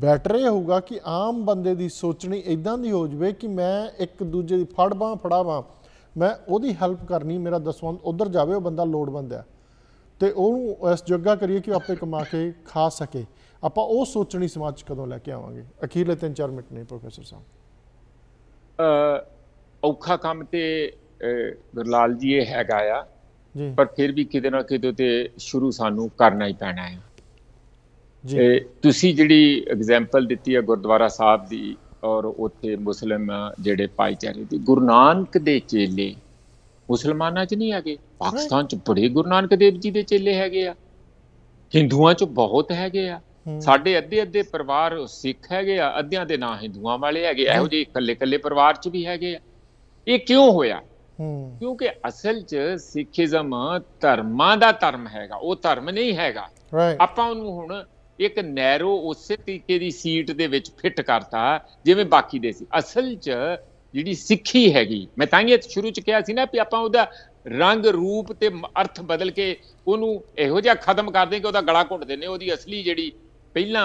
ਬੈਟਰ ਇਹ ਹੋਊਗਾ ਕਿ ਆਮ ਬੰਦੇ ਦੀ ਸੋਚਣੀ ਇਦਾਂ ਦੀ ਹੋ ਜਵੇ ਕਿ ਮੈਂ ਇੱਕ ਦੂਜੇ ਦੀ ਫੜ ਬਾਂ ਫੜਾ ਮੈਂ ਉਹਦੀ ਹੈਲਪ ਕਰਨੀ ਮੇਰਾ ਦਸਵੰਦ ਉਧਰ ਜਾਵੇ ਉਹ ਬੰਦਾ ਲੋੜਵੰਦ ਹੈ ਤੇ ਉਹਨੂੰ ਇਸ ਜਗ੍ਹਾ ਕਰੀਏ ਕਿ ਆਪੇ ਕਮਾ ਕੇ ਖਾ ਸਕੇ ਆਪਾਂ ਉਹ ਸੋਚਣੀ ਸਮਾਜ ਚ ਕਦੋਂ ਲੈ ਕੇ ਆਵਾਂਗੇ ਅਖੀਰਲੇ 3-4 ਮਿੰਟ ਨੇ ਪ੍ਰੋਫੈਸਰ ਸਾਹਿਬ ਅ ਔਖਾ ਕੰਮ ਤੇ ਗੁਰਲਾਲ ਜੀ ਇਹ ਹੈਗਾ ਆ ਪਰ ਫਿਰ ਵੀ ਕਿਤੇ ਨਾ ਕਿਤੇ ਤੇ ਸ਼ੁਰੂ ਸਾਨੂੰ ਕਰਨਾ ਹੀ ਪੈਣਾ ਹੈ ਤੁਸੀਂ ਜਿਹੜੀ ਐਗਜ਼ਾਮਪਲ ਦਿੱਤੀ ਹੈ ਗੁਰਦੁਆਰਾ ਸਾਹਿਬ ਦੀ ਔਰ ਉੱਥੇ ਮੁਸਲਮ ਜਿਹੜੇ ਭਾਈਚਾਰੇ ਦੀ ਗੁਰੂ ਨਾਨਕ ਦੇ ਚੇਲੇ ਮੁਸਲਮਾਨਾਂ 'ਚ ਨਹੀਂ ਆਗੇ ਪਾਕਿਸਤਾਨ 'ਚ ਬੜੇ ਗੁਰੂ ਨਾਨਕ ਦੇਵ ਜੀ ਦੇ ਚੇਲੇ ਹੈਗੇ ਆ ਹਿੰਦੂਆਂ 'ਚ ਬਹੁਤ ਹੈਗੇ ਆ ਸਾਡੇ ਅੱਧੇ ਅੱਧੇ ਪਰਿਵਾਰ ਸਿੱਖ ਹੈਗੇ ਆ ਅੱਧਿਆਂ ਦੇ ਨਾਂ ਹਿੰਦੂਆਂ ਵਾਲੇ ਹੈਗੇ ਇਹੋ ਜਿਹੇ ਇਕੱਲੇ ਇਕੱਲੇ ਪਰਿਵਾਰ 'ਚ ਵੀ ਹੈਗੇ ਆ ਇਹ ਕਿਉਂ ਹੋਇਆ ਕਿਉਂਕਿ ਅਸਲ 'ਚ ਸਿੱਖੀਜ਼ਮ ਧਰਮਾਂ ਦਾ ਧਰਮ ਹੈਗਾ ਉਹ ਧਰਮ ਨਹੀਂ ਹੈਗਾ ਆਪਾਂ ਉਹਨੂੰ ਹੁਣ ਇੱਕ ਨੈਰੋ ਉਸੇ ਤਰੀਕੇ ਦੀ ਸੀਟ ਦੇ ਵਿੱਚ ਫਿੱਟ ਕਰਤਾ ਜਿਵੇਂ ਬਾਕੀ ਦੇ ਸੀ ਅਸਲ 'ਚ ਜਿਹੜੀ ਸਿੱਖੀ ਹੈਗੀ ਮੈਂ ਤਾਂ ਇਹ ਸ਼ੁਰੂ 'ਚ ਕਿਹਾ ਸੀ ਨਾ ਵੀ ਆਪਾਂ ਉਹਦਾ ਰੰਗ ਰੂਪ ਤੇ ਅਰਥ ਬਦਲ ਕੇ ਉਹਨੂੰ ਇਹੋ ਜਿਹਾ ਖਤਮ ਕਰ ਦੇ ਕਿ ਉਹਦਾ ਗਲਾ ਘੁੱਟ ਦਿੰਨੇ ਉਹਦੀ ਅਸਲੀ ਜਿਹੜੀ ਪਹਿਲਾਂ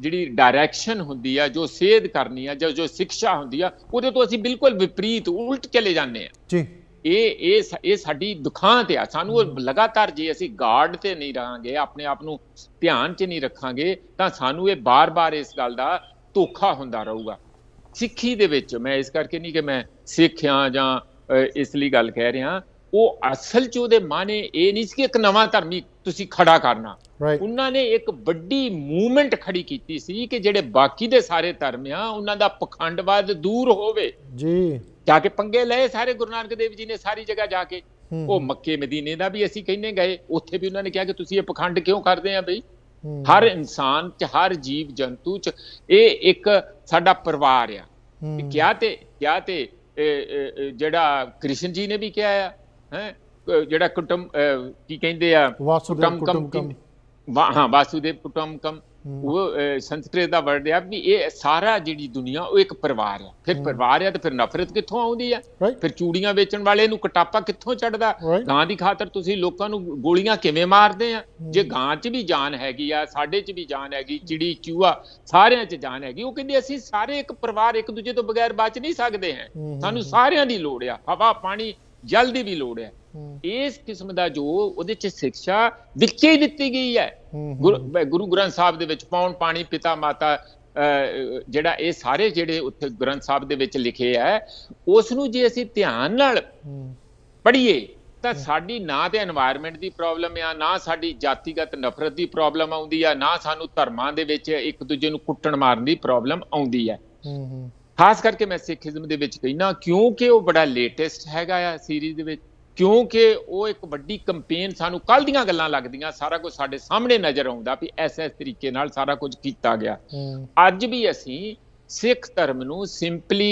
ਜਿਹੜੀ ਡਾਇਰੈਕਸ਼ਨ ਹੁੰਦੀ ਆ ਜੋ ਸੇਧ ਕਰਨੀ ਆ ਜੋ ਸਿੱਖਿਆ ਹੁੰਦੀ ਆ ਉਹਦੇ ਤੋਂ ਅਸੀਂ ਬਿਲਕੁਲ ਵਿਪਰੀਤ ਉਲਟ ਚਲੇ ਜਾਂਦੇ ਆ ਜੀ ਇਹ ਇਹ ਇਹ ਸਾਡੀ ਦੁਖਾਂ ਤੇ ਆ ਸਾਨੂੰ ਉਹ ਲਗਾਤਾਰ ਜੇ ਅਸੀਂ ਗਾਰਡ ਤੇ ਨਹੀਂ ਰਹਾਂਗੇ ਆਪਣੇ ਆਪ ਨੂੰ ਧਿਆਨ 'ਚ ਨਹੀਂ ਰੱਖਾਂਗੇ ਤਾਂ ਸਾਨੂੰ ਇਹ ਬਾਰ-ਬਾਰ ਇਸ ਗੱਲ ਦਾ ਧੋਖਾ ਹੁੰਦਾ ਰਹੂਗਾ ਸਿੱਖੀ ਦੇ ਵਿੱਚ ਮੈਂ ਇਸ ਕਰਕੇ ਨਹੀਂ ਕਿ ਮੈਂ ਸਿੱਖਿਆ ਜਾਂ ਇਸ ਲਈ ਗੱਲ ਕਹਿ ਰਿਹਾ ਉਹ ਅਸਲ ਚ ਉਹਦੇ ਮਾਨੇ ਇਹ ਨਹੀਂ ਸੀ ਕਿ ਇੱਕ ਨਵਾਂ ਧਰਮੀ ਤੁਸੀਂ ਖੜਾ ਕਰਨਾ ਉਹਨਾਂ ਨੇ ਇੱਕ ਵੱਡੀ ਮੂਵਮੈਂਟ ਖੜੀ ਕੀਤੀ ਸੀ ਕਿ ਜਿਹੜੇ ਬਾਕੀ ਦੇ ਸਾਰੇ ਧਰਮ ਆ ਉਹਨਾਂ ਦਾ ਪਖੰਡਵਾਦ ਦੂਰ ਹੋਵੇ ਜੀ ਜਾ ਕੇ ਪੰਗੇ ਲਏ ਸਾਰੇ ਗੁਰੂ ਨਾਨਕ ਦੇਵ ਜੀ ਨੇ ਸਾਰੀ ਜਗ੍ਹਾ ਜਾ ਕੇ ਉਹ ਮੱਕੇ ਮਦੀਨੇ ਦਾ ਵੀ ਅਸੀਂ ਕਹਿੰਨੇ ਗਏ ਉੱਥੇ ਵੀ ਉਹਨਾਂ ਨੇ ਕਿਹਾ ਕਿ ਤੁਸੀਂ ਇਹ ਪਖੰਡ ਕਿਉਂ ਕਰਦੇ ਆ ਬਈ ਹਰ ਇਨਸਾਨ ਚ ਹਰ ਜੀਵ ਜੰਤੂ ਚ ਇਹ ਇੱਕ ਸਾਡਾ ਪਰਿਵਾਰ ਆ ਕਿਹਾ ਤੇ ਕਿਹਾ ਤੇ ਜਿਹੜਾ ਕ੍ਰਿਸ਼ਨ ਜੀ ਨੇ ਵੀ ਕਿਹਾ ਆ ਹੈ ਜਿਹੜਾ ਕੁਟਮ ਕੀ ਕਹਿੰਦੇ ਆ ਕੁਟਮ ਵਾਹ ਹਾਂ ਵਾਸੂਦੇਵ ਕੁਟਮ ਕਮ ਉਹ ਸੰਸਕ੍ਰਿਤ ਦਾ ਵਰਡ ਆ ਵੀ ਇਹ ਸਾਰਾ ਜਿਹੜੀ ਦੁਨੀਆ ਉਹ ਇੱਕ ਪਰਿਵਾਰ ਆ ਫਿਰ ਪਰਿਵਾਰ ਆ ਤੇ ਫਿਰ ਨਫ਼ਰਤ ਕਿੱਥੋਂ ਆਉਂਦੀ ਆ ਫਿਰ ਚੂੜੀਆਂ ਵੇਚਣ ਵਾਲੇ ਨੂੰ ਕਟਾਪਾ ਕਿੱਥੋਂ ਚੜਦਾ ਗਾਂ ਦੀ ਖਾਤਰ ਤੁਸੀਂ ਲੋਕਾਂ ਨੂੰ ਗੋਲੀਆਂ ਕਿਵੇਂ ਮਾਰਦੇ ਆ ਜੇ ਗਾਂ 'ਚ ਵੀ ਜਾਨ ਹੈਗੀ ਆ ਸਾਡੇ 'ਚ ਵੀ ਜਾਨ ਹੈਗੀ ਚਿੜੀ ਚੂਹਾ ਸਾਰਿਆਂ 'ਚ ਜਾਨ ਹੈਗੀ ਉਹ ਕਹਿੰਦੇ ਅਸੀਂ ਸਾਰੇ ਇੱਕ ਪਰਿਵਾਰ ਇੱਕ ਦੂਜੇ ਤੋਂ ਬਗੈਰ ਬਚ ਨਹੀਂ ਸਕਦੇ ਹਾਂ ਸਾਨੂੰ ਸਾਰਿਆਂ ਦੀ ਲੋੜ ਆ ਹਵਾ ਪਾਣੀ ਜਲ ਦੀ ਵੀ ਲੋੜ ਹੈ ਇਸ ਕਿਸਮ ਦਾ ਜੋ ਉਹਦੇ ਚ ਸਿੱਖਿਆ ਵਿੱਚੇ ਹੀ ਦਿੱਤੀ ਗਈ ਹੈ ਗੁਰੂ ਗ੍ਰੰਥ ਸਾਹਿਬ ਦੇ ਵਿੱਚ ਪਾਉਣ ਪਾਣੀ ਪਿਤਾ ਮਾਤਾ ਜਿਹੜਾ ਇਹ ਸਾਰੇ ਜਿਹੜੇ ਉੱਥੇ ਗ੍ਰੰਥ ਸਾਹਿਬ ਦੇ ਵਿੱਚ ਲਿਖੇ ਆ ਉਸ ਨੂੰ ਜੇ ਅਸੀਂ ਧਿਆਨ ਨਾਲ ਪੜ੍ਹੀਏ ਤਾਂ ਸਾਡੀ ਨਾ ਤੇ এনवायरमेंट ਦੀ ਪ੍ਰੋਬਲਮ ਆ ਨਾ ਸਾਡੀ ਜਾਤੀਗਤ ਨਫ਼ਰਤ ਦੀ ਪ੍ਰੋਬਲਮ ਆਉਂਦੀ ਆ ਨਾ ਸਾਨੂੰ ਧਰਮਾਂ ਦੇ ਵਿੱਚ ਇੱਕ ਦੂਜੇ ਨੂੰ ਕੁੱਟਣ ਮਾਰਨ ਦੀ ਪ੍ਰੋਬਲਮ ਆਉਂਦੀ ਹੈ ਖਾਸ ਕਰਕੇ ਮੈਂ ਸਿੱਖੀਜ਼ਮ ਦੇ ਵਿੱਚ ਕਹਿਣਾ ਕਿਉਂਕਿ ਉਹ ਬੜਾ ਲੇਟੈਸਟ ਹੈਗਾ ਆ ਸੀਰੀਜ਼ ਦੇ ਵਿੱਚ ਕਿਉਂਕਿ ਉਹ ਇੱਕ ਵੱਡੀ ਕੈਂਪੇਨ ਸਾਨੂੰ ਕੱਲ ਦੀਆਂ ਗੱਲਾਂ ਲੱਗਦੀਆਂ ਸਾਰਾ ਕੁਝ ਸਾਡੇ ਸਾਹਮਣੇ ਨਜ਼ਰ ਆਉਂਦਾ ਵੀ ਐਸ ਐਸ ਤਰੀਕੇ ਨਾਲ ਸਾਰਾ ਕੁਝ ਕੀਤਾ ਗਿਆ ਅੱਜ ਵੀ ਅਸੀਂ ਸਿੱਖ ਧਰਮ ਨੂੰ ਸਿੰਪਲੀ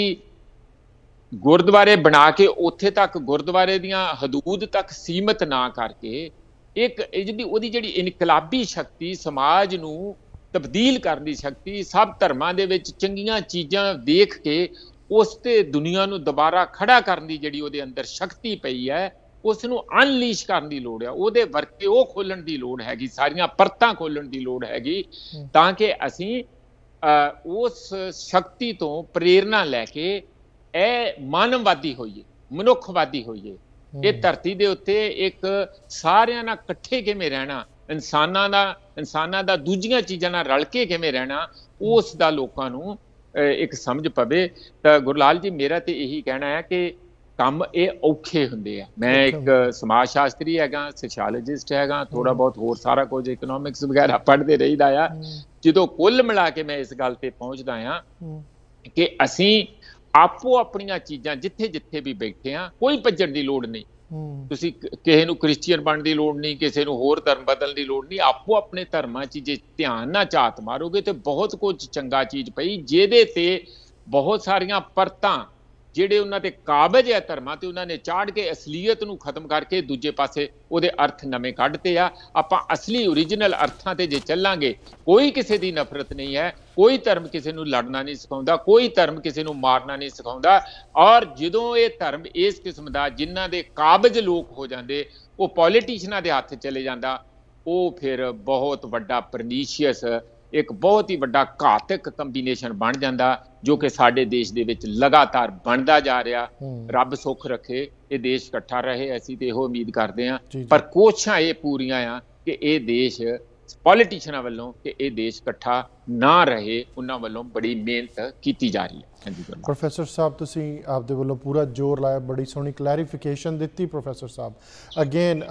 ਗੁਰਦੁਆਰੇ ਬਣਾ ਕੇ ਉੱਥੇ ਤੱਕ ਗੁਰਦੁਆਰੇ ਦੀਆਂ ਹਦੂਦ ਤੱਕ ਸੀਮਤ ਨਾ ਕਰਕੇ ਇੱਕ ਜਿਹੜੀ ਉਹਦੀ ਜਿਹੜੀ ਇਨਕਲਾਬੀ ਸ਼ਕਤੀ ਸਮਾਜ ਨੂੰ ਤਬਦੀਲ ਕਰਨ ਦੀ ਸ਼ਕਤੀ ਸਭ ਧਰਮਾਂ ਦੇ ਵਿੱਚ ਚੰਗੀਆਂ ਚੀਜ਼ਾਂ ਦੇਖ ਕੇ ਉਸ ਤੇ ਦੁਨੀਆ ਨੂੰ ਦੁਬਾਰਾ ਖੜਾ ਕਰਨ ਦੀ ਜਿਹੜੀ ਉਹਦੇ ਅੰਦਰ ਸ਼ਕਤੀ ਪਈ ਹੈ ਉਸ ਨੂੰ ਅਨਲੀਸ਼ ਕਰਨ ਦੀ ਲੋੜ ਹੈ ਉਹਦੇ ਵਰਕੇ ਉਹ ਖੋਲਣ ਦੀ ਲੋੜ ਹੈਗੀ ਸਾਰੀਆਂ ਪਰਤਾਂ ਖੋਲਣ ਦੀ ਲੋੜ ਹੈਗੀ ਤਾਂ ਕਿ ਅਸੀਂ ਉਸ ਸ਼ਕਤੀ ਤੋਂ ਪ੍ਰੇਰਣਾ ਲੈ ਕੇ ਇਹ ਮਾਨਵਵਾਦੀ ਹੋਈਏ ਮਨੁੱਖਵਾਦੀ ਹੋਈਏ ਇਹ ਧਰਤੀ ਦੇ ਉੱਤੇ ਇੱਕ ਸਾਰਿਆਂ ਨਾਲ ਇਕੱਠੇ ਕਿਵੇਂ ਰਹਿਣਾ ਇਨਸਾਨਾਂ ਦਾ ਇਨਸਾਨਾਂ ਦਾ ਦੂਜੀਆਂ ਚੀਜ਼ਾਂ ਨਾਲ ਰਲ ਕੇ ਕਿਵੇਂ ਰਹਿਣਾ ਉਸ ਦਾ ਲੋਕਾਂ ਨੂੰ ਇੱਕ ਸਮਝ ਪਵੇ ਤਾਂ ਗੁਰਲਾਲ ਜੀ ਮੇਰਾ ਤੇ ਇਹੀ ਕਹਿਣਾ ਹੈ ਕਿ ਕੰਮ ਇਹ ਔਖੇ ਹੁੰਦੇ ਆ ਮੈਂ ਇੱਕ ਸਮਾਜ ਸ਼ਾਸਤਰੀ ਹੈਗਾ ਸੋਸ਼ੀਓਲੋਜਿਸਟ ਹੈਗਾ ਥੋੜਾ ਬਹੁਤ ਹੋਰ ਸਾਰਾ ਕੁਝ ਇਕਨੋਮਿਕਸ ਵਗੈਰਾ ਪੜ੍ਹਦੇ ਰਹੀਦਾ ਆ ਜਦੋਂ ਕੁੱਲ ਮਿਲਾ ਕੇ ਮੈਂ ਇਸ ਗੱਲ ਤੇ ਪਹੁੰਚਦਾ ਆ ਕਿ ਅਸੀਂ ਆਪੋ ਆਪਣੀਆਂ ਚੀਜ਼ਾਂ ਜਿੱਥੇ ਜਿੱਥੇ ਵੀ ਬੈਠੇ ਆ ਕੋਈ ਭੱਜਣ ਦੀ ਲੋੜ ਨਹੀਂ ਤੁਸੀਂ ਕਿਸੇ ਨੂੰ ਕ੍ਰਿਸਚੀਅਨ ਬਣਨ ਦੀ ਲੋੜ ਨਹੀਂ ਕਿਸੇ ਨੂੰ ਹੋਰ ਧਰਮ ਬਦਲਣ ਦੀ ਲੋੜ ਨਹੀਂ ਆਪੋ ਆਪਣੇ ਧਰਮਾਂ 'ਚ ਜੇ ਧਿਆਨ ਨਾਲ ਝਾਤ ਮਾਰੋਗੇ ਤੇ ਬਹੁਤ ਕੁਝ ਚੰਗਾ ਚੀਜ਼ ਪਈ ਜਿਹਦੇ ਤੇ ਬਹੁਤ ਸਾਰੀਆਂ ਪਰਤਾਂ ਜਿਹੜੇ ਉਹਨਾਂ ਤੇ ਕਾਬਜ ਹੈ ਧਰਮਾਂ ਤੇ ਉਹਨਾਂ ਨੇ ਚਾੜ ਕੇ ਅਸਲੀਅਤ ਨੂੰ ਖਤਮ ਕਰਕੇ ਦੂਜੇ ਪਾਸੇ ਉਹਦੇ ਅਰਥ ਨਵੇਂ ਕੱਢਤੇ ਆ ਆਪਾਂ ਅਸਲੀ origignal ਅਰਥਾਂ ਤੇ ਜੇ ਚੱਲਾਂਗੇ ਕੋਈ ਕਿਸੇ ਦੀ ਨਫ਼ਰਤ ਨਹੀਂ ਹੈ ਕੋਈ ਧਰਮ ਕਿਸੇ ਨੂੰ ਲੜਨਾ ਨਹੀਂ ਸਿਖਾਉਂਦਾ ਕੋਈ ਧਰਮ ਕਿਸੇ ਨੂੰ ਮਾਰਨਾ ਨਹੀਂ ਸਿਖਾਉਂਦਾ ਔਰ ਜਦੋਂ ਇਹ ਧਰਮ ਇਸ ਕਿਸਮ ਦਾ ਜਿਨ੍ਹਾਂ ਦੇ ਕਾਬਜ ਲੋਕ ਹੋ ਜਾਂਦੇ ਉਹ ਪੋਲੀਟੀਸ਼ੀਨਾਂ ਦੇ ਹੱਥ ਚਲੇ ਜਾਂਦਾ ਉਹ ਫਿਰ ਬਹੁਤ ਵੱਡਾ ਪਰਨੀਸ਼ੀਅਸ ਇੱਕ ਬਹੁਤ ਹੀ ਵੱਡਾ ਘਾਤਕ ਕੰਬੀਨੇਸ਼ਨ ਬਣ ਜਾਂਦਾ ਜੋ ਕਿ ਸਾਡੇ ਦੇਸ਼ ਦੇ ਵਿੱਚ ਲਗਾਤਾਰ ਬਣਦਾ ਜਾ ਰਿਹਾ ਰੱਬ ਸੁੱਖ ਰੱਖੇ ਇਹ ਦੇਸ਼ ਇਕੱਠਾ ਰਹੇ ਅਸੀਂ ਤੇ ਇਹੋ ਉਮੀਦ ਕਰਦੇ ਹਾਂ ਪਰ ਕੋਸ਼ਿਸ਼ਾਂ ਇਹ ਪੂਰੀਆਂ ਆ ਕਿ ਇਹ ਦੇਸ਼ ਪੋਲੀਟੀਸ਼ੀਅਨਾਂ ਵੱਲੋਂ ਕਿ ਇਹ ਦੇਸ਼ ਇਕੱਠਾ ਨਾ ਰਹੇ ਉਹਨਾਂ ਵੱਲੋਂ ਬੜੀ ਮਿਹਨਤ ਕੀਤੀ ਜਾ ਰਹੀ ਹੈ ਹਾਂਜੀ ਪ੍ਰੋਫੈਸਰ ਸਾਹਿਬ ਤੁਸੀਂ ਆਪਦੇ ਵੱਲੋਂ ਪੂਰਾ ਜ਼ੋਰ ਲਾਇਆ ਬੜੀ ਸੋਹਣੀ ਕਲੈਰੀਫਿਕੇਸ਼ਨ ਦਿੱਤੀ ਪ੍ਰੋਫੈਸਰ ਸਾਹਿਬ ਅਗੇਨ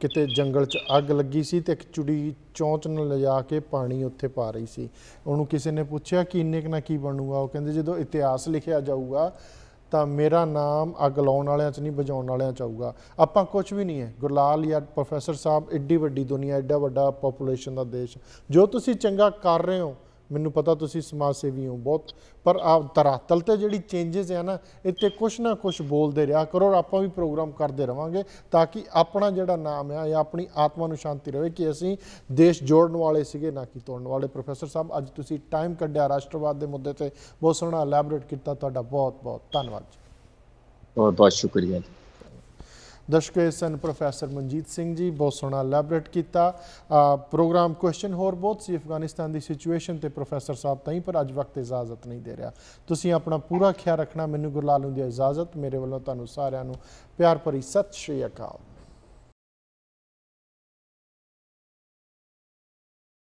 ਕਿਤੇ ਜੰਗਲ 'ਚ ਅੱਗ ਲੱਗੀ ਸੀ ਤੇ ਇੱਕ ਚੁੜੀ ਚੌਂਚ ਨੂੰ ਲਿਜਾ ਕੇ ਪਾਣੀ ਉੱਥੇ ਪਾ ਰਹੀ ਸੀ ਉਹਨੂੰ ਕਿਸੇ ਨੇ ਪੁੱਛਿਆ ਕਿ ਇੰਨੇ ਕਿ ਨਾ ਕੀ ਬਣੂਗਾ ਉਹ ਕਹਿੰਦੇ ਜਦੋਂ ਇਤਿਹਾਸ ਲਿਖਿਆ ਜਾਊਗਾ ਤਾਂ ਮੇਰਾ ਨਾਮ ਅੱਗ ਲਾਉਣ ਵਾਲਿਆਂ 'ਚ ਨਹੀਂ ਬਜਾਉਣ ਵਾਲਿਆਂ 'ਚ ਆਊਗਾ ਆਪਾਂ ਕੁਝ ਵੀ ਨਹੀਂ ਹੈ ਗੁਰਲਾਲ ਜਾਂ ਪ੍ਰੋਫੈਸਰ ਸਾਹਿਬ ਏਡੀ ਵੱਡੀ ਦੁਨੀਆ ਏਡਾ ਵੱਡਾ ਪੋਪੂਲੇਸ਼ਨ ਦਾ ਦੇਸ਼ ਜੋ ਤੁਸੀਂ ਚੰਗਾ ਕਰ ਰਹੇ ਹੋ ਮੈਨੂੰ ਪਤਾ ਤੁਸੀਂ ਸਮਾਜ ਸੇਵੀ ਹੋ ਬਹੁਤ ਪਰ ਆ ਤਰਾਤਲ ਤੇ ਜਿਹੜੀ ਚੇਂਜਸ ਆ ਨਾ ਇੱਥੇ ਕੁਛ ਨਾ ਕੁਛ ਬੋਲਦੇ ਰਿਹਾ ਕਰੋ ਔਰ ਆਪਾਂ ਵੀ ਪ੍ਰੋਗਰਾਮ ਕਰਦੇ ਰਵਾਂਗੇ ਤਾਂ ਕਿ ਆਪਣਾ ਜਿਹੜਾ ਨਾਮ ਆ ਜਾਂ ਆਪਣੀ ਆਤਮਾ ਨੂੰ ਸ਼ਾਂਤੀ ਰਵੇ ਕਿ ਅਸੀਂ ਦੇਸ਼ ਜੋੜਨ ਵਾਲੇ ਸੀਗੇ ਨਾ ਕਿ ਤੋੜਨ ਵਾਲੇ ਪ੍ਰੋਫੈਸਰ ਸਾਹਿਬ ਅੱਜ ਤੁਸੀਂ ਟਾਈਮ ਕੱਢਿਆ ਰਾਸ਼ਟਰਵਾਦ ਦੇ ਮੁੱਦੇ ਤੇ ਬਹੁਤ ਸੋਹਣਾ ਐਲੈਬੋਰੇਟ ਕੀਤਾ ਤੁਹਾਡਾ ਬਹੁਤ ਬਹੁਤ ਧੰਨਵਾਦ ਬਹੁਤ ਬਹੁਤ ਸ਼ੁਕਰੀਆ ਜੀ ਦਰਸ਼ਕੋ ਸਨ ਪ੍ਰੋਫੈਸਰ ਮਨਜੀਤ ਸਿੰਘ ਜੀ ਬਹੁਤ ਸੋਹਣਾ ਲੈਬਰੇਟ ਕੀਤਾ ਪ੍ਰੋਗਰਾਮ ਕੁਐਸਚਨ ਹੋਰ ਬਹੁਤ ਸੀ ਅਫਗਾਨਿਸਤਾਨ ਦੀ ਸਿਚੁਏਸ਼ਨ ਤੇ ਪ੍ਰੋਫੈਸਰ ਸਾਹਿਬ ਤਾਈਂ ਪਰ ਅੱਜ ਵਕਤ ਇਜਾਜ਼ਤ ਨਹੀਂ ਦੇ ਰਿਹਾ ਤੁਸੀਂ ਆਪਣਾ ਪੂਰਾ ਖਿਆਲ ਰੱਖਣਾ ਮੈਨੂੰ ਗੁਰਲਾਲ ਨੂੰ ਦੀ ਇਜਾਜ਼ਤ ਮੇਰੇ ਵੱਲੋਂ ਤੁਹਾਨੂੰ ਸਾਰਿਆਂ ਨੂੰ ਪਿਆਰ ਭਰੀ ਸਤਿ ਸ਼੍ਰੀ ਅਕਾਲ